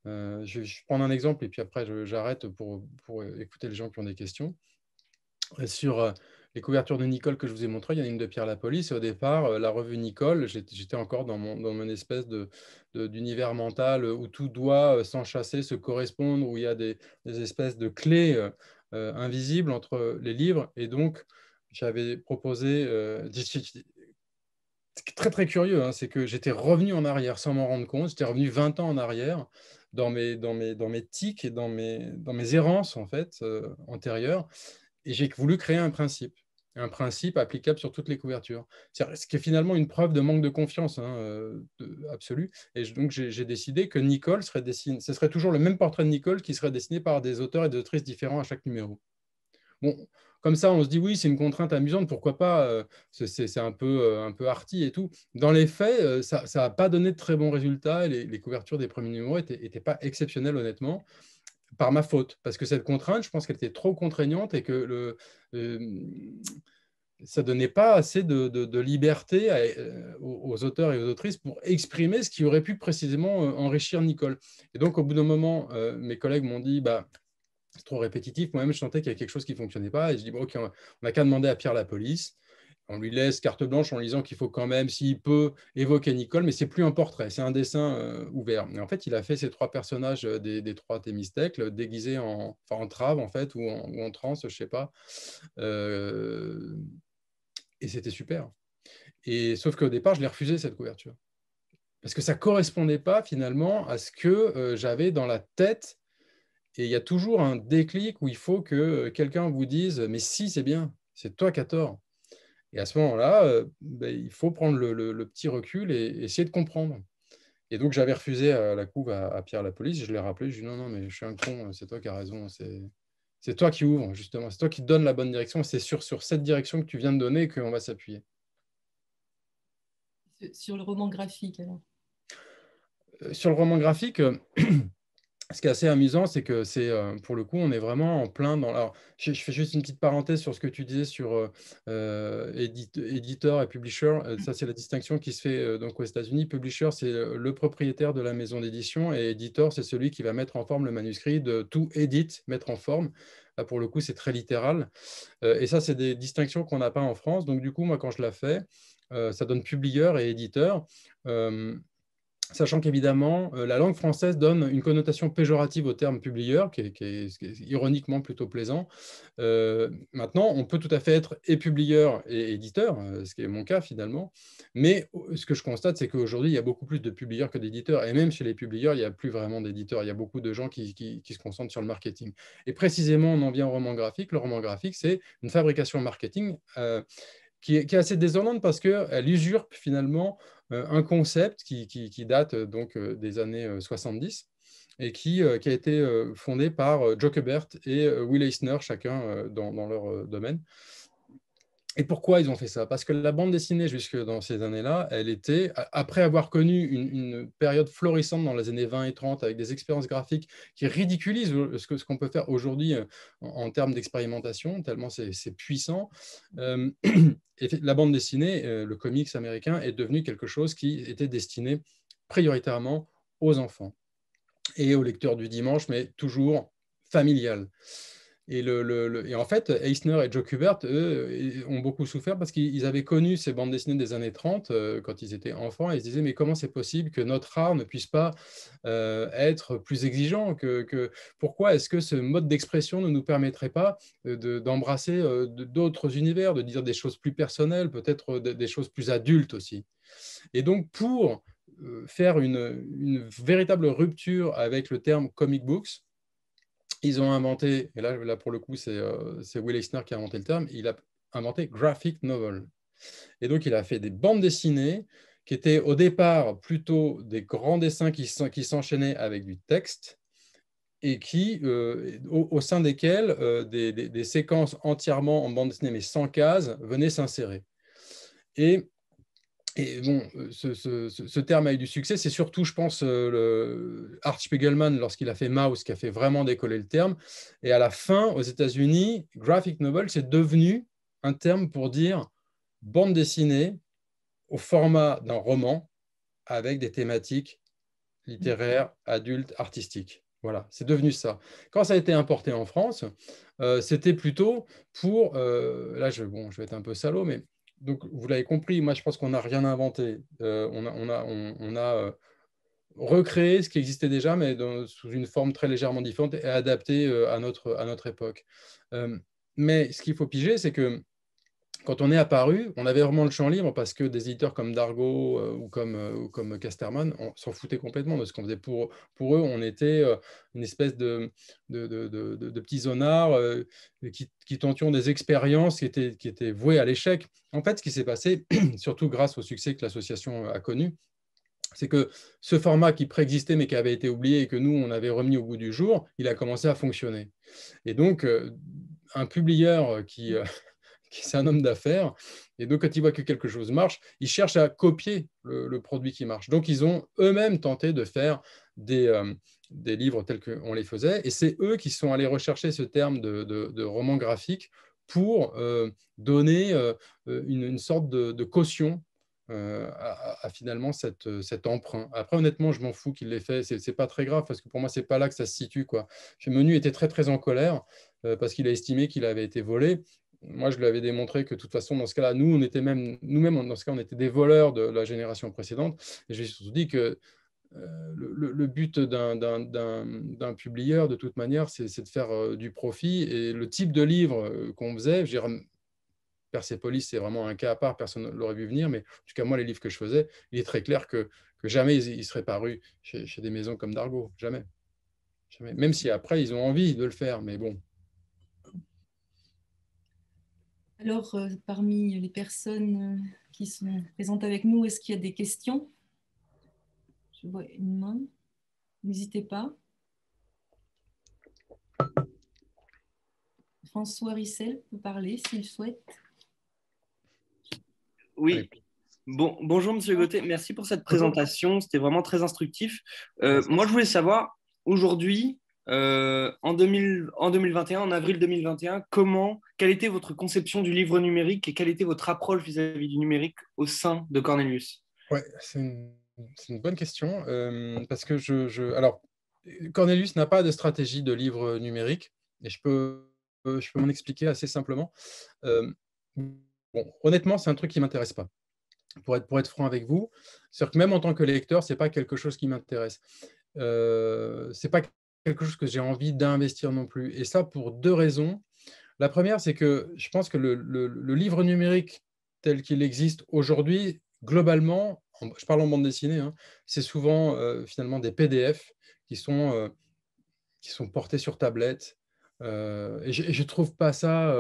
Euh, je, vais prendre un exemple et puis après j'arrête pour, pour, écouter les gens qui ont des questions. Euh, sur les couvertures de Nicole que je vous ai montrées, il y en a une de Pierre Lapolis, au départ, euh, la revue Nicole, j'étais encore dans mon, dans mon espèce d'univers de, d'univers mental euh, où tout doit euh, s'enchasser, se correspondre, où il y a des, des espèces de clés invisibles entre les livres. Et donc, j'avais proposé, euh, très très curieux, hein. c'est que j'étais revenu en arrière sans m'en rendre compte, j'étais revenu 20 ans en arrière dans mes, dans mes, dans mes tics et dans mes, dans mes errances en fait antérieures, et j'ai voulu créer un principe un principe applicable sur toutes les couvertures. Ce qui est finalement une preuve de manque de confiance hein, euh, absolue. Et donc, j'ai décidé que Nicole serait dessinée. Ce serait toujours le même portrait de Nicole qui serait dessiné par des auteurs et des autrices différents à chaque numéro. Bon, comme ça, on se dit oui, c'est une contrainte amusante, pourquoi pas euh, C'est un peu, euh, peu arty et tout. Dans les faits, ça n'a pas donné de très bons résultats. Les, les couvertures des premiers numéros n'étaient pas exceptionnelles, honnêtement par ma faute, parce que cette contrainte, je pense qu'elle était trop contraignante et que le, euh, ça ne donnait pas assez de, liberté euh, aux, auteurs et aux autrices pour exprimer ce qui aurait pu précisément euh, enrichir Nicole. Et donc, au bout d'un moment, mes collègues m'ont dit, bah, c'est trop répétitif, moi-même, je sentais qu'il y avait quelque chose qui ne fonctionnait pas, et je dis, bon, ok, on n'a qu'à demander à Pierre la police on lui laisse carte blanche en lui disant qu'il faut quand même, s'il peut, évoquer Nicole, mais c'est plus un portrait, c'est un dessin euh, ouvert. en fait, il a fait ces trois personnages euh, des, trois thémistècles euh, déguisés en, enfin, en trave, en fait, ou en, en transe, je sais pas. et c'était super. Et sauf qu'au départ, je l'ai refusé cette couverture parce que ça correspondait pas finalement à ce que j'avais dans la tête. Et il y a toujours un déclic où il faut que quelqu'un vous dise mais si c'est bien, c'est toi qui as tort. Et à ce moment-là, euh, ben, il faut prendre le, petit recul et, essayer de comprendre. Et donc, j'avais refusé à la couve à, Pierre la police. Je l'ai rappelé. Je lui ai dit non, non, mais je suis un con. C'est toi qui as raison. C'est toi qui ouvres, justement. C'est toi qui donne la bonne direction. C'est sur, sur cette direction que tu viens de donner qu'on va s'appuyer. Sur le roman graphique, alors euh, Sur le roman graphique, <clears throat> ce qui est assez amusant, c'est que c'est euh, pour le coup, on est vraiment en plein dans. Alors, je, fais juste une petite parenthèse sur ce que tu disais sur euh, euh, éditeur et publisher. Ça, c'est la distinction qui se fait donc aux États-Unis. Publisher, c'est le propriétaire de la maison d'édition et éditeur, c'est celui qui va mettre en forme le manuscrit de tout édite, mettre en forme. pour le coup, c'est très littéral. et ça, c'est des distinctions qu'on n'a pas en France. Donc, du coup, moi, quand je la fais, ça donne publieur et éditeur sachant qu'évidemment, euh, la langue française donne une connotation péjorative au terme publieur, qui est, qui est, ironiquement plutôt plaisant. Euh, maintenant, on peut tout à fait être et publieur et éditeur, euh, ce qui est mon cas finalement, mais ce que je constate, c'est qu'aujourd'hui, il y a beaucoup plus de publieurs que d'éditeurs, et même chez les publieurs, il n'y a plus vraiment d'éditeurs, il y a beaucoup de gens qui, se concentrent sur le marketing. Et précisément, on en vient au roman graphique. Le roman graphique, c'est une fabrication marketing. qui est, assez désolante parce qu'elle usurpe finalement euh, un concept qui, date euh, donc euh, des années 70 et qui, a été fondé par Joe et Will Eisner, chacun dans leur domaine. Et pourquoi ils ont fait ça Parce que la bande dessinée, jusque dans ces années-là, elle était, après avoir connu une, période florissante dans les années 20 et 30, avec des expériences graphiques qui ridiculisent ce qu'on peut faire aujourd'hui euh, en, termes d'expérimentation, tellement c'est puissant, euh, <clears throat> la bande dessinée, euh, le comics américain, est devenu quelque chose qui était destiné prioritairement aux enfants et aux lecteurs du dimanche, mais toujours familial. Et, le, le, et, en fait, Eisner et Joe Kubert, eux, ont beaucoup souffert parce qu'ils avaient connu ces bandes dessinées des années 30 euh, quand ils étaient enfants et ils se disaient, mais comment c'est possible que notre art ne puisse pas euh, être plus exigeant que, que Pourquoi est-ce que ce mode d'expression ne nous permettrait pas euh, d'embrasser de, d'autres univers, de dire des choses plus personnelles, peut-être des choses plus adultes aussi Et donc, pour faire une, une véritable rupture avec le terme comic books, ils ont inventé, et là, là pour le coup, euh, c'est Will Eisner qui a inventé le terme, il a inventé graphic novel. Et donc, il a fait des bandes dessinées qui étaient au départ plutôt des grands dessins qui, s'enchaînaient avec du texte et qui, euh, au, sein desquels euh, des, des, séquences entièrement en bande dessinée, mais sans cases, venaient s'insérer. Et et bon, euh, ce, terme a eu du succès. C'est surtout, je pense, euh, le Art Spiegelman, lorsqu'il a fait Mouse, qui a fait vraiment décoller le terme. Et à la fin, aux États-Unis, graphic novel, c'est devenu un terme pour dire bande dessinée au format d'un roman avec des thématiques littéraires, adultes, artistiques. Voilà, c'est devenu ça. Quand ça a été importé en France, euh, c'était plutôt pour, là je, bon, je vais être un peu salaud, mais donc, vous l'avez compris, moi, je pense qu'on n'a rien inventé. Euh, on a, euh, recréé ce qui existait déjà, mais sous une forme très légèrement différente et adaptée euh, à, notre, à notre époque. mais ce qu'il faut piger, c'est que quand on est apparu, on avait vraiment le champ libre parce que des éditeurs comme Dargo euh, ou comme, euh, comme Casterman, s'en foutaient complètement de ce qu'on faisait pour, pour eux. On était euh, une espèce de, de, de, petits zonards qui, tentions des expériences qui étaient, qui étaient vouées à l'échec. En fait, ce qui s'est passé, <clears throat> surtout grâce au succès que l'association a connu, c'est que ce format qui préexistait mais qui avait été oublié et que nous, on avait remis au bout du jour, il a commencé à fonctionner. Et donc, un publieur qui c'est un homme d'affaires. Et donc, quand il voit que quelque chose marche, il cherche à copier le, produit qui marche. Donc, ils ont eux-mêmes tenté de faire euh, des, livres tels qu'on les faisait. Et c'est eux qui sont allés rechercher ce terme de, roman graphique pour euh, donner euh, une, sorte de, caution à, finalement cet emprunt. Après, honnêtement, je m'en fous qu'il l'ait fait. C'est pas très grave parce que pour moi, c'est pas là que ça se situe. Quoi. Menu était très très en colère parce qu'il a estimé qu'il avait été volé moi, je lui avais démontré que de toute façon, dans ce cas-là, nous, on était même, nous-mêmes, dans ce cas, on était des voleurs de la génération précédente. Et j'ai surtout dit que euh, le, but d'un publieur, de toute manière, c'est de faire euh, du profit. Et le type de livre euh, qu'on faisait, Persepolis, c'est vraiment un cas à part, personne ne l'aurait vu venir, mais en tout cas, moi, les livres que je faisais, il est très clair que, que jamais ils, seraient parus chez, des maisons comme Dargo, jamais. jamais. Même si après, ils ont envie de le faire, mais bon, Alors, euh, parmi les personnes euh, qui sont présentes avec nous, est-ce qu'il y a des questions Je vois une main. N'hésitez pas. François Rissel peut parler s'il souhaite. Oui. bonjour Monsieur Gauthier, merci pour cette présentation, c'était vraiment très instructif. Euh, moi je voulais savoir, aujourd'hui, euh, en, 2000, en 2021, en avril 2021, comment, quelle était votre conception du livre numérique et quelle était votre approche vis-à-vis du numérique au sein de Cornelius c'est une, bonne question euh, parce que je, alors Cornelius n'a pas de stratégie de livre numérique et je peux, je peux m'en expliquer assez simplement. Euh, bon, honnêtement, c'est un truc qui m'intéresse pas. Pour être, pour être franc avec vous, cest que même en tant que lecteur, c'est pas quelque chose qui m'intéresse. Euh, c'est pas quelque chose que j'ai envie d'investir non plus. Et ça pour deux raisons. La première, c'est que je pense que le, livre numérique tel qu'il existe aujourd'hui, globalement, je parle en bande dessinée, hein, c'est souvent euh, finalement des PDF qui sont, euh, qui sont portés sur tablette. Euh, et je ne trouve pas ça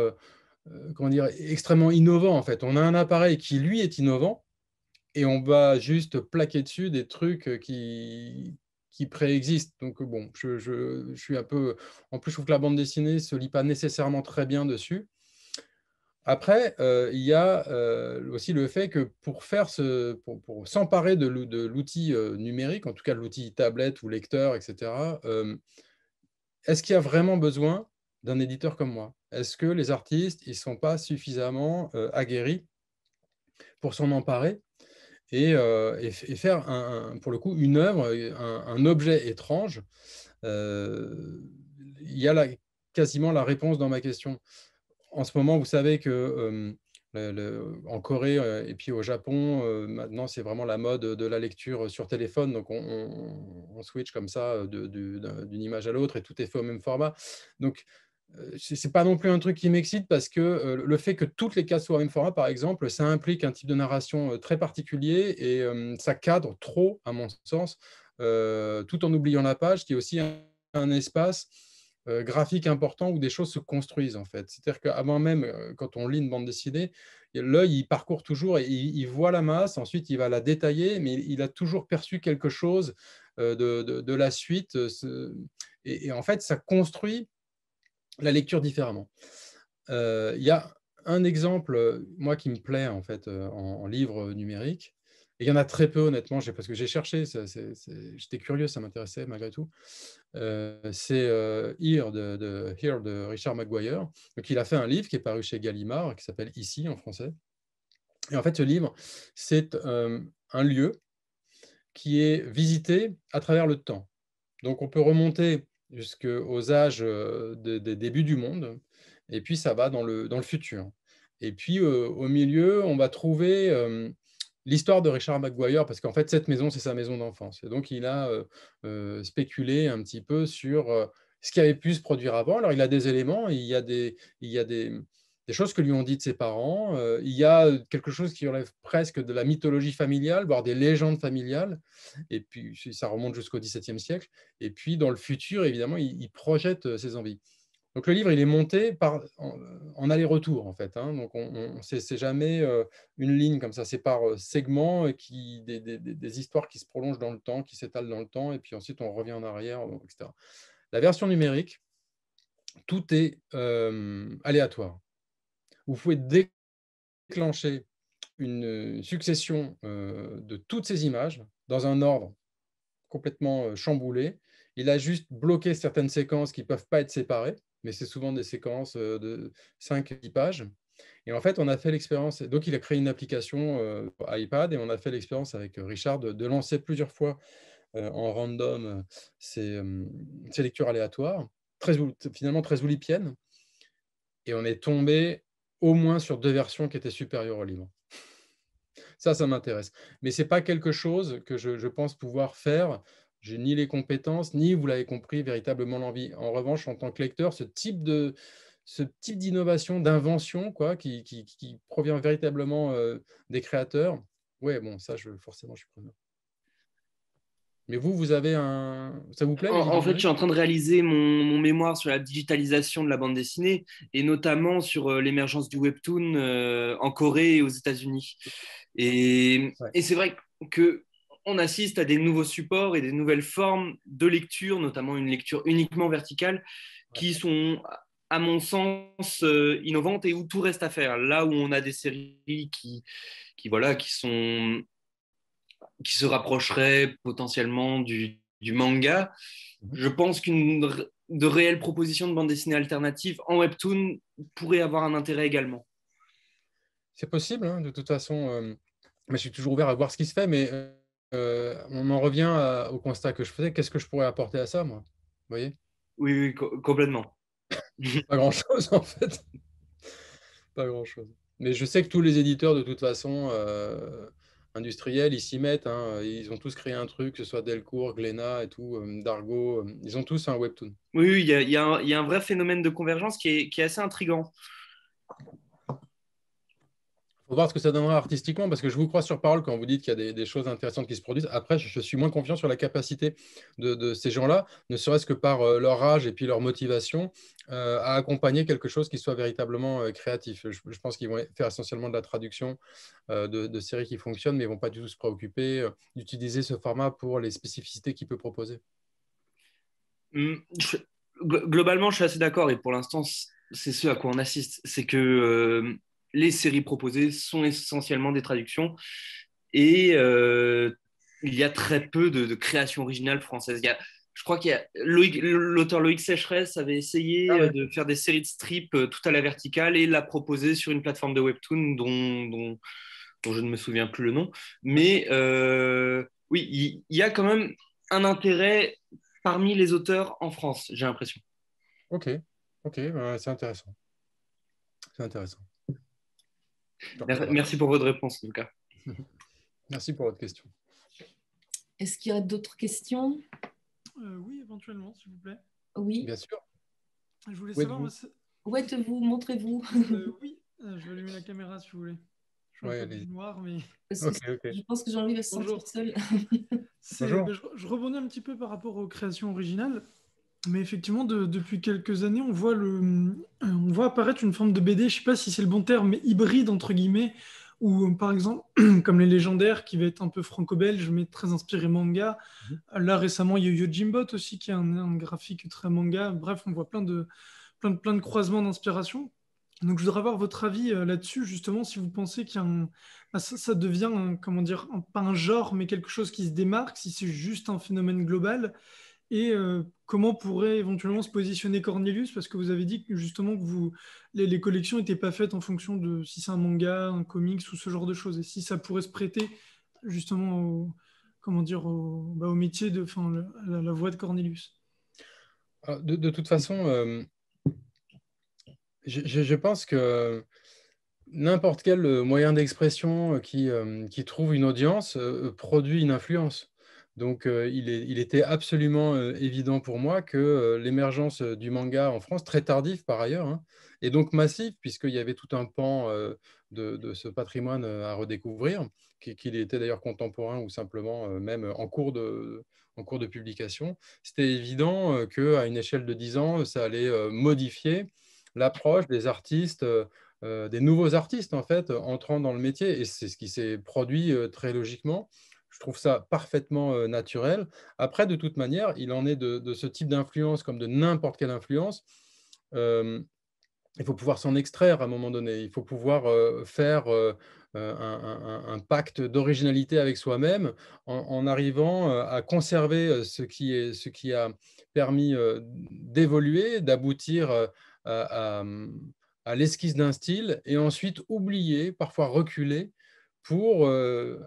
comment dire, extrêmement innovant en fait. On a un appareil qui lui est innovant et on va juste plaquer dessus des trucs qui, qui préexistent. Donc, bon, je, suis un peu. En plus, je trouve que la bande dessinée se lit pas nécessairement très bien dessus. Après, euh, il y a euh, aussi le fait que pour faire ce, pour, s'emparer de l'outil euh, numérique, en tout cas de l'outil tablette ou lecteur, etc. est-ce qu'il y a vraiment besoin d'un éditeur comme moi Est-ce que les artistes, ils sont pas suffisamment aguerris pour s'en emparer euh, et, faire, un, pour le coup, une œuvre, euh, un, objet étrange. Euh, il y a quasiment la réponse dans ma question. En ce moment, vous savez que en Corée et puis au Japon, maintenant c'est vraiment la mode de la lecture sur téléphone, donc on, on switch comme ça d'une image à l'autre et tout est fait au même format. Donc euh, c'est pas non plus un truc qui m'excite parce que euh, le fait que toutes les cases soient format par exemple, ça implique un type de narration euh, très particulier et ça cadre trop, à mon sens, tout en oubliant la page, qui est aussi un, espace graphique important où des choses se construisent en fait. C'est-à-dire qu'avant même, quand on lit une bande dessinée, l'œil il parcourt toujours et il, voit la masse, ensuite il va la détailler, mais il, a toujours perçu quelque chose de, la suite. et, en fait, ça construit la lecture différemment. Il euh, y a un exemple, moi, qui me plaît en fait euh, en, livre numérique, et il y en a très peu, honnêtement, parce que j'ai cherché, j'étais curieux, ça m'intéressait malgré tout. Euh, c'est Here, de, Richard Maguire. Donc, a fait un livre qui est paru chez Gallimard, qui s'appelle Ici en français. Et en fait, ce livre, c'est un lieu qui est visité à travers le temps. Donc, on peut remonter jusqu'aux âges euh, des débuts du monde, et puis ça va dans le, dans le futur. Et puis euh, au milieu, on va trouver euh, l'histoire de Richard McGuire, parce qu'en fait, cette maison, c'est sa maison d'enfance. Et donc, il a spéculé un petit peu sur ce qui avait pu se produire avant. Alors, il a des éléments, il y a des, il y a des, des choses que lui ont de ses parents. Euh, il y a euh, quelque chose qui relève presque de la mythologie familiale, voire des légendes familiales. Et puis, ça remonte jusqu'au XVIIe siècle. Et puis, dans le futur, évidemment, il, projette euh, ses envies. Donc, le livre, il est monté par, en, aller-retour, en fait. Hein. Donc, on, on c'est jamais une ligne comme ça. C'est par segment segments, qui, des, des, histoires qui se prolongent dans le temps, qui s'étalent dans le temps. Et puis ensuite, on revient en arrière, etc. La version numérique, tout est aléatoire vous pouvez déclencher une succession euh, de toutes ces images dans un ordre complètement euh, chamboulé. Il a juste bloqué certaines séquences qui ne peuvent pas être séparées, mais c'est souvent des séquences euh, de 5-10 pages. Et en fait, on a fait l'expérience. Donc, il a créé une application iPad et on a fait l'expérience avec Richard de, lancer plusieurs fois en random ces, lectures aléatoires, finalement très oulipiennes. Et on est tombé au moins sur deux versions qui étaient supérieures au livre. Ça, ça m'intéresse. Mais ce n'est pas quelque chose que je, pense pouvoir faire. J'ai ni les compétences, ni, vous l'avez compris, véritablement l'envie. En revanche, en tant que lecteur, ce type de, ce type d'innovation, d'invention, quoi, qui, provient véritablement euh, des créateurs, ouais, bon, ça, je, forcément, je suis preneur. Mais vous, vous avez un. Ça vous plaît En, fait, je suis en train de réaliser mon, mémoire sur la digitalisation de la bande dessinée et notamment sur euh, l'émergence du webtoon euh, en Corée et aux États-Unis. Et, c'est vrai que on assiste à des nouveaux supports et des nouvelles formes de lecture, notamment une lecture uniquement verticale, qui sont à mon sens, euh, innovantes et où tout reste à faire. Là où on a des séries qui, qui, voilà, qui sont qui se rapprocherait potentiellement du, manga. Mhm. Je pense qu'une de réelles propositions de bande dessinée alternative en webtoon pourrait avoir un intérêt également. C'est possible, hein, de toute façon. Euh, je suis toujours ouvert à voir ce qui se fait, mais euh, euh, on en revient au constat que je faisais. Qu'est-ce que je pourrais apporter à ça, moi voyez Oui, complètement. <laughs> Pas grand-chose, en fait. Pas grand-chose. Mais je sais que tous les éditeurs, de toute façon, industriels, ils s'y mettent. Hein. Ils ont tous créé un truc, que ce soit Delcourt, Glénat et tout, euh, Dargo, euh, ils ont tous un webtoon. Oui, il y, a un vrai phénomène de convergence qui est, qui est assez intrigant faut voir ce que ça donnera artistiquement, parce que je vous crois sur parole quand vous dites qu'il y a des, choses intéressantes qui se produisent. Après, je, suis moins confiant sur la capacité de, ces gens-là, ne serait-ce que par euh, leur âge et puis leur motivation, euh, à accompagner quelque chose qui soit véritablement euh, créatif. Je, pense qu'ils vont faire essentiellement de la traduction de, séries qui fonctionnent, mais ils ne vont pas du tout se préoccuper d'utiliser ce format pour les spécificités qu'il peut proposer. Hum, globalement, je suis assez d'accord, et pour l'instant, c'est ce à quoi on assiste. C'est que les séries proposées sont essentiellement des traductions et euh, il y a très peu de, créations création originale française. je crois qu'il l'auteur Loïc, avait essayé ah euh, de faire des séries de strips euh, tout à la verticale et l'a proposé sur une plateforme de webtoon dont, dont, je ne me souviens plus le nom. Mais oui, il y, a quand même un intérêt parmi les auteurs en France, j'ai l'impression. Ok, ok, bah, c'est intéressant. C'est intéressant. Merci pour votre réponse, Lucas. <laughs> Merci pour votre question. Est-ce qu'il y a d'autres questions euh, Oui, éventuellement, s'il vous plaît. Oui. Bien sûr. Je voulais savoir. Êtes-vous Où êtes-vous Montrez-vous. Euh, oui, <laughs> euh, je vais allumer la caméra si vous voulez. Je suis noir, mais. Je pense que j'ai envie de se sentir seul. Bonjour. <laughs> je, rebondis un petit peu par rapport aux créations originales. Mais effectivement, depuis quelques années, on voit, euh, on voit apparaître une forme de BD, je ne sais pas si c'est le bon terme, mais hybride, entre guillemets, ou euh, par exemple, <clears throat> comme les légendaires, qui va être un peu franco-belge, mais très inspiré manga. Mhm. Là, récemment, il y a eu Jimbot aussi, qui est un, graphique très manga. Bref, on voit plein de, plein de, croisements d'inspiration. Donc, je voudrais avoir votre avis euh, là-dessus, justement, si vous pensez qu'il bah, ça, devient, comment dire, pas un genre, mais quelque chose qui se démarque, si c'est juste un phénomène global, et euh, comment pourrait éventuellement se positionner Cornelius Parce que vous avez dit que justement les, collections n'étaient pas faites en fonction de si c'est un manga, un comics ou ce genre de choses. Et si ça pourrait se prêter justement au, comment dire, au, bah, métier, de, la, voix de Cornelius. De, toute façon, euh, je, pense que n'importe quel euh, moyen d'expression qui, qui, trouve une audience produit une influence. Donc, euh, il, était absolument euh, évident pour moi que euh, l'émergence du manga en France, très tardive par ailleurs, hein, et donc massive, puisqu'il y avait tout un pan de, ce patrimoine à redécouvrir, qu'il était d'ailleurs contemporain ou simplement même en cours de, en cours de publication, c'était évident qu'à une échelle de 10 ans, ça allait modifier l'approche des artistes. des nouveaux artistes en fait entrant dans le métier et c'est ce qui s'est produit très logiquement je trouve ça parfaitement naturel. Après, de toute manière, il en est de, ce type d'influence comme de n'importe quelle influence. il faut pouvoir s'en extraire à un moment donné. Il faut pouvoir faire un, pacte d'originalité avec soi-même en, arrivant à conserver ce qui, est, ce qui a permis d'évoluer, d'aboutir à, l'esquisse d'un style et ensuite oublier, parfois reculer pour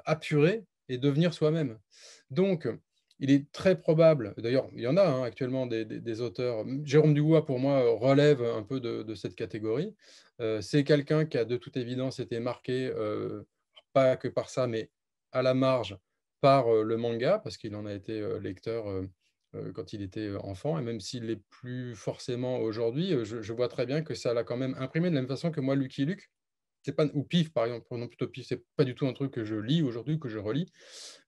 apurer et devenir soi-même. Donc, il est très probable, d'ailleurs, il y en a hein, actuellement des, auteurs. Jérôme Dubois pour moi, relève un peu de, cette catégorie. Euh, c'est quelqu'un qui a de toute évidence été marqué, euh, pas que par ça, mais à la marge, par euh, le manga, parce qu'il en a été lecteur quand il était enfant, et même s'il l'est plus forcément aujourd'hui, je, je, vois très bien que ça l'a quand même imprimé de la même façon que moi, Lucky Luke c'est pas ou pif par exemple, non plutôt pif, c'est pas du tout un truc que je lis aujourd'hui, que je relis,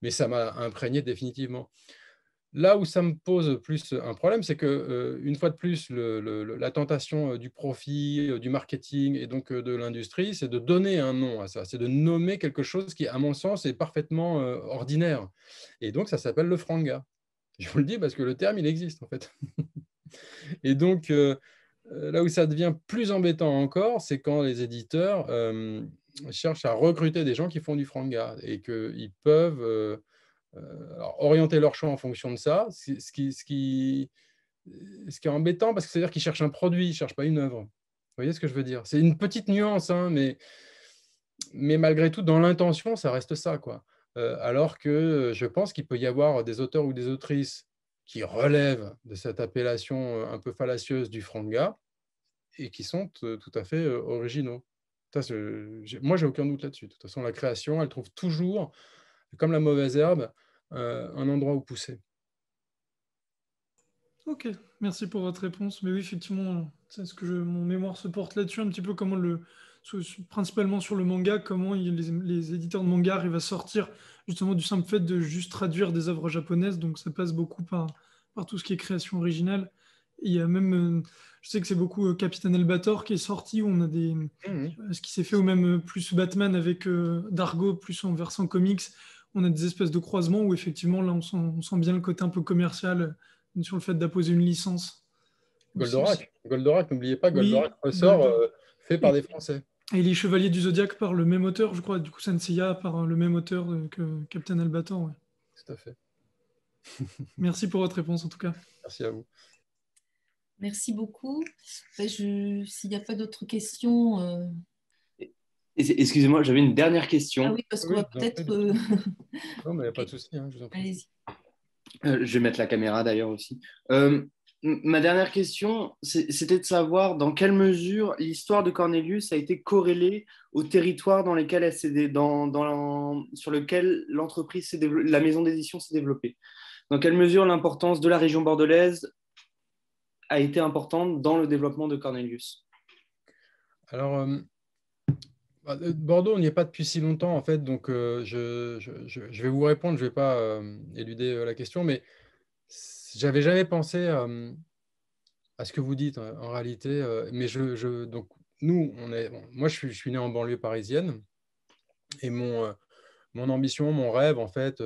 mais ça m'a imprégné définitivement. Là où ça me pose plus un problème, c'est que euh, une fois de plus, la tentation euh, du profit, euh, du marketing et donc de l'industrie, c'est de donner un nom à ça, c'est de nommer quelque chose qui, à mon sens, est parfaitement ordinaire. Et donc ça s'appelle le franga. Je vous le dis parce que le terme il existe en fait. <laughs> et donc euh, là où ça devient plus embêtant encore, c'est quand les éditeurs euh, cherchent à recruter des gens qui font du franga et qu'ils peuvent euh, orienter leur choix en fonction de ça, ce qui, est embêtant parce que cest veut dire qu'ils cherchent un produit, ils ne cherchent pas une œuvre. Vous voyez ce que je veux dire C'est une petite nuance, hein, mais, malgré tout, dans l'intention, ça reste ça. quoi. alors que je pense qu'il peut y avoir des auteurs ou des autrices qui relèvent de cette appellation euh, un peu fallacieuse du franga et qui sont euh, tout à fait euh, originaux. Moi, j'ai aucun doute là-dessus. De toute façon, la création, elle trouve toujours, comme la mauvaise herbe, un endroit où pousser. Ok, merci pour votre réponse. Mais oui, effectivement, c'est ce que mon mémoire se porte là-dessus, un petit peu comment le, principalement sur le manga, comment les, éditeurs de manga arrivent à sortir justement du simple fait de juste traduire des œuvres japonaises. Donc ça passe beaucoup par, tout ce qui est création originale. il y a même, euh, je sais que c'est beaucoup euh, Capitaine Elbator qui est sorti, où on a des. Mmh, mmh. Euh, ce qui s'est fait, ou même plus Batman avec Dargo, plus en versant comics, on a des espèces de croisements où effectivement, là, on sent, on sent bien le côté un peu commercial sur le fait d'apposer une licence. Goldorak, n'oubliez pas, Goldorak ressort fait par des Français. Et les Chevaliers du Zodiaque par le même auteur, je crois, du coup Senseiya par euh, le même auteur euh, que Captain Albatan. Tout à fait. <laughs> <laughs> Merci pour votre réponse en tout cas. Merci à vous. Merci beaucoup. Ben, je... S'il n'y a pas d'autres questions. Euh. Excusez-moi, j'avais une dernière question. Ah oui, parce qu'on va peut-être. Non, mais il n'y a pas de <laughs> souci, hein, Allez-y. je vais mettre la caméra d'ailleurs aussi ma dernière question, c'était de savoir dans quelle mesure l'histoire de Cornelius a été corrélée au territoire dans lequel sur lequel l'entreprise, la maison d'édition s'est développée. Dans quelle mesure l'importance de la région bordelaise a été importante dans le développement de Cornelius Alors, euh, bah, euh, Bordeaux, on n'y est pas depuis si longtemps, en fait, donc euh, je, vais vous répondre, je ne vais pas éluder la question, mais j'avais jamais pensé euh, à ce que vous dites hein, en réalité, euh, mais je, donc nous, on est, moi je suis, né en banlieue parisienne et mon, euh, mon ambition, mon rêve en fait,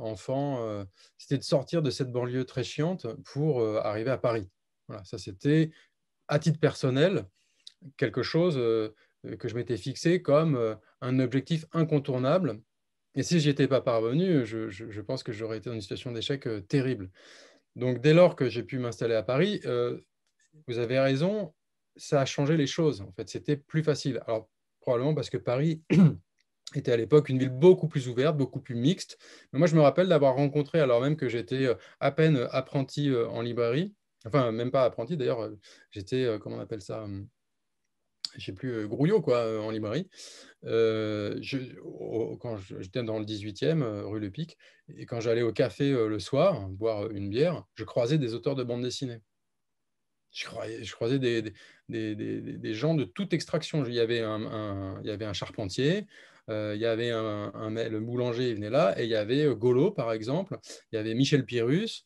enfant, c'était de sortir de cette banlieue très chiante pour arriver à Paris. Voilà, ça c'était à titre personnel quelque chose que je m'étais fixé comme un objectif incontournable et si j'y étais pas parvenu, je, je, pense que j'aurais été dans une situation d'échec terrible. Donc, dès lors que j'ai pu m'installer à Paris, euh, vous avez raison, ça a changé les choses. En fait, c'était plus facile. Alors, probablement parce que Paris <clears throat> était à l'époque une ville beaucoup plus ouverte, beaucoup plus mixte. Mais moi, je me rappelle d'avoir rencontré, alors même que j'étais euh, à peine apprenti euh, en librairie, enfin, même pas apprenti d'ailleurs, j'étais, comment on appelle ça hum, je sais plus euh, Grouillot quoi, euh, en librairie. Euh, quand j'étais dans le 18e, rue Le Pic, et quand j'allais au café le soir, boire une bière, je croisais des auteurs de bande dessinée. Je croisais, des, gens de toute extraction. Il y avait un, il y avait un charpentier, il y avait un, le boulanger, il venait là, et il y avait Golo, par exemple, il y avait Michel Pyrrhus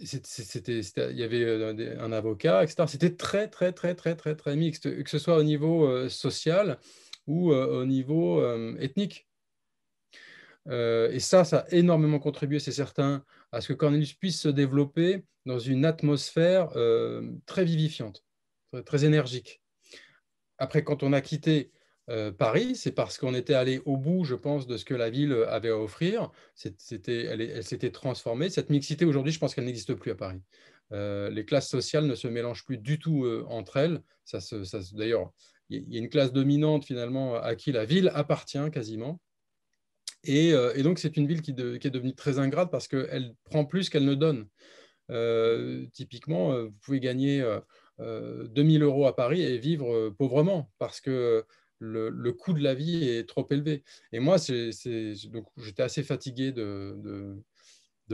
c'était, il y avait euh, un, avocat, etc. C'était très, très, très, très, très, très mixte, que ce soit au niveau euh, social ou euh, au niveau ethnique. et ça, ça a énormément contribué, c'est certain, à ce que Cornelius puisse se développer dans une atmosphère très vivifiante, très, énergique. Après, quand on a quitté euh, Paris, c'est parce qu'on était allé au bout, je pense, de ce que la ville euh, avait à offrir. C'était, elle, s'était transformée. Cette mixité, aujourd'hui, je pense qu'elle n'existe plus à Paris. Euh, les classes sociales ne se mélangent plus du tout entre elles. Ça D'ailleurs, il y a une classe dominante, finalement, à qui la ville appartient quasiment. Et, donc, c'est une ville qui, qui, est devenue très ingrate parce qu'elle prend plus qu'elle ne donne. typiquement, vous pouvez gagner 2000 euros à Paris et vivre pauvrement parce que le, coût de la vie est trop élevé. Et moi, j'étais assez fatigué de,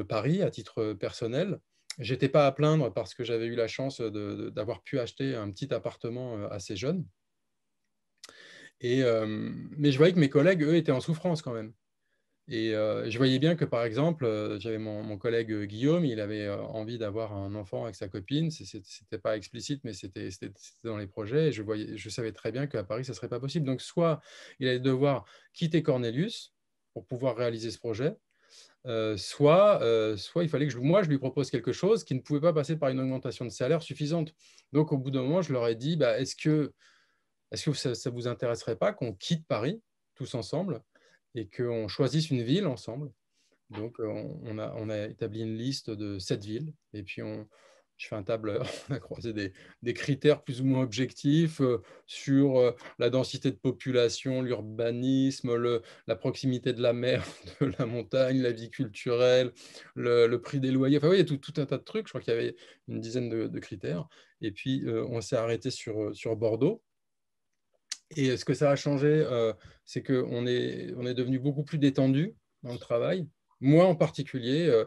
Paris à titre personnel. J'étais pas à plaindre parce que j'avais eu la chance d'avoir pu acheter un petit appartement euh, assez jeune. Et, euh, mais je voyais que mes collègues, eux, étaient en souffrance quand même. Et je voyais bien que, par exemple, j'avais mon, collègue Guillaume, il avait envie d'avoir un enfant avec sa copine. Ce n'était pas explicite, mais c'était dans les projets. Et je, savais très bien qu'à Paris, ça ne serait pas possible. Donc, soit il allait devoir quitter Cornelius pour pouvoir réaliser ce projet, soit, soit il fallait que moi, je lui propose quelque chose qui ne pouvait pas passer par une augmentation de salaire suffisante. Donc, au bout d'un moment, je leur ai dit, bah, est-ce que, est -ce que ça ne vous intéresserait pas qu'on quitte Paris tous ensemble et qu'on choisisse une ville ensemble. Donc, euh, on a, établi une liste de sept villes et puis on, je fais un tableur. <laughs> On a croisé des, critères plus ou moins objectifs euh, sur euh, la densité de population, l'urbanisme, la proximité de la mer, <laughs> de la montagne, la vie culturelle, le, prix des loyers. Enfin, oui, il y a tout, un tas de trucs. Je crois qu'il y avait une dizaine de, critères. Et puis, on s'est arrêté sur Bordeaux et ce que ça a changé, euh, c'est qu'on est, on est devenu beaucoup plus détendu dans le travail. Moi en particulier, euh,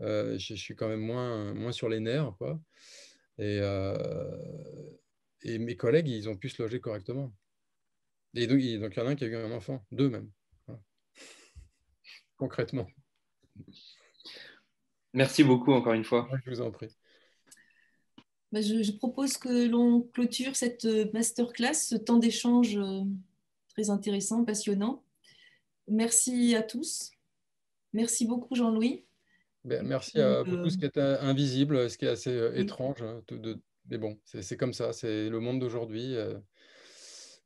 euh, je, suis quand même moins, moins sur les nerfs. Quoi. Et, et mes collègues, ils ont pu se loger correctement. Et donc, il y en a un qui a eu un enfant, deux même, concrètement. Merci beaucoup encore une fois. Je vous en prie. Bah, je, propose que l'on clôture cette euh, masterclass, ce temps d'échange euh, très intéressant, passionnant. Merci à tous. Merci beaucoup, Jean-Louis. Ben, merci à beaucoup, euh, ce qui est invisible, ce qui est assez étrange. Hein, mais bon, c'est comme ça, c'est le monde d'aujourd'hui.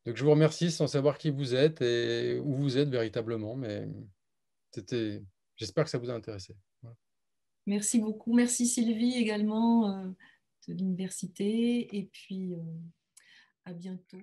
Donc, je vous remercie sans savoir qui vous êtes et où vous êtes véritablement. Mais j'espère que ça vous a intéressé. Merci beaucoup. Merci, Sylvie, également de l'université et puis euh, à bientôt.